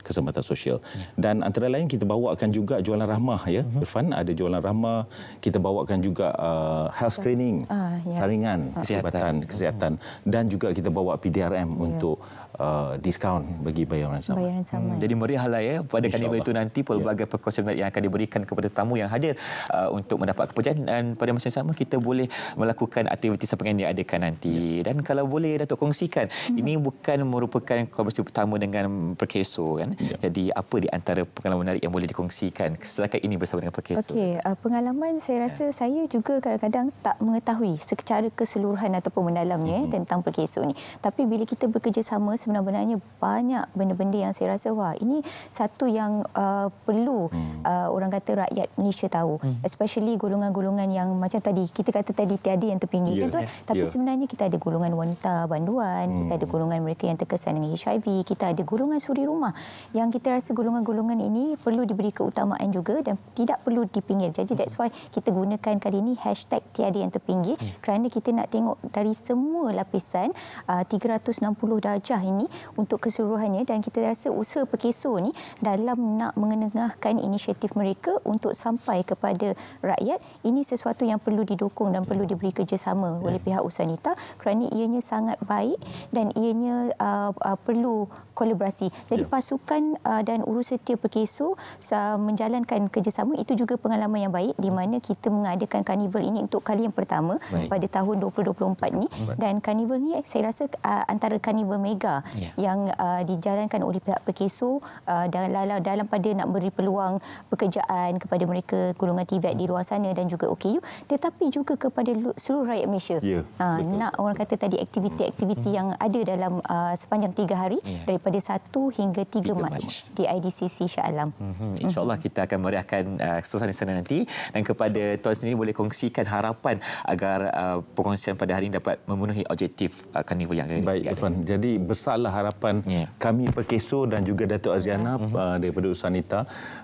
S23: kesempatan sosial hmm. dan antara lain kita bawakan juga jualan rahmah ya hmm. Irfan ada jualan rahmah kita bawakan juga uh, uh, health screening, uh, ah, yeah. saringan, kesihatan, kesihatan, kesihatan, dan juga kita bawa
S1: PDRM yeah. untuk uh, diskaun bagi bayaran
S24: sama. Bayaran sama.
S1: Hmm. Ya. Jadi merihalah ya
S23: pada kanibal
S24: itu
S1: nanti pelbagai ya. yeah. perkongsian yang akan diberikan kepada tamu yang hadir uh, untuk mendapat kepujian dan pada masa yang sama kita boleh melakukan aktiviti sepanjang yang diadakan nanti. Yeah. Dan kalau boleh Datuk kongsikan, mm-hmm. ini bukan merupakan kolaborasi pertama dengan Perkeso kan. Yeah. Jadi apa di antara pengalaman menarik yang boleh dikongsikan setakat ini bersama dengan Perkeso?
S24: Okey, uh, pengalaman saya rasa yeah. saya juga kadang-kadang tak mengetahui secara keseluruhan ataupun mendalamnya mm-hmm. tentang Perkeso ni. Tapi bila kita bekerjasama sebenarnya banyak benda-benda yang saya rasa wah ini satu yang uh, perlu hmm. uh, orang kata rakyat Malaysia tahu hmm. especially golongan-golongan yang macam tadi kita kata tadi tiada yang terpinggir yeah. kan tuan ya. tapi yeah. sebenarnya kita ada golongan wanita banduan hmm. kita ada hmm. golongan mereka yang terkesan dengan HIV kita ada golongan suri rumah yang kita rasa golongan-golongan ini perlu diberi keutamaan juga dan tidak perlu dipinggir jadi that's why kita gunakan kali ini hashtag tiada yang terpinggir hmm. kerana kita nak tengok dari semua lapisan uh, 360 darjah ini ini untuk keseluruhannya dan kita rasa usaha Perkeso ni dalam nak mengenengahkan inisiatif mereka untuk sampai kepada rakyat ini sesuatu yang perlu didukung dan perlu diberi kerjasama oleh ya. pihak Usanita kerana ianya sangat baik dan ianya uh, uh, perlu kolaborasi. Jadi ya. pasukan uh, dan urus setia perkeso uh, menjalankan kerjasama itu juga pengalaman yang baik di mana kita mengadakan karnival ini untuk kali yang pertama baik. pada tahun 2024 ni dan karnival ni saya rasa uh, antara karnival mega ya. yang uh, dijalankan oleh pihak perkeso uh, dalam dalam pada nak beri peluang pekerjaan kepada mereka golongan TVET di luar sana dan juga OKU tetapi juga kepada seluruh rakyat Malaysia. Ya, uh, nak orang kata tadi aktiviti-aktiviti hmm. yang ada dalam uh, sepanjang tiga hari ya. daripada daripada 1 hingga 3, 3 Mac, Mac di IDCC Shah Alam.
S1: Mm-hmm. InsyaAllah kita akan meriahkan uh, suasana sana nanti dan kepada tuan sendiri boleh kongsikan harapan agar uh, perkongsian pada hari ini dapat memenuhi objektif Carnival uh, yang ada. Baik tuan,
S23: jadi besarlah harapan yeah. kami Perkeso dan juga Datuk Aziana mm-hmm. uh, daripada Usanita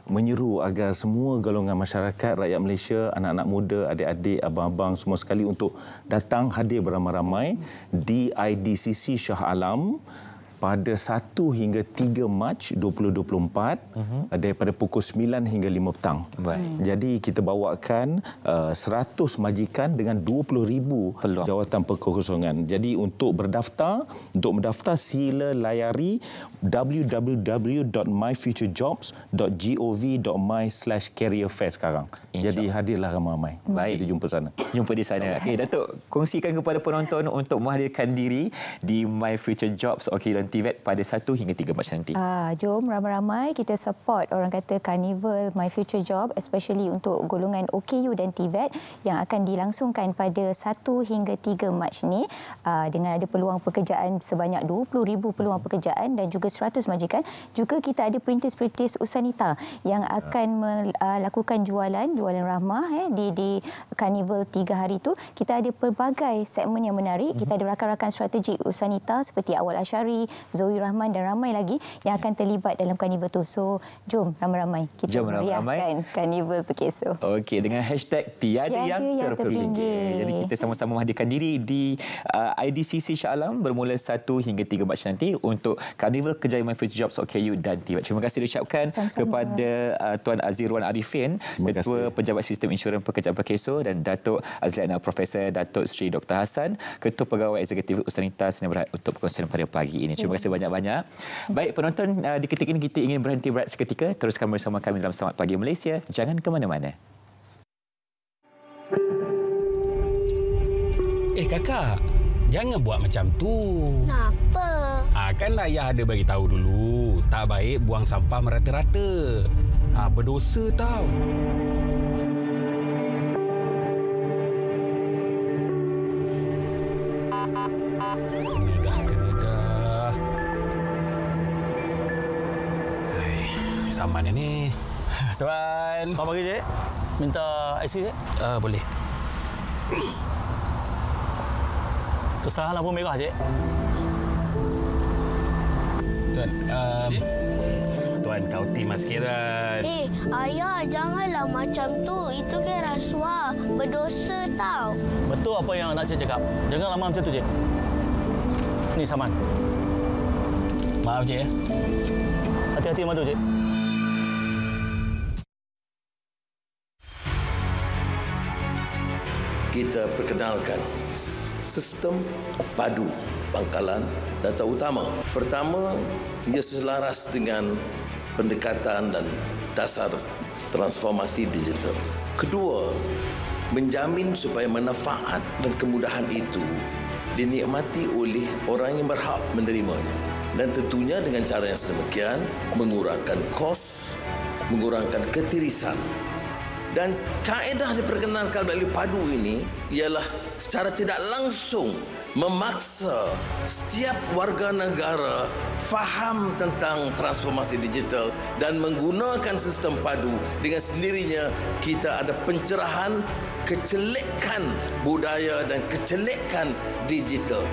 S23: menyeru agar semua golongan masyarakat, rakyat Malaysia, anak-anak muda, adik-adik, abang-abang semua sekali untuk datang hadir beramai-ramai di IDCC Shah Alam pada 1 hingga 3 Mac 2024 mm-hmm. daripada pukul 9 hingga 5 petang. Baik. Hmm. Jadi kita bawakan uh, 100 majikan dengan 20 ribu Peluang. jawatan pekosongan. Jadi untuk berdaftar, untuk mendaftar sila layari www.myfuturejobs.gov.my/careerfair
S1: sekarang. Insya Jadi hadirlah ramai-ramai. Baik. Kita jumpa sana. Jumpa di sana. Okay, Datuk, kongsikan kepada penonton untuk menghadirkan diri di My Future Jobs dan Tivet pada 1 hingga 3 Mac nanti.
S24: Ah, jom ramai-ramai kita support orang kata Carnival My Future Job especially untuk golongan OKU dan Tivet yang akan dilangsungkan pada 1 hingga 3 Mac ni ah, dengan ada peluang pekerjaan sebanyak 20,000 peluang pekerjaan dan juga 100 majikan juga kita ada perintis-perintis usanita yang ya. akan melakukan ah, jualan jualan rahmah eh di di karnival 3 hari itu kita ada pelbagai segmen yang menarik mhm. kita ada rakan-rakan strategik usanita seperti Awal Ashari, Zoe Rahman dan ramai lagi yang akan terlibat dalam karnival itu. So, jom ramai-ramai kita jom meriahkan
S1: karnival Pekeso. Okey, dengan hashtag tiada, tiada yang, yang terpinggir. Jadi kita sama-sama menghadirkan diri di uh, ah, IDCC Shah Alam bermula 1 hingga 3 Mac nanti untuk karnival kerjaya My First Jobs OKU dan tim. Terima kasih diucapkan kepada uh, Tuan Azirwan Arifin, Ketua Pejabat Sistem Insurans Pekerjaan Perkeso dan Datuk Azlina Profesor Datuk Sri Dr. Hasan, Ketua Pegawai Eksekutif Ustanita Sini Berhad untuk perkongsian pada pagi ini. Terima kasih banyak-banyak. Baik penonton, uh, di ketika ini kita ingin berhenti berat seketika. Teruskan bersama kami dalam Selamat Pagi Malaysia. Jangan ke mana-mana.
S6: Eh kakak, Jangan buat macam tu. Kenapa? Ha, kan ayah ada bagi tahu dulu. Tak baik buang sampah merata-rata. Ha, berdosa tau. Dah kena Hai, saman ini. <laughs> Tuan. Apa pagi, Cik? Minta IC, Cik? Uh, boleh.
S1: Kesahan lampu merah, Cik.
S6: Tuan, um, Tuan Kauti Mas Kiran.
S19: Eh, ayah janganlah macam tu. Itu kan rasuah. Berdosa tau.
S1: Betul apa yang anak saya cakap. Jangan lama macam tu, Cik. Ini saman. Maaf, Cik. Eh. Hati-hati madu, Cik.
S11: Kita perkenalkan sistem padu pangkalan data utama. Pertama, ia selaras dengan pendekatan dan dasar transformasi digital. Kedua, menjamin supaya manfaat dan kemudahan itu dinikmati oleh orang yang berhak menerimanya. Dan tentunya dengan cara yang sedemikian, mengurangkan kos, mengurangkan ketirisan dan kaedah diperkenalkan oleh padu ini ialah secara tidak langsung memaksa setiap warga negara faham tentang transformasi digital dan menggunakan sistem padu dengan sendirinya kita ada pencerahan kecelekan budaya dan kecelekan digital.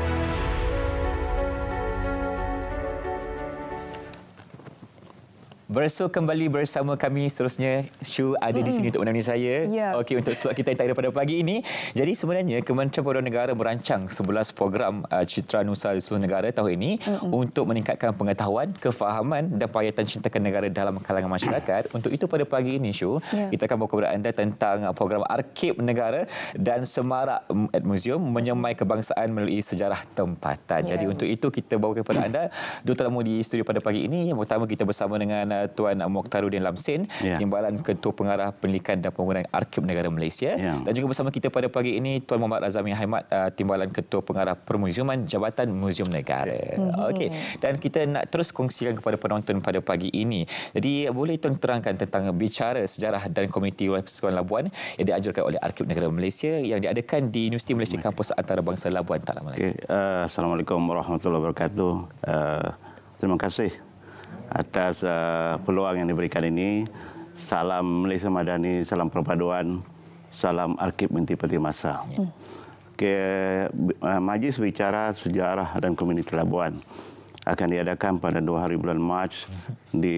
S1: Bersu kembali bersama kami seterusnya Shu ada di sini untuk menemani saya. Yeah. Okey untuk slot kita yang tayar pada pagi ini. Jadi sebenarnya Kementerian Perhubungan Negara merancang 11 program uh, Citra Nusa di seluruh negara tahun ini mm. untuk meningkatkan pengetahuan, kefahaman dan payatan cintakan negara dalam kalangan masyarakat. <coughs> Untuk itu pada pagi ini Shu, yeah. kita akan bawa kepada anda tentang uh, program Arkib Negara dan Semarak Museum menyemai kebangsaan melalui sejarah tempatan. Yeah. Jadi ya. untuk itu kita bawa kepada anda dua tetamu di studio pada pagi ini. Yang pertama kita bersama dengan uh, uh, Tuan Mokhtarudin Lamsin yeah. Ya. Timbalan Ketua Pengarah Penelitian dan Pembangunan Arkib Negara Malaysia yeah. dan juga bersama kita pada pagi ini Tuan Muhammad Razami Haimat uh, eh, Timbalan Ketua Pengarah permuziuman Jabatan muzium Negara. Mm-hmm. Dan kita nak terus kongsikan kepada penonton pada pagi ini. Jadi boleh tuan terangkan tentang bicara sejarah dan komuniti oleh Persekutuan Labuan yang dianjurkan oleh Arkib Negara Malaysia yang diadakan di Universiti Malaysia okay. Kampus Antarabangsa Labuan
S20: Okay. Uh, eh, Assalamualaikum warahmatullahi wabarakatuh. Uh, terima kasih atas uh, peluang yang diberikan ini. Salam Malaysia Madani, salam perpaduan, salam Arkib Menteri Peti Masa. Ya. Hmm. okay, uh, majlis bicara sejarah dan komuniti Labuan akan diadakan pada dua hari bulan Mac hmm. di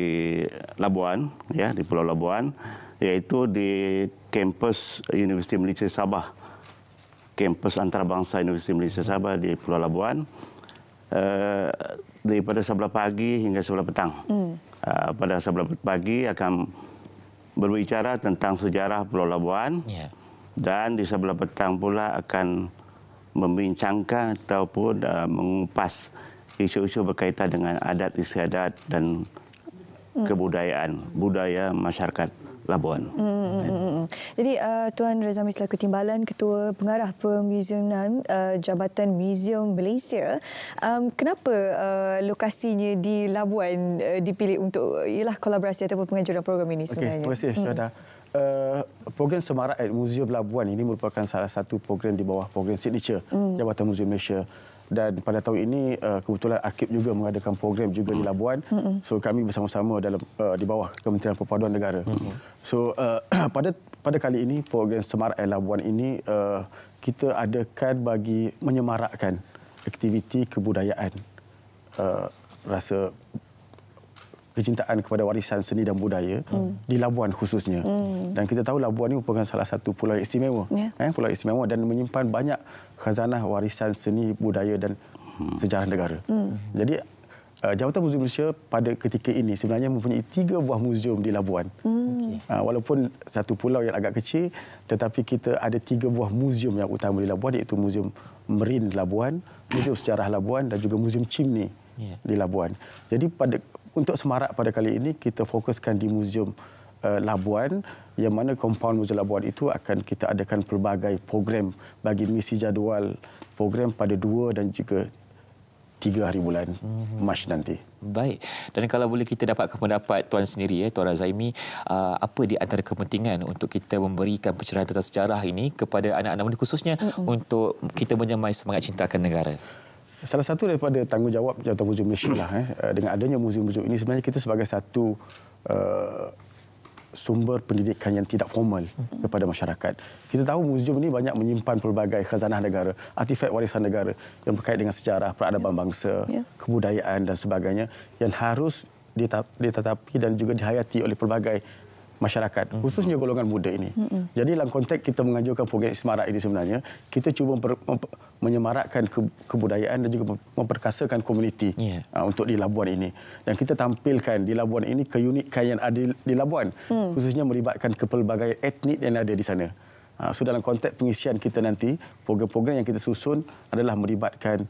S20: Labuan, ya di Pulau Labuan, yaitu di kampus Universiti Malaysia Sabah, kampus antarabangsa Universiti Malaysia Sabah di Pulau Labuan uh, daripada sebelah pagi hingga sebelah petang. Hmm. Uh, pada sebelah pagi akan berbicara tentang sejarah Pulau Labuan yeah. dan di sebelah petang pula akan membincangkan ataupun uh, mengupas isu-isu berkaitan dengan adat istiadat dan hmm. kebudayaan budaya masyarakat Labuan.
S2: Hmm. Right. Hmm, hmm, hmm, Jadi uh, Tuan Rezami selaku timbalan ketua pengarah pemuseuman uh, Jabatan Museum Malaysia, um, kenapa uh, lokasinya di Labuan uh, dipilih untuk uh, ialah kolaborasi ataupun penganjuran program ini sebenarnya? terima kasih Syahda.
S5: Hmm. Uh, program Semarak at Museum Labuan ini merupakan salah satu program di bawah program Signature hmm. Jabatan Museum Malaysia dan pada tahun ini uh, kebetulan Akib juga mengadakan program juga di Labuan so kami bersama-sama dalam uh, di bawah Kementerian Perpaduan Negara so uh, <clears throat> pada pada kali ini program Semarak Air Labuan ini uh, kita adakan bagi menyemarakkan aktiviti kebudayaan uh, rasa kecintaan kepada warisan seni dan budaya hmm. di Labuan khususnya. Hmm. Dan kita tahu Labuan ini merupakan salah satu pulau istimewa. Yeah. Eh, pulau istimewa dan menyimpan banyak khazanah warisan seni, budaya dan sejarah negara. Hmm. Jadi uh, Jabatan Muzium Malaysia pada ketika ini sebenarnya mempunyai tiga buah muzium di Labuan. Hmm. Uh, walaupun satu pulau yang agak kecil tetapi kita ada tiga buah muzium yang utama di Labuan iaitu Muzium Merin Labuan, Muzium Sejarah Labuan dan juga Muzium Chimney ya. di Labuan. Jadi pada untuk semarak pada kali ini, kita fokuskan di Museum uh, eh, Labuan yang mana kompaun Museum Labuan itu akan kita adakan pelbagai program bagi misi jadual program pada dua dan juga tiga hari bulan mhm. Mac nanti.
S1: Baik. Dan kalau boleh kita dapatkan pendapat Tuan sendiri, ya, Tuan Razaimi, ah, apa di antara kepentingan untuk kita memberikan pencerahan tentang sejarah ini kepada anak-anak muda khususnya mm-hmm. untuk kita menyemai semangat cinta akan negara?
S5: Salah satu daripada tanggungjawab Jawatan Muzium Malaysia lah, eh, eh dengan adanya muzium-muzium ini sebenarnya kita sebagai satu uh, sumber pendidikan yang tidak formal kepada masyarakat. Kita tahu muzium ini banyak menyimpan pelbagai khazanah negara, artifak warisan negara yang berkait dengan sejarah, peradaban bangsa, ya. kebudayaan dan sebagainya yang harus ditetapi dan juga dihayati oleh pelbagai masyarakat mm -hmm. khususnya golongan muda ini. Mm -hmm. Jadi dalam konteks kita menganjurkan program Semarak ini sebenarnya kita cuba menyemarakkan ke, kebudayaan dan juga memperkasakan komuniti yeah. Ha, uh, untuk di Labuan ini dan kita tampilkan di Labuan ini keunikan yang ada di Labuan mm. khususnya melibatkan kepelbagai etnik yang ada di sana. Uh, so dalam konteks pengisian kita nanti program-program yang kita susun adalah melibatkan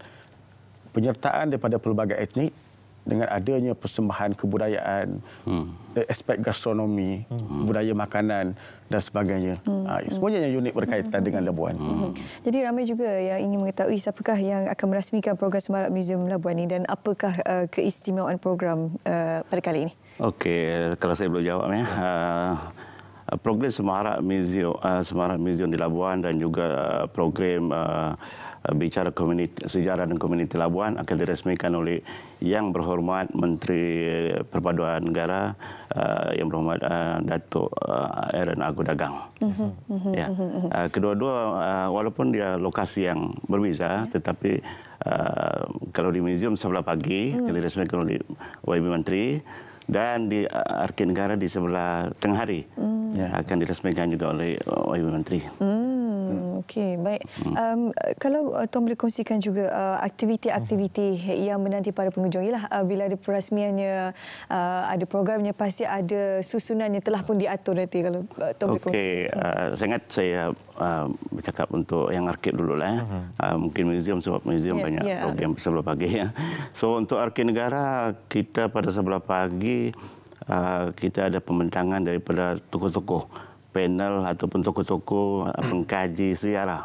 S5: penyertaan daripada pelbagai etnik dengan adanya persembahan kebudayaan, hmm. Eh, aspek gastronomi, hmm. budaya makanan dan sebagainya. Hmm. Uh, semuanya yang unik berkaitan hmm. dengan Labuan. Hmm. Hmm.
S2: Jadi ramai juga yang ingin mengetahui siapakah yang akan merasmikan program Semarak Museum Labuan ini dan apakah uh, keistimewaan program uh, pada kali ini?
S20: Okey, kalau saya boleh jawab ya. Uh, program Semarak Museum uh, Semarak Museum di Labuan dan juga program uh, Eh, bicara komuniti, sejarah dan komuniti Labuan akan diresmikan oleh yang berhormat Menteri eh, Perpaduan Negara uh, yang berhormat uh, Datuk uh, Aaron Agu Dagang.
S8: Mm-hmm. Ya.
S20: Uh, kedua-dua uh, walaupun dia lokasi yang berbeza yeah. tetapi uh, kalau di museum sebelah pagi mm. akan diresmikan oleh YB Menteri dan di Arkin Negara di sebelah tengah hari mm. akan diresmikan juga oleh YB Menteri.
S2: Mm. Okey, baik. Um, kalau uh, eh, Tuan boleh kongsikan juga uh, aktiviti-aktiviti hmm. yang menanti para pengunjung. Yalah, uh, bila ada perasmiannya, uh, ada programnya, pasti ada susunannya telah pun diatur nanti kalau uh, Tuan okay. boleh kongsikan. Okey,
S20: uh, saya ingat saya uh, bercakap untuk yang arkit dulu. Lah, hmm. uh, mungkin museum sebab museum yeah, banyak yeah. program sebelah pagi. Ya. So untuk arkit negara, kita pada sebelah pagi, uh, kita ada pembentangan daripada tokoh-tokoh panel ataupun toko-toko eh, hmm. pengkaji sejarah.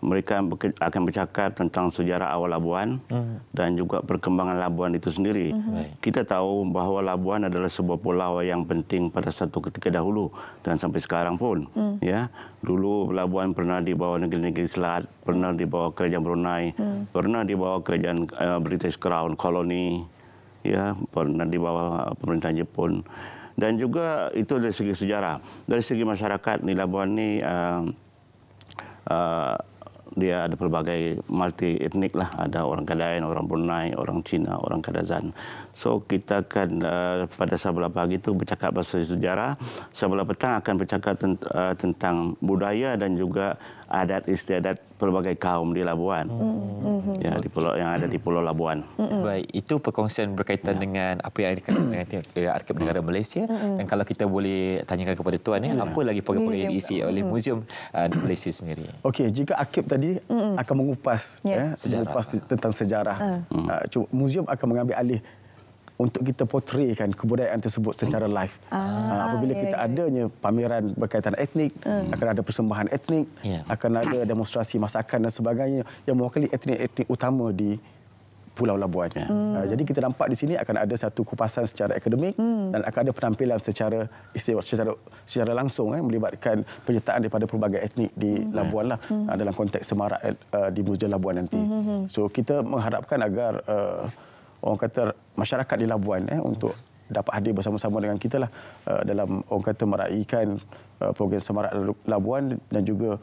S20: Mereka akan bercakap tentang sejarah awal Labuan hmm. dan juga perkembangan Labuan itu sendiri. Hmm. Kita tahu bahawa Labuan adalah sebuah pulau yang penting pada satu ketika dahulu dan sampai sekarang pun. Hmm. Ya, dulu Labuan pernah dibawa bawah negeri-negeri Selat, pernah dibawa Kerajaan Brunei, hmm. pernah dibawa Kerajaan uh, British Crown Colony, ya, pernah dibawa bawah eh, pemerintahan Jepun dan juga itu dari segi sejarah dari segi masyarakat ni Labuan ni uh, uh, dia ada pelbagai multi etnik lah ada orang Kadai, orang Brunei, orang Cina, orang Kadazan. So kita akan uh, pada sabla pagi itu bercakap pasal sejarah. Sabla petang akan bercakap ten- uh, tentang budaya dan juga adat istiadat pelbagai kaum di Labuan.
S8: Mm-hmm. Ya
S20: di pulau yang ada di Pulau Labuan. Mm-hmm. Baik,
S1: itu perkongsian berkaitan ya. dengan apa yang dikatakan <coughs> dengan eh, arkeologi negara Malaysia mm-hmm. dan kalau kita boleh tanyakan kepada tuan eh, ya, apa lagi program yang diisi oleh hmm. muzium uh, di Malaysia sendiri.
S5: Okey, jika arkeb tadi mm-hmm. akan mengupas yeah. ya eh, mengupas tentang sejarah. Uh. Uh, cuba, muzium akan mengambil alih untuk kita potretkan kebudayaan tersebut secara live.
S13: Ah, ah, Apabila ya, kita ya.
S5: adanya pameran berkaitan etnik, hmm. akan ada persembahan etnik, yeah. akan ada demonstrasi masakan dan sebagainya yang mewakili etnik-etnik utama di Pulau Labuan. Hmm. Ah, jadi kita nampak di sini akan ada satu kupasan secara akademik hmm. dan akan ada penampilan secara istimewa, secara secara langsung eh, melibatkan penyertaan daripada pelbagai etnik di hmm. Labuan lah, hmm. Ah, dalam konteks semarak uh, di Muzium Labuan nanti. Hmm, hmm, hmm. So kita mengharapkan agar... Uh, orang kata masyarakat di Labuan eh untuk dapat hadir bersama-sama dengan kita lah uh, dalam orang kata meraihkan uh, eh, program Semarak Labuan dan juga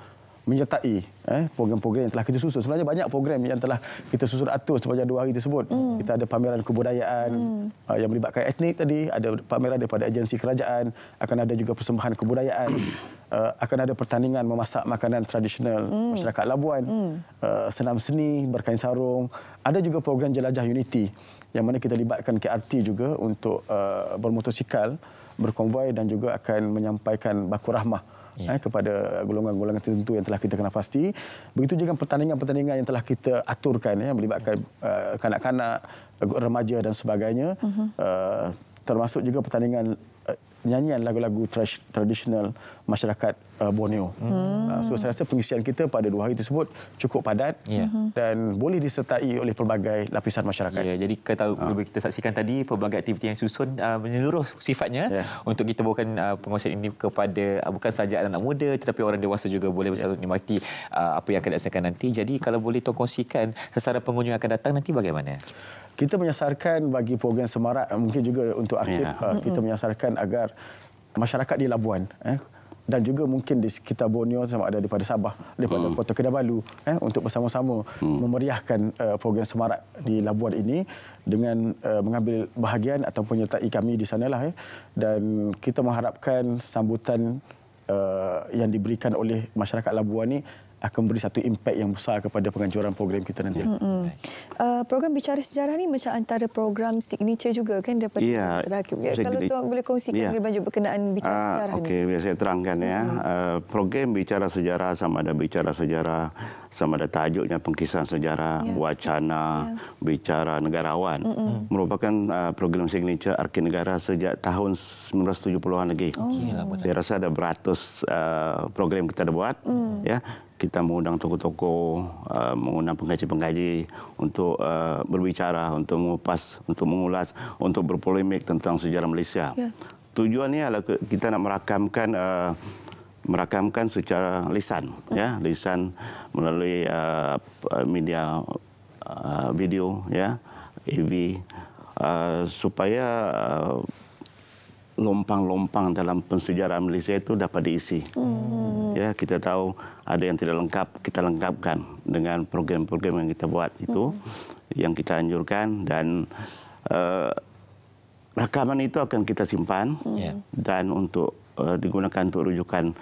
S5: menyertai eh, program-program yang telah kita susun. Sebenarnya banyak program yang telah kita susun atur sepanjang dua hari tersebut. Mm. Kita ada pameran kebudayaan mm. uh, yang melibatkan etnik tadi, ada pameran daripada agensi kerajaan, akan ada juga persembahan kebudayaan, <coughs> uh, akan ada pertandingan memasak makanan tradisional mm. masyarakat Labuan, mm. uh, senam seni, berkain sarung. Ada juga program Jelajah Unity yang mana kita libatkan KRT juga untuk uh, bermotosikal, berkonvoi dan juga akan menyampaikan baku rahmah ya. eh, kepada golongan-golongan tertentu yang telah kita kena pasti. Begitu juga pertandingan-pertandingan yang telah kita aturkan yang eh, melibatkan uh, kanak-kanak, remaja dan sebagainya. Uh -huh. uh, termasuk juga pertandingan penyanyian lagu-lagu tradisional masyarakat uh, Borneo. Hmm. Uh, so saya rasa pengisian kita pada dua hari tersebut cukup padat yeah. dan boleh disertai oleh pelbagai lapisan masyarakat. Yeah, jadi
S1: kita tahu uh. kita saksikan tadi pelbagai aktiviti yang susun uh, menyeluruh sifatnya yeah. untuk kita bawakan uh, pengisian ini kepada uh, bukan sahaja anak anak muda tetapi orang dewasa juga boleh ya. bersatu yeah. menikmati uh, apa yang akan dilaksanakan nanti. Jadi kalau boleh tolong kongsikan sasaran pengunjung yang akan datang nanti bagaimana?
S5: kita menyasarkan bagi program Semarak mungkin juga untuk akhir ya. Uh, kita menyasarkan agar masyarakat di Labuan eh, dan juga mungkin di sekitar Borneo sama ada daripada Sabah daripada mm. Kota hmm. Kinabalu eh untuk bersama-sama hmm. memeriahkan uh, program Semarak di Labuan ini dengan uh, mengambil bahagian ataupun menyertai kami di sana eh dan kita mengharapkan sambutan uh, yang diberikan oleh masyarakat Labuan ini akan beri satu impak yang besar kepada penganjuran program kita nanti.
S2: Mm-hmm. Uh, program Bicara Sejarah ni macam antara program signature juga kan daripada yeah, Rakib. Ya, ya kalau kita... tuan boleh kongsikan yeah. lebih banyak berkenaan Bicara uh, Sejarah okay, ni.
S20: Okey, biar saya terangkan ya. Mm-hmm. Uh, program Bicara Sejarah sama ada Bicara Sejarah, sama ada tajuknya pengkisahan sejarah, yeah. wacana, yeah. bicara negarawan. Mm-hmm. Merupakan uh, program signature Arki Negara sejak tahun 1970-an lagi. Oh. Saya rasa ada beratus uh, program kita ada buat. Mm. Ya kita mengundang tokoh-tokoh, uh, mengundang pengkaji-pengkaji untuk uh, berbicara, untuk mengupas, untuk mengulas, untuk berpolemik tentang sejarah Malaysia. Ya. Tujuannya adalah kita nak merakamkan uh, merakamkan secara lisan, ya, lisan melalui uh, media uh, video, ya, EV, uh, supaya uh, lompang-lompang dalam pensejarah Malaysia itu dapat diisi.
S8: Hmm.
S20: Ya, kita tahu ada yang tidak lengkap, kita lengkapkan dengan program-program yang kita buat itu hmm. yang kita anjurkan dan uh, eh, rekaman itu akan kita simpan hmm. Ya. dan untuk uh, digunakan untuk rujukan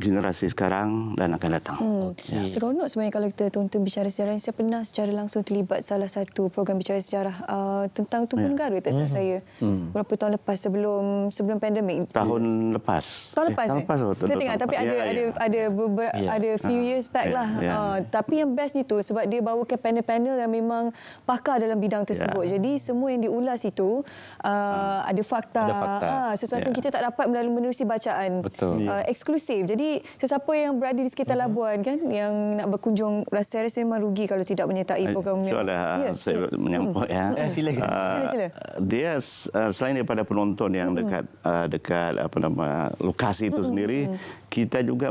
S20: generasi sekarang dan akan datang.
S2: Hmm. Okay. Ya, seronok sebenarnya kalau kita tonton bicara sejarah. Saya pernah secara langsung terlibat salah satu program bicara sejarah uh, tentang tumpuan ya. negara tak uh-huh. saya. Hmm. Berapa tahun lepas sebelum sebelum pandemik? Tahun
S20: ya. lepas. Tahun eh, lepas. Eh, tahun lepas. Eh? Saya tengok tapi ada ada
S2: ada ya. ada few ah. years back ya, lah. Ah, tapi yang best itu sebab dia bawa ke panel-panel yang memang pakar dalam bidang tersebut. Jadi semua yang diulas itu uh, hmm. ada fakta. Ada fakta. Ah, sesuatu yang kita tak dapat melalui menerusi bacaan. Betul. Uh, eksklusif. Jadi sesiapa yang berada di sekitar mhm. Labuan kan yang nak berkunjung rasa rasa memang rugi kalau tidak menyertai eh, program ini. Ah, ya, saya menyambut hmm. ya. Hmm. Eh, sila.
S20: Ah, sila, sila. Dia ah, selain daripada penonton yang hmm. dekat dekat apa nama lokasi itu sendiri, kita juga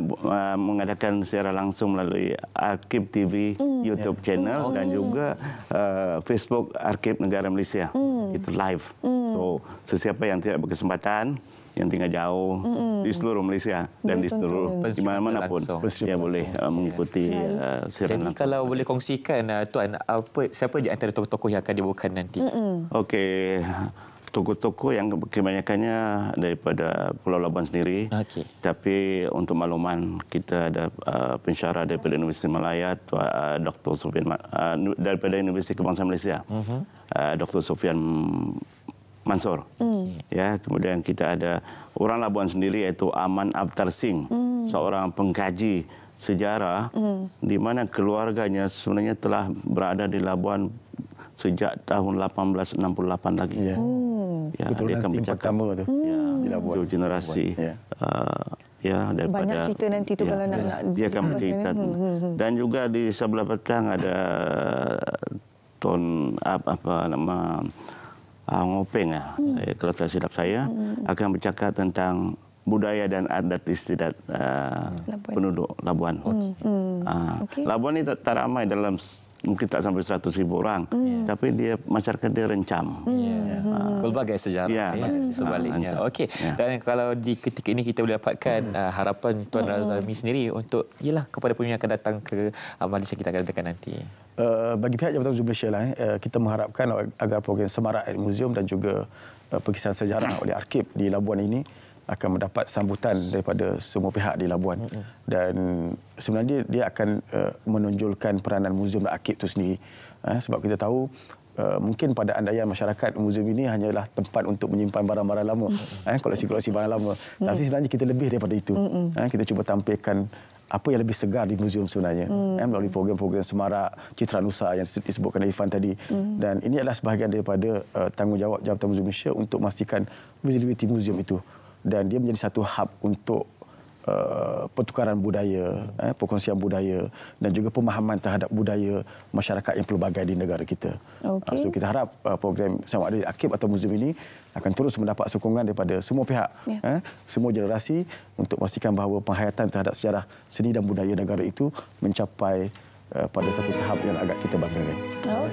S20: mengadakan secara langsung melalui Arkib TV YouTube channel dan juga Facebook Arkib Negara Malaysia. Itu live. So, sesiapa yang tidak berkesempatan yang tinggal jauh mm -mm. di seluruh Malaysia dan Betul di seluruh di mana-mana pun dia boleh uh, mengikuti
S1: yes. uh, Jadi langsung. kalau boleh kongsikan uh, tuan apa siapa di antara tokoh-tokoh yang akan dibuka
S20: nanti? Mm -mm. Okey. Tokoh-tokoh yang kebanyakannya daripada Pulau Labuan sendiri. Okay. Tapi untuk makluman, kita ada uh, pensyarah daripada Universiti Malaya, Tua, uh, Dr. Sofian, uh, daripada Universiti Kebangsaan Malaysia, mm-hmm. uh -huh. uh, Dr. Sofian Mansor. Mm. Ya, kemudian kita ada orang Labuan sendiri yaitu Aman Abtar Singh, mm. seorang pengkaji sejarah mm. di mana keluarganya sebenarnya telah berada di Labuan sejak tahun 1868 lagi. Yeah.
S2: Oh.
S20: Ya, Betul dia kan pertama tu. Hmm.
S2: Ya, di Labuan.
S20: Dua generasi. Ya, uh, ya daripada, Banyak cerita
S2: nanti itu ya, kalau nak, ya. nak Dia akan menceritakan hmm, hmm,
S20: Dan juga di sebelah petang ada uh, Ton apa, apa nama uh, Ngopeng ya, hmm. eh, kalau tak silap saya, hmm. akan bercakap tentang budaya dan adat istiadat uh, penduduk Labuan. Okay. Uh, okay. Labuan ini tak, tak ramai dalam mungkin tak sampai 100 ribu orang hmm. yeah. tapi dia masyarakat dia rencam
S8: ya. hmm. ah,
S20: pelbagai yeah. yeah. sejarah yeah. Ya. ya, sebaliknya uh, okey yeah. dan kalau
S1: di ketika ini kita boleh dapatkan uh, harapan tuan yeah. Razami sendiri untuk ialah kepada pemimpin yang akan datang ke uh, Malaysia kita akan dekat nanti
S5: uh, bagi pihak Jabatan Museum Malaysia lah, uh, kita mengharapkan agar program Semarak Museum dan juga uh, perkisahan sejarah <coughs> oleh arkib di Labuan ini akan mendapat sambutan daripada semua pihak di Labuan. Mm-hmm. Dan sebenarnya dia akan uh, menonjolkan peranan muzium dan akib itu sendiri. Uh, sebab kita tahu Uh, mungkin pada andaian masyarakat muzium ini hanyalah tempat untuk menyimpan barang-barang lama mm. eh koleksi-koleksi barang lama mm. tapi sebenarnya kita lebih daripada itu Mm-mm. eh kita cuba tampilkan apa yang lebih segar di muzium sebenarnya mm. eh melalui program-program Semarak Citra Nusa yang disebutkan Irfan tadi mm. dan ini adalah sebahagian daripada uh, tanggungjawab Jabatan Muzium Malaysia untuk memastikan visibility muzium itu dan dia menjadi satu hub untuk uh, pertukaran budaya, eh, perkongsian budaya dan juga pemahaman terhadap budaya masyarakat yang pelbagai di negara kita. Ah, okay. so kita harap uh, program sama ada AKIB atau Muzium ini akan terus mendapat sokongan daripada semua pihak, yeah. Ya. semua generasi untuk memastikan bahawa penghayatan terhadap sejarah seni dan budaya negara itu mencapai uh, pada satu tahap yang agak kita banggakan.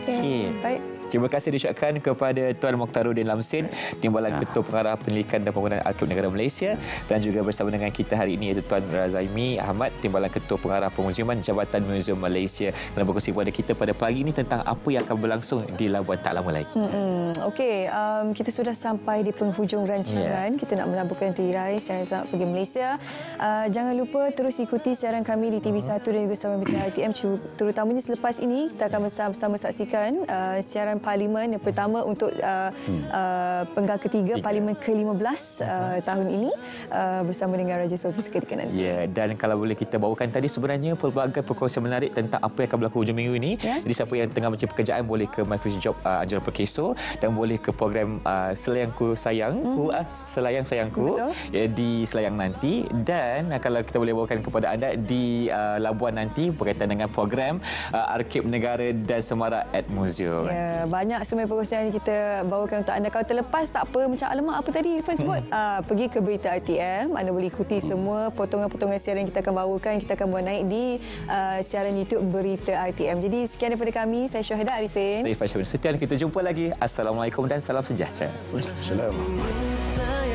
S8: Okey. Okay.
S5: Terima kasih
S1: diucapkan kepada Tuan Mokhtarudin Lamsin, Timbalan ya. Ketua Pengarah Penelitian dan Pembangunan Alkitab Negara Malaysia dan juga bersama dengan kita hari ini iaitu Tuan Razaimi Ahmad, Timbalan Ketua Pengarah Pemuzium Jabatan Muzium Malaysia kerana berkongsi kepada kita pada pagi ini tentang apa yang akan berlangsung di Labuan tak lama
S2: lagi. Hmm, hmm. Okey, um, kita sudah sampai di penghujung rancangan. Yeah. Kita nak melabuhkan tirai saya sangat pergi Malaysia. Uh, jangan lupa terus ikuti siaran kami di TV1 uh-huh. dan juga saluran BTRTM terutamanya selepas ini kita akan bersama-sama saksikan uh, siaran pendaftaran parlimen yang pertama untuk uh, hmm. uh, penggal ketiga parlimen ke-15 uh, tahun ini uh, bersama dengan Raja Sofi seketika nanti.
S1: Yeah, dan kalau boleh kita bawakan tadi sebenarnya pelbagai perkongsian menarik tentang apa yang akan berlaku hujung minggu ini. Yeah. Jadi siapa yang tengah mencari pekerjaan boleh ke My Future Job uh, Anjuran Perkeso dan boleh ke program uh, Selayangku Sayang, mm. uh, Selayang Sayangku ya, di Selayang nanti dan uh, kalau kita boleh bawakan kepada anda di uh, Labuan nanti berkaitan dengan program uh, Arkib Negara dan Semara at Museum.
S2: Ya, banyak semua perkongsian yang kita bawakan untuk anda. Kalau terlepas tak apa, macam alamak apa tadi Irfan sebut, hmm. uh, pergi ke Berita RTM. Anda boleh ikuti hmm. semua potongan-potongan siaran yang kita akan bawakan, kita akan buat naik di uh, siaran YouTube Berita RTM. Jadi sekian daripada kami, saya Syuhada Arifin.
S1: Saya Irfan Syabin Setian, kita jumpa lagi. Assalamualaikum dan salam sejahtera. Assalamualaikum.